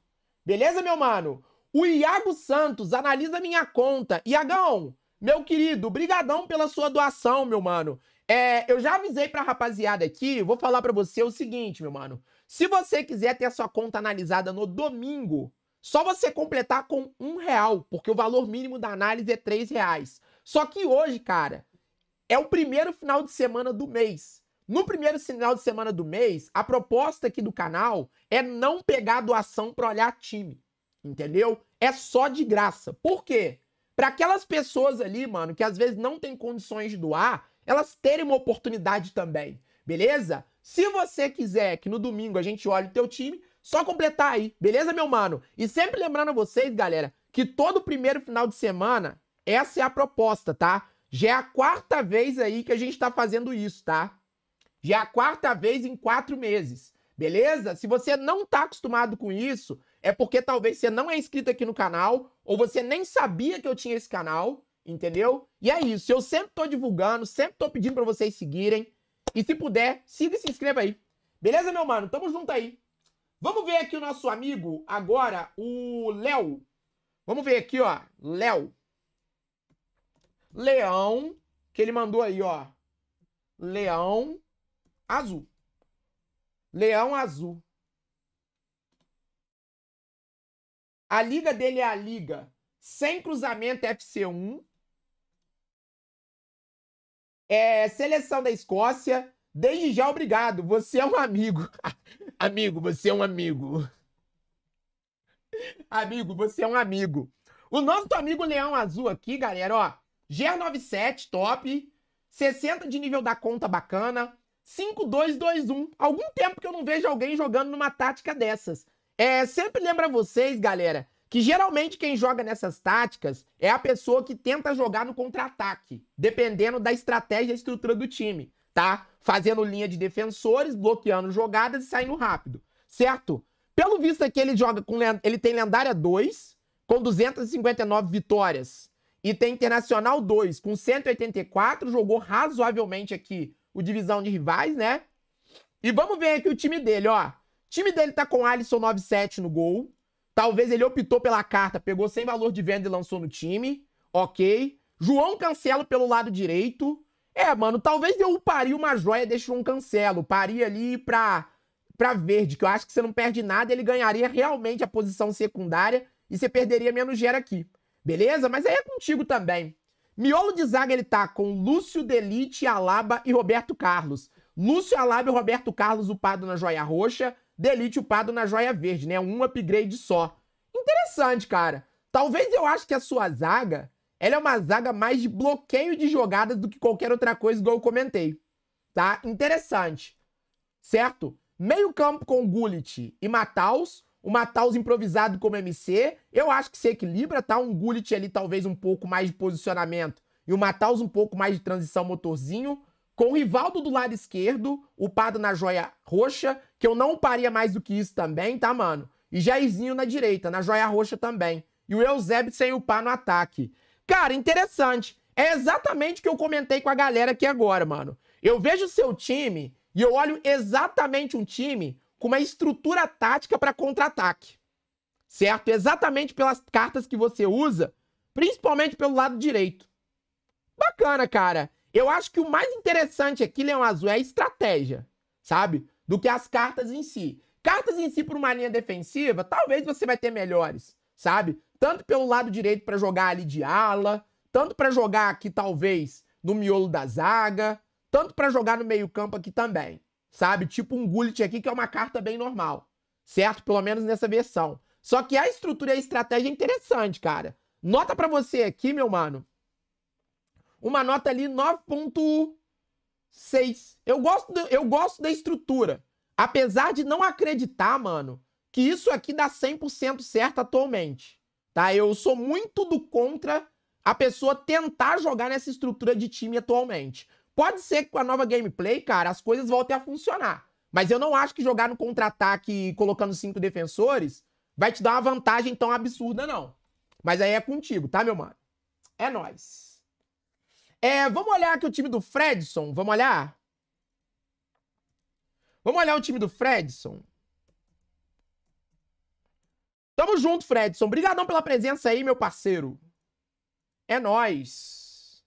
Beleza, meu mano? O Iago Santos analisa minha conta. Iagão, meu querido, brigadão pela sua doação, meu mano. É, eu já avisei pra rapaziada aqui, vou falar pra você o seguinte, meu mano. Se você quiser ter a sua conta analisada no domingo, só você completar com um real, porque o valor mínimo da análise é três reais. Só que hoje, cara, é o primeiro final de semana do mês. No primeiro final de semana do mês, a proposta aqui do canal é não pegar doação pra olhar time entendeu? É só de graça. Por quê? Para aquelas pessoas ali, mano, que às vezes não tem condições de doar, elas terem uma oportunidade também, beleza? Se você quiser que no domingo a gente olhe o teu time, só completar aí, beleza, meu mano? E sempre lembrando a vocês, galera, que todo primeiro final de semana, essa é a proposta, tá? Já é a quarta vez aí que a gente tá fazendo isso, tá? Já é a quarta vez em quatro meses. Beleza? Se você não tá acostumado com isso, é porque talvez você não é inscrito aqui no canal ou você nem sabia que eu tinha esse canal, entendeu? E é isso, eu sempre tô divulgando, sempre tô pedindo para vocês seguirem. E se puder, siga e se inscreva aí. Beleza, meu mano? Tamo junto aí. Vamos ver aqui o nosso amigo agora, o Léo. Vamos ver aqui, ó, Léo. Leão, que ele mandou aí, ó. Leão azul. Leão Azul. A liga dele é a liga sem cruzamento FC1. É seleção da Escócia. Desde já, obrigado. Você é um amigo. amigo, você é um amigo. amigo, você é um amigo. O nosso amigo Leão Azul aqui, galera, ó. GR97, top. 60 de nível da conta bacana. 5-2-2-1. Algum tempo que eu não vejo alguém jogando numa tática dessas. É, sempre lembra vocês, galera, que geralmente quem joga nessas táticas é a pessoa que tenta jogar no contra-ataque, dependendo da estratégia e estrutura do time, tá? Fazendo linha de defensores, bloqueando jogadas e saindo rápido, certo? Pelo visto aqui ele joga com ele tem lendária 2 com 259 vitórias e tem internacional 2 com 184, jogou razoavelmente aqui o divisão de rivais, né? E vamos ver aqui o time dele, ó. O time dele tá com Alisson 97 no gol. Talvez ele optou pela carta, pegou sem valor de venda e lançou no time. Ok. João Cancelo pelo lado direito. É, mano, talvez eu pariu uma joia desse João Cancelo. Paria ali pra, pra verde, que eu acho que você não perde nada. Ele ganharia realmente a posição secundária e você perderia menos gera aqui. Beleza? Mas aí é contigo também. Miolo de zaga ele tá com Lúcio Delite, Alaba e Roberto Carlos. Lúcio Alaba e Roberto Carlos upado na joia roxa, Delite upado na joia verde, né? Um upgrade só. Interessante, cara. Talvez eu ache que a sua zaga, ela é uma zaga mais de bloqueio de jogadas do que qualquer outra coisa, igual eu comentei. Tá? Interessante. Certo? Meio campo com Gullit e Mataus o Mataus improvisado como MC. Eu acho que se equilibra, tá? Um Gullit ali talvez um pouco mais de posicionamento e o Mataus um pouco mais de transição motorzinho. Com o Rivaldo do lado esquerdo, o na joia roxa, que eu não paria mais do que isso também, tá, mano? E Jairzinho na direita, na joia roxa também. E o Eusébio sem o no ataque. Cara, interessante. É exatamente o que eu comentei com a galera aqui agora, mano. Eu vejo o seu time e eu olho exatamente um time com uma estrutura tática para contra-ataque. Certo? Exatamente pelas cartas que você usa, principalmente pelo lado direito. Bacana, cara. Eu acho que o mais interessante aqui, Leão Azul, é a estratégia, sabe? Do que as cartas em si. Cartas em si para uma linha defensiva, talvez você vai ter melhores, sabe? Tanto pelo lado direito para jogar ali de ala, tanto para jogar aqui talvez no miolo da zaga, tanto para jogar no meio-campo aqui também sabe? Tipo um gullet aqui, que é uma carta bem normal, certo? Pelo menos nessa versão. Só que a estrutura e a estratégia é interessante, cara. Nota para você aqui, meu mano. Uma nota ali 9.6. Eu gosto, eu gosto da estrutura. Apesar de não acreditar, mano, que isso aqui dá 100% certo atualmente. Tá? Eu sou muito do contra a pessoa tentar jogar nessa estrutura de time atualmente. Pode ser que com a nova gameplay, cara, as coisas voltem a funcionar. Mas eu não acho que jogar no contra-ataque colocando cinco defensores vai te dar uma vantagem tão absurda, não. Mas aí é contigo, tá, meu mano? É nós. É, vamos olhar aqui o time do Fredson. Vamos olhar? Vamos olhar o time do Fredson. Tamo junto, Fredson. Obrigadão pela presença aí, meu parceiro. É nós.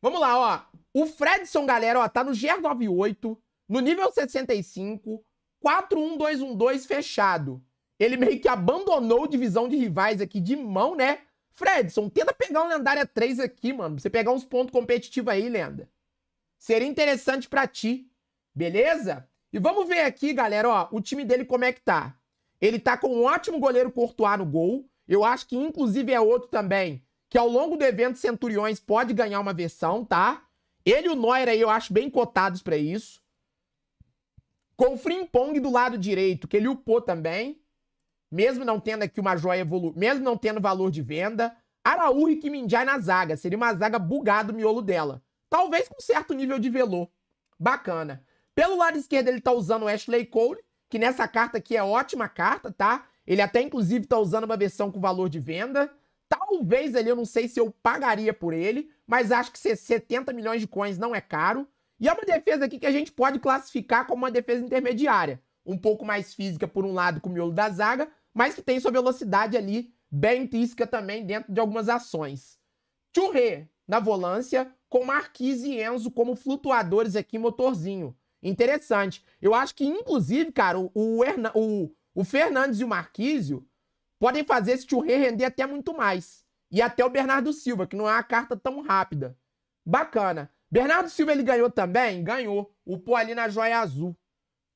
Vamos lá, ó. O Fredson, galera, ó, tá no GR98, no nível 65, 4-1-2-1-2 fechado. Ele meio que abandonou divisão de rivais aqui de mão, né? Fredson, tenta pegar um lendária 3 aqui, mano. Você pegar uns pontos competitivos aí, lenda. Seria interessante para ti, beleza? E vamos ver aqui, galera, ó, o time dele como é que tá. Ele tá com um ótimo goleiro Courtois no gol. Eu acho que, inclusive, é outro também, que ao longo do evento Centuriões pode ganhar uma versão, tá? Ele e o Neuer aí eu acho bem cotados para isso. Com o Frimpong do lado direito, que ele upou também. Mesmo não tendo aqui uma joia evolu... mesmo não tendo valor de venda. Araújo e Kiminjai na zaga. Seria uma zaga bugada o miolo dela. Talvez com certo nível de velô. Bacana. Pelo lado esquerdo ele tá usando o Ashley Cole, que nessa carta aqui é ótima carta, tá? Ele até inclusive tá usando uma versão com valor de venda. Talvez ali, eu não sei se eu pagaria por ele, mas acho que 70 milhões de coins não é caro. E é uma defesa aqui que a gente pode classificar como uma defesa intermediária. Um pouco mais física por um lado com o miolo da zaga, mas que tem sua velocidade ali bem intrínseca também dentro de algumas ações. Churré na volância, com Marquise e Enzo como flutuadores aqui motorzinho. Interessante. Eu acho que, inclusive, cara, o, o, o, o Fernandes e o Marquísio podem fazer esse Churré render até muito mais. E até o Bernardo Silva, que não é uma carta tão rápida. Bacana. Bernardo Silva ele ganhou também? Ganhou. O pô ali na joia azul.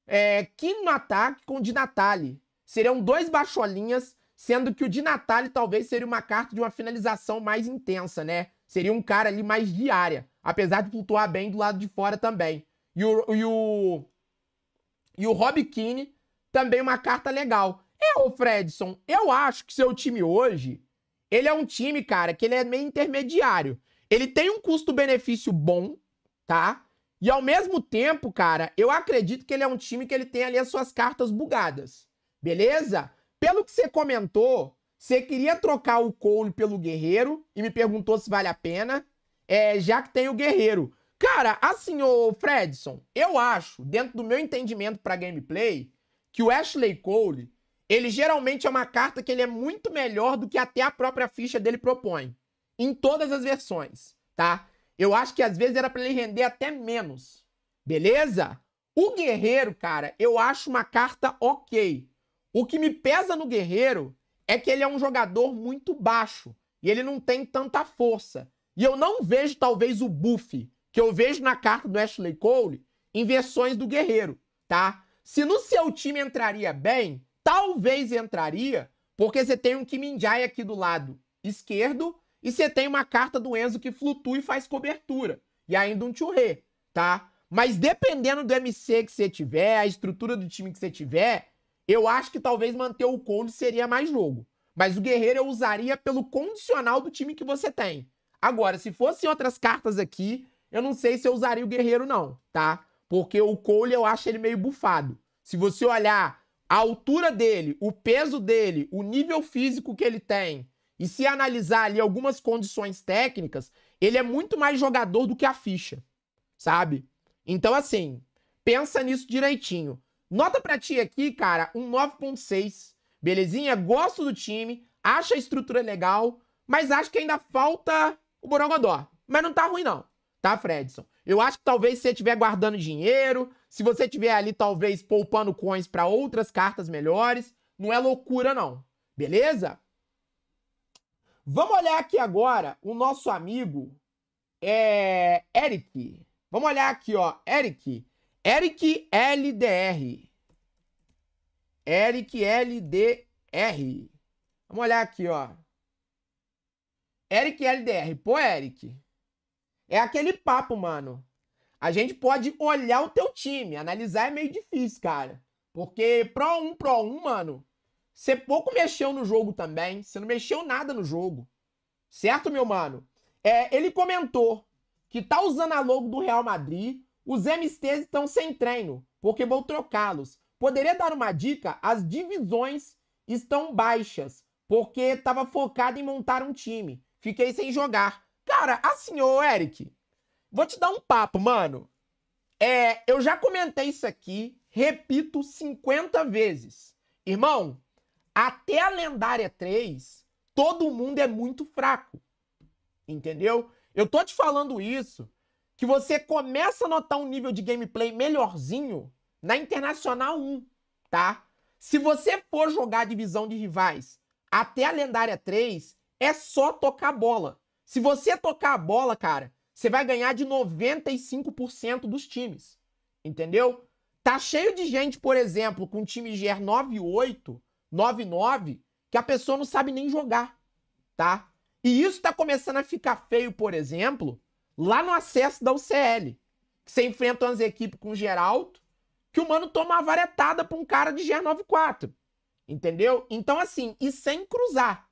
É, Kim no ataque com o Di Natale. Seriam dois baixolinhas, sendo que o Di Natale talvez seria uma carta de uma finalização mais intensa, né? Seria um cara ali mais de área, apesar de flutuar bem do lado de fora também. E o, e o, e o Rob Kine, também uma carta legal. É, o Fredson, eu acho que seu time hoje, ele é um time, cara, que ele é meio intermediário. Ele tem um custo-benefício bom, tá? E ao mesmo tempo, cara, eu acredito que ele é um time que ele tem ali as suas cartas bugadas. Beleza? Pelo que você comentou, você queria trocar o Cole pelo Guerreiro e me perguntou se vale a pena, é, já que tem o Guerreiro. Cara, assim, ô Fredson, eu acho, dentro do meu entendimento para gameplay, que o Ashley Cole, ele geralmente é uma carta que ele é muito melhor do que até a própria ficha dele propõe. Em todas as versões, tá? Eu acho que às vezes era para ele render até menos. Beleza? O guerreiro, cara, eu acho uma carta ok. O que me pesa no guerreiro é que ele é um jogador muito baixo e ele não tem tanta força. E eu não vejo talvez o buff que eu vejo na carta do Ashley Cole em versões do guerreiro, tá? Se no seu time entraria bem, Talvez entraria, porque você tem um Kim Jai aqui do lado esquerdo e você tem uma carta do Enzo que flutua e faz cobertura. E ainda um Churré, tá? Mas dependendo do MC que você tiver, a estrutura do time que você tiver, eu acho que talvez manter o Cole seria mais jogo. Mas o Guerreiro eu usaria pelo condicional do time que você tem. Agora, se fossem outras cartas aqui, eu não sei se eu usaria o Guerreiro não, tá? Porque o Cole eu acho ele meio bufado. Se você olhar a altura dele, o peso dele, o nível físico que ele tem, e se analisar ali algumas condições técnicas, ele é muito mais jogador do que a ficha, sabe? Então, assim, pensa nisso direitinho. Nota pra ti aqui, cara, um 9.6, belezinha? Gosto do time, acho a estrutura legal, mas acho que ainda falta o Borogodó. Mas não tá ruim, não, tá, Fredson? Eu acho que talvez se você estiver guardando dinheiro, se você tiver ali, talvez, poupando coins para outras cartas melhores, não é loucura, não. Beleza? Vamos olhar aqui agora o nosso amigo é, Eric. Vamos olhar aqui, ó. Eric. Eric LDR. Eric LDR. Vamos olhar aqui, ó. Eric LDR. Pô, Eric. É aquele papo, mano. A gente pode olhar o teu time. Analisar é meio difícil, cara. Porque Pro 1, Pro 1, mano, você pouco mexeu no jogo também. Você não mexeu nada no jogo. Certo, meu mano? É, ele comentou que tá usando a logo do Real Madrid. Os MSTs estão sem treino, porque vou trocá-los. Poderia dar uma dica? As divisões estão baixas, porque tava focado em montar um time. Fiquei sem jogar. Cara, assim, ô Eric, Vou te dar um papo, mano. É, eu já comentei isso aqui, repito 50 vezes. Irmão, até a lendária 3, todo mundo é muito fraco. Entendeu? Eu tô te falando isso que você começa a notar um nível de gameplay melhorzinho na Internacional 1, tá? Se você for jogar a divisão de rivais até a lendária 3, é só tocar a bola. Se você tocar a bola, cara, você vai ganhar de 95% dos times. Entendeu? Tá cheio de gente, por exemplo, com time GR 9-9, que a pessoa não sabe nem jogar, tá? E isso tá começando a ficar feio, por exemplo, lá no acesso da UCL. Que você enfrenta umas equipes com Geraldo, que o mano toma uma varetada pra um cara de GR 9-4. Entendeu? Então, assim, e sem cruzar.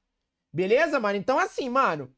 Beleza, mano? Então, assim, mano,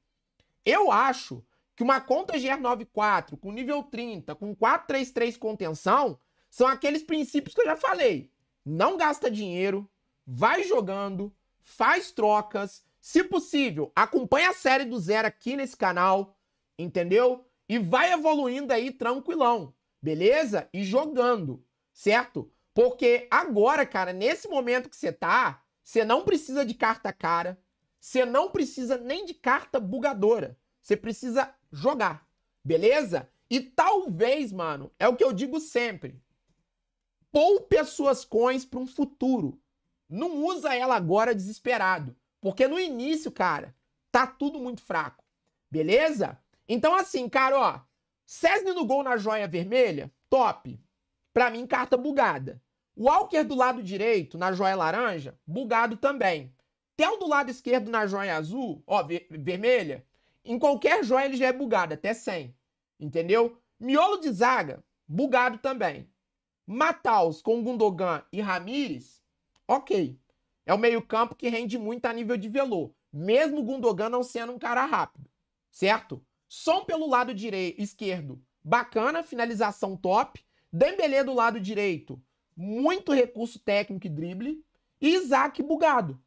eu acho que uma conta GR94 com nível 30, com 433 contenção, são aqueles princípios que eu já falei. Não gasta dinheiro, vai jogando, faz trocas, se possível, acompanha a série do zero aqui nesse canal, entendeu? E vai evoluindo aí tranquilão, beleza? E jogando, certo? Porque agora, cara, nesse momento que você tá, você não precisa de carta cara, você não precisa nem de carta bugadora. Você precisa jogar, beleza? E talvez, mano, é o que eu digo sempre. Poupe as suas coins para um futuro. Não usa ela agora desesperado, porque no início, cara, tá tudo muito fraco. Beleza? Então assim, cara, ó, Cesne no gol na joia vermelha, top. Pra mim, carta bugada. Walker do lado direito, na joia laranja, bugado também. Tel do lado esquerdo na joia azul, ó, ver vermelha, em qualquer joia ele já é bugado, até 100. Entendeu? Miolo de zaga, bugado também. Mataus com Gundogan e Ramires, ok. É o meio-campo que rende muito a nível de velô, mesmo Gundogan não sendo um cara rápido, certo? Som pelo lado direito, esquerdo, bacana, finalização top. Dembele do lado direito, muito recurso técnico e drible. E Isaac bugado.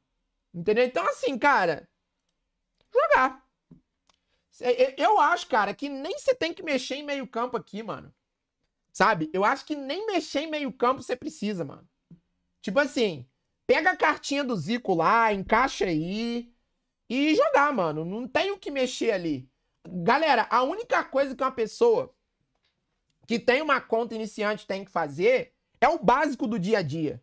Entendeu? Então, assim, cara, jogar. É, é, eu acho, cara, que nem você tem que mexer em meio campo aqui, mano. Sabe? Eu acho que nem mexer em meio campo você precisa, mano. Tipo assim, pega a cartinha do Zico lá, encaixa aí e jogar, mano. Não tem o que mexer ali. Galera, a única coisa que uma pessoa que tem uma conta iniciante tem que fazer é o básico do dia a dia,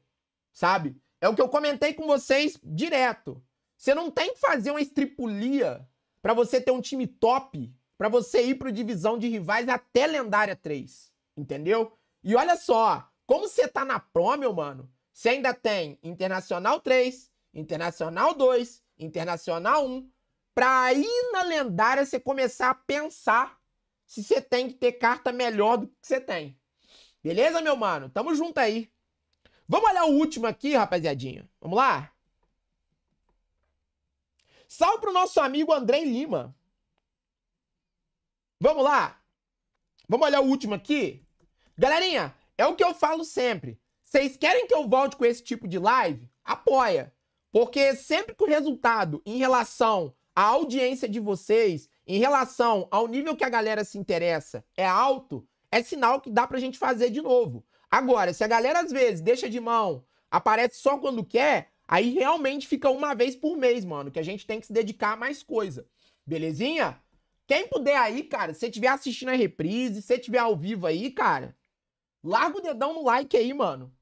sabe? É o que eu comentei com vocês direto. Você não tem que fazer uma estripulia para você ter um time top, para você ir para divisão de rivais até lendária 3, entendeu? E olha só, como você tá na Pro, meu mano, você ainda tem Internacional 3, Internacional 2, Internacional 1, para aí na lendária você começar a pensar se você tem que ter carta melhor do que você tem. Beleza, meu mano? Tamo junto aí. Vamos olhar o último aqui, rapaziadinha. Vamos lá? Salve pro nosso amigo André Lima. Vamos lá. Vamos olhar o último aqui. Galerinha, é o que eu falo sempre. Vocês querem que eu volte com esse tipo de live? Apoia. Porque sempre que o resultado em relação à audiência de vocês, em relação ao nível que a galera se interessa, é alto, é sinal que dá pra gente fazer de novo. Agora, se a galera às vezes deixa de mão, aparece só quando quer, Aí realmente fica uma vez por mês, mano, que a gente tem que se dedicar a mais coisa. Belezinha? Quem puder aí, cara, se tiver estiver assistindo a reprise, se tiver estiver ao vivo aí, cara, larga o dedão no like aí, mano.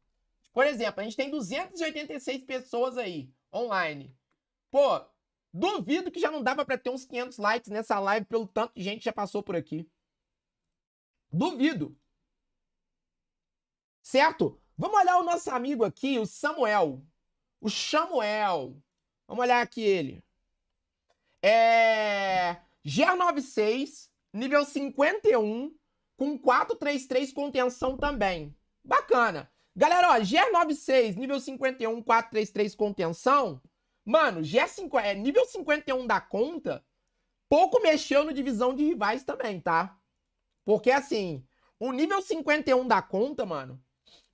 Por exemplo, a gente tem 286 pessoas aí, online. Pô, duvido que já não dava para ter uns 500 likes nessa live pelo tanto de gente que já passou por aqui. Duvido. Certo? Vamos olhar o nosso amigo aqui, o Samuel. O Samuel. Vamos olhar aqui ele. É. GER96, nível 51, com 433 contenção também. Bacana. Galera, ó, GER96, nível 51, 433 contenção. Mano, GER5, é, nível 51 da conta, pouco mexeu no divisão de rivais também, tá? Porque assim, o nível 51 da conta, mano,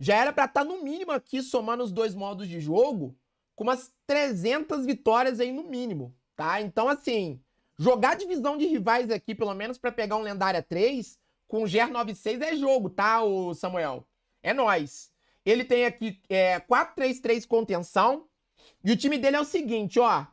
já era pra estar tá no mínimo aqui somando os dois modos de jogo com umas 300 vitórias aí no mínimo, tá? Então, assim, jogar divisão de rivais aqui, pelo menos para pegar um Lendária 3, com o GER 96 é jogo, tá, o Samuel? É nós. Ele tem aqui é, 4-3-3 contenção. E o time dele é o seguinte, ó.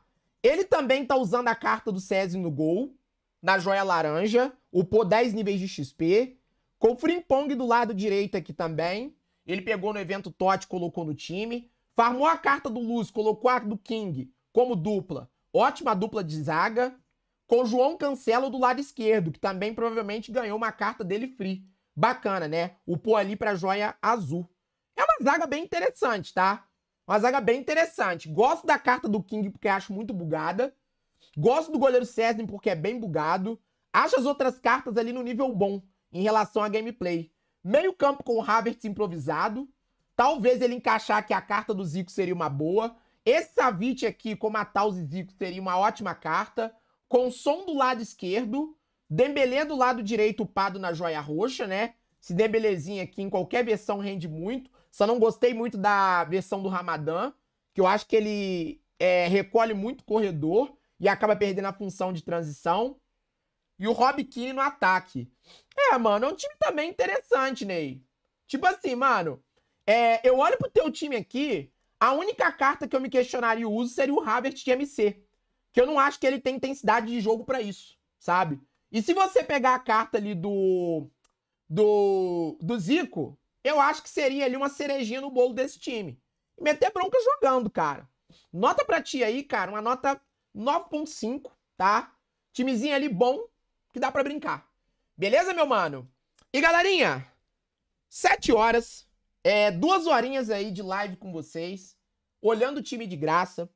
Ele também tá usando a carta do César no gol, na joia laranja, upou 10 níveis de XP, com o Frimpong do lado direito aqui também. Ele pegou no evento Totti, colocou no time. Farmou a carta do Luz, colocou a do King como dupla. Ótima dupla de zaga. Com o João Cancelo do lado esquerdo, que também provavelmente ganhou uma carta dele free. Bacana, né? O pô ali pra joia azul. É uma zaga bem interessante, tá? Uma zaga bem interessante. Gosto da carta do King porque acho muito bugada. Gosto do goleiro César porque é bem bugado. Acho as outras cartas ali no nível bom em relação à gameplay. Meio campo com o Havertz improvisado. Talvez ele encaixar que a carta do Zico seria uma boa. Esse Savic aqui, como a Taus e Zico, seria uma ótima carta. Com som do lado esquerdo. Dembelé do lado direito, upado na joia roxa, né? Esse Dembelezinho aqui, em qualquer versão, rende muito. Só não gostei muito da versão do Ramadã, que eu acho que ele é, recolhe muito corredor e acaba perdendo a função de transição. E o Rob Keane no ataque. É, mano, é um time também interessante, Ney. Tipo assim, mano, é, eu olho pro teu time aqui, a única carta que eu me questionaria o uso seria o Havertz de MC. Que eu não acho que ele tem intensidade de jogo para isso, sabe? E se você pegar a carta ali do. do. do Zico, eu acho que seria ali uma cerejinha no bolo desse time. E meter bronca jogando, cara. Nota pra ti aí, cara, uma nota 9.5, tá? Timezinho ali bom, que dá para brincar. Beleza, meu mano? E galerinha, 7 horas, é, duas horinhas aí de live com vocês, olhando o time de graça.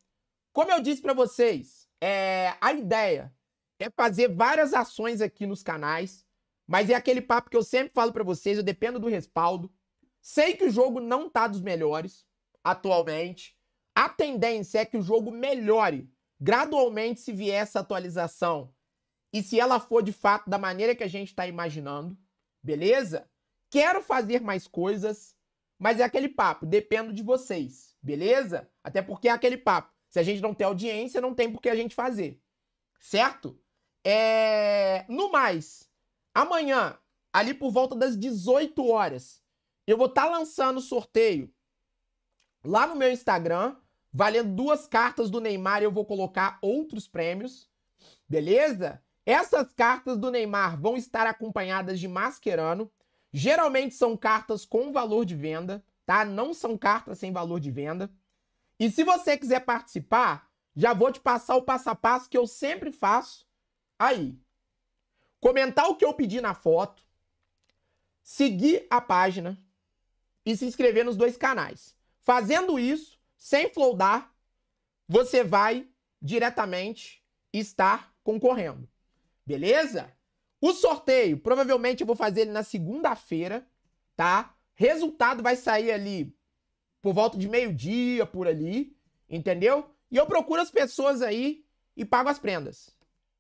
Como eu disse para vocês, é, a ideia é fazer várias ações aqui nos canais, mas é aquele papo que eu sempre falo para vocês, eu dependo do respaldo. Sei que o jogo não tá dos melhores atualmente. A tendência é que o jogo melhore gradualmente se vier essa atualização e se ela for de fato da maneira que a gente está imaginando, beleza? Quero fazer mais coisas. Mas é aquele papo, dependo de vocês, beleza? Até porque é aquele papo. Se a gente não tem audiência, não tem por que a gente fazer. Certo? É... No mais, amanhã, ali por volta das 18 horas, eu vou estar tá lançando sorteio lá no meu Instagram, valendo duas cartas do Neymar, eu vou colocar outros prêmios. Beleza? Essas cartas do Neymar vão estar acompanhadas de Mascherano. Geralmente são cartas com valor de venda, tá? Não são cartas sem valor de venda. E se você quiser participar, já vou te passar o passo a passo que eu sempre faço. Aí. Comentar o que eu pedi na foto, seguir a página e se inscrever nos dois canais. Fazendo isso, sem floodar, você vai diretamente estar concorrendo. Beleza? O sorteio, provavelmente eu vou fazer ele na segunda-feira, tá? Resultado vai sair ali por volta de meio-dia, por ali, entendeu? E eu procuro as pessoas aí e pago as prendas.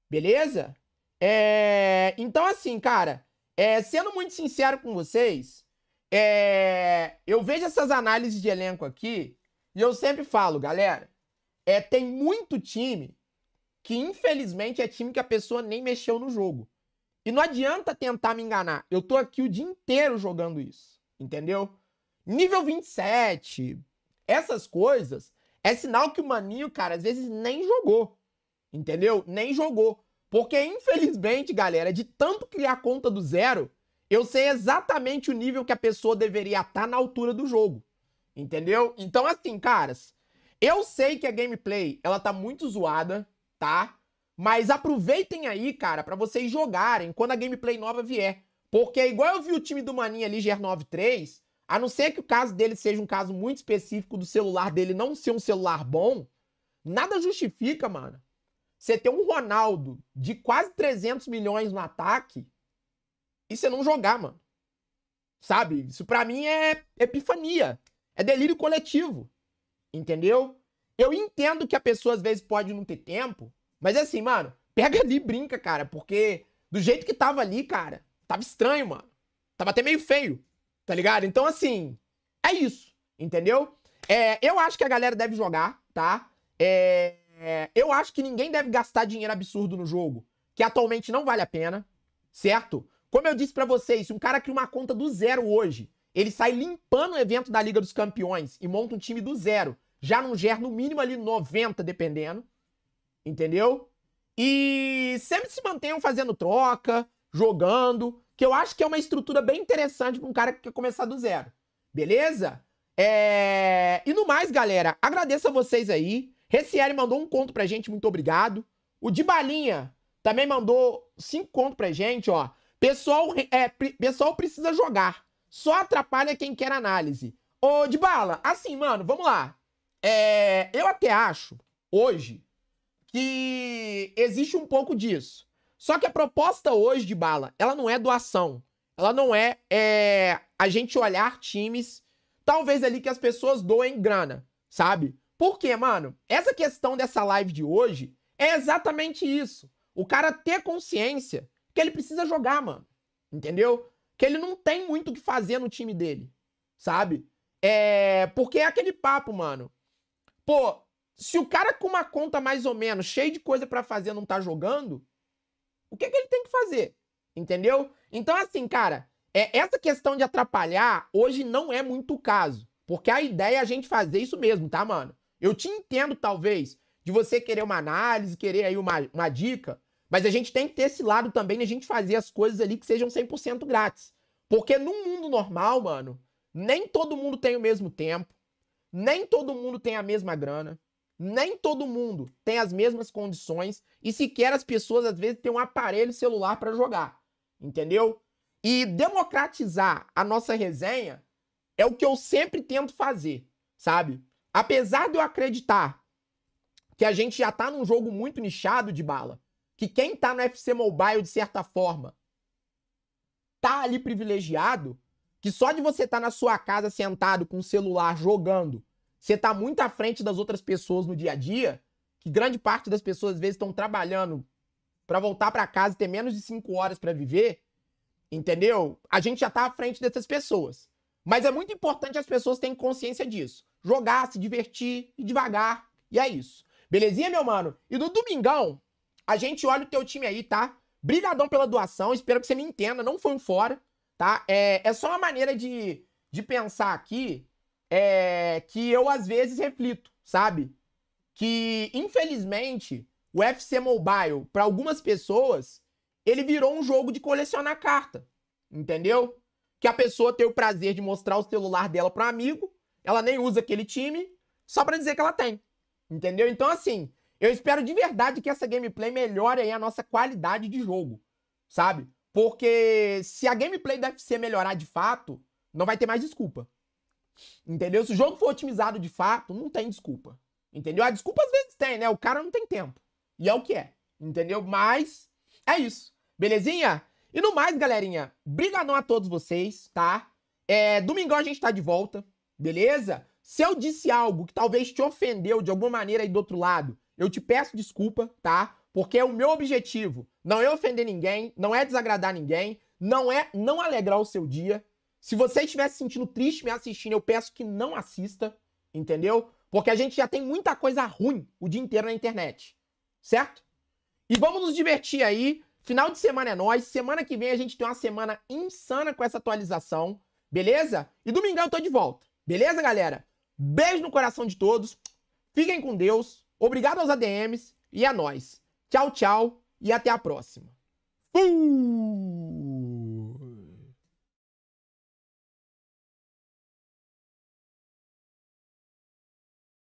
Beleza? É... Então, assim, cara, é... sendo muito sincero com vocês, é... eu vejo essas análises de elenco aqui e eu sempre falo, galera, é... tem muito time que infelizmente é time que a pessoa nem mexeu no jogo. E não adianta tentar me enganar. Eu tô aqui o dia inteiro jogando isso. Entendeu? Nível 27, essas coisas, é sinal que o maninho, cara, às vezes nem jogou. Entendeu? Nem jogou. Porque, infelizmente, galera, de tanto criar conta do zero, eu sei exatamente o nível que a pessoa deveria estar tá na altura do jogo. Entendeu? Então, assim, caras, eu sei que a gameplay, ela tá muito zoada, tá? Mas aproveitem aí, cara, para vocês jogarem quando a gameplay nova vier. Porque é igual eu vi o time do Maninha ali, GR93, a não ser que o caso dele seja um caso muito específico do celular dele não ser um celular bom, nada justifica, mano. Você ter um Ronaldo de quase 300 milhões no ataque e você não jogar, mano. Sabe? Isso para mim é epifania. É delírio coletivo. Entendeu? Eu entendo que a pessoa às vezes pode não ter tempo, mas é assim, mano, pega ali e brinca, cara, porque do jeito que tava ali, cara, tava estranho, mano. Tava até meio feio, tá ligado? Então, assim, é isso, entendeu? É, eu acho que a galera deve jogar, tá? É, é, eu acho que ninguém deve gastar dinheiro absurdo no jogo, que atualmente não vale a pena, certo? Como eu disse para vocês, se um cara cria uma conta do zero hoje, ele sai limpando o evento da Liga dos Campeões e monta um time do zero, já não gera no mínimo ali 90, dependendo, entendeu? E sempre se mantenham fazendo troca, jogando, que eu acho que é uma estrutura bem interessante para um cara que quer começar do zero. Beleza? É... E no mais, galera, agradeço a vocês aí. Reciele mandou um conto pra gente, muito obrigado. O de balinha também mandou cinco contos pra gente, ó. Pessoal, é, pessoal precisa jogar. Só atrapalha quem quer análise. Ô, de bala, assim, mano, vamos lá. É, eu até acho, hoje, que existe um pouco disso. Só que a proposta hoje de bala, ela não é doação. Ela não é, é a gente olhar times, talvez ali que as pessoas doem grana, sabe? Porque, mano, essa questão dessa live de hoje é exatamente isso. O cara ter consciência que ele precisa jogar, mano. Entendeu? Que ele não tem muito o que fazer no time dele, sabe? É. Porque é aquele papo, mano. Pô, se o cara com uma conta mais ou menos, cheio de coisa para fazer, não tá jogando, o que, é que ele tem que fazer? Entendeu? Então, assim, cara, é, essa questão de atrapalhar hoje não é muito o caso. Porque a ideia é a gente fazer isso mesmo, tá, mano? Eu te entendo, talvez, de você querer uma análise, querer aí uma, uma dica, mas a gente tem que ter esse lado também de a gente fazer as coisas ali que sejam 100% grátis. Porque num mundo normal, mano, nem todo mundo tem o mesmo tempo, nem todo mundo tem a mesma grana, nem todo mundo tem as mesmas condições e sequer as pessoas às vezes têm um aparelho celular para jogar, entendeu? E democratizar a nossa resenha é o que eu sempre tento fazer, sabe? Apesar de eu acreditar que a gente já tá num jogo muito nichado de bala, que quem tá no FC Mobile de certa forma tá ali privilegiado, que só de você estar tá na sua casa sentado com o celular jogando você está muito à frente das outras pessoas no dia a dia, que grande parte das pessoas às vezes estão trabalhando para voltar para casa e ter menos de cinco horas para viver, entendeu? A gente já está à frente dessas pessoas. Mas é muito importante as pessoas terem consciência disso. Jogar, se divertir, e devagar, e é isso. Belezinha, meu mano? E no domingão, a gente olha o teu time aí, tá? Brigadão pela doação, espero que você me entenda, não foi um fora, tá? É, é só uma maneira de, de pensar aqui é, que eu às vezes reflito, sabe? Que infelizmente o FC Mobile, para algumas pessoas, ele virou um jogo de colecionar carta, entendeu? Que a pessoa tem o prazer de mostrar o celular dela para um amigo, ela nem usa aquele time, só para dizer que ela tem, entendeu? Então assim, eu espero de verdade que essa gameplay melhore aí a nossa qualidade de jogo, sabe? Porque se a gameplay do FC melhorar de fato, não vai ter mais desculpa. Entendeu? Se o jogo for otimizado de fato, não tem desculpa. Entendeu? A desculpa às vezes tem, né? O cara não tem tempo. E é o que é. Entendeu? Mas é isso. Belezinha? E no mais, galerinha, brigadão a todos vocês, tá? É, domingão a gente tá de volta, beleza? Se eu disse algo que talvez te ofendeu de alguma maneira aí do outro lado, eu te peço desculpa, tá? Porque o meu objetivo não é ofender ninguém, não é desagradar ninguém, não é não alegrar o seu dia, se você estiver se sentindo triste me assistindo, eu peço que não assista, entendeu? Porque a gente já tem muita coisa ruim o dia inteiro na internet, certo? E vamos nos divertir aí. Final de semana é nós. Semana que vem a gente tem uma semana insana com essa atualização, beleza? E domingão eu tô de volta, beleza, galera? Beijo no coração de todos. Fiquem com Deus. Obrigado aos ADMs e a nós. Tchau, tchau e até a próxima. Fui!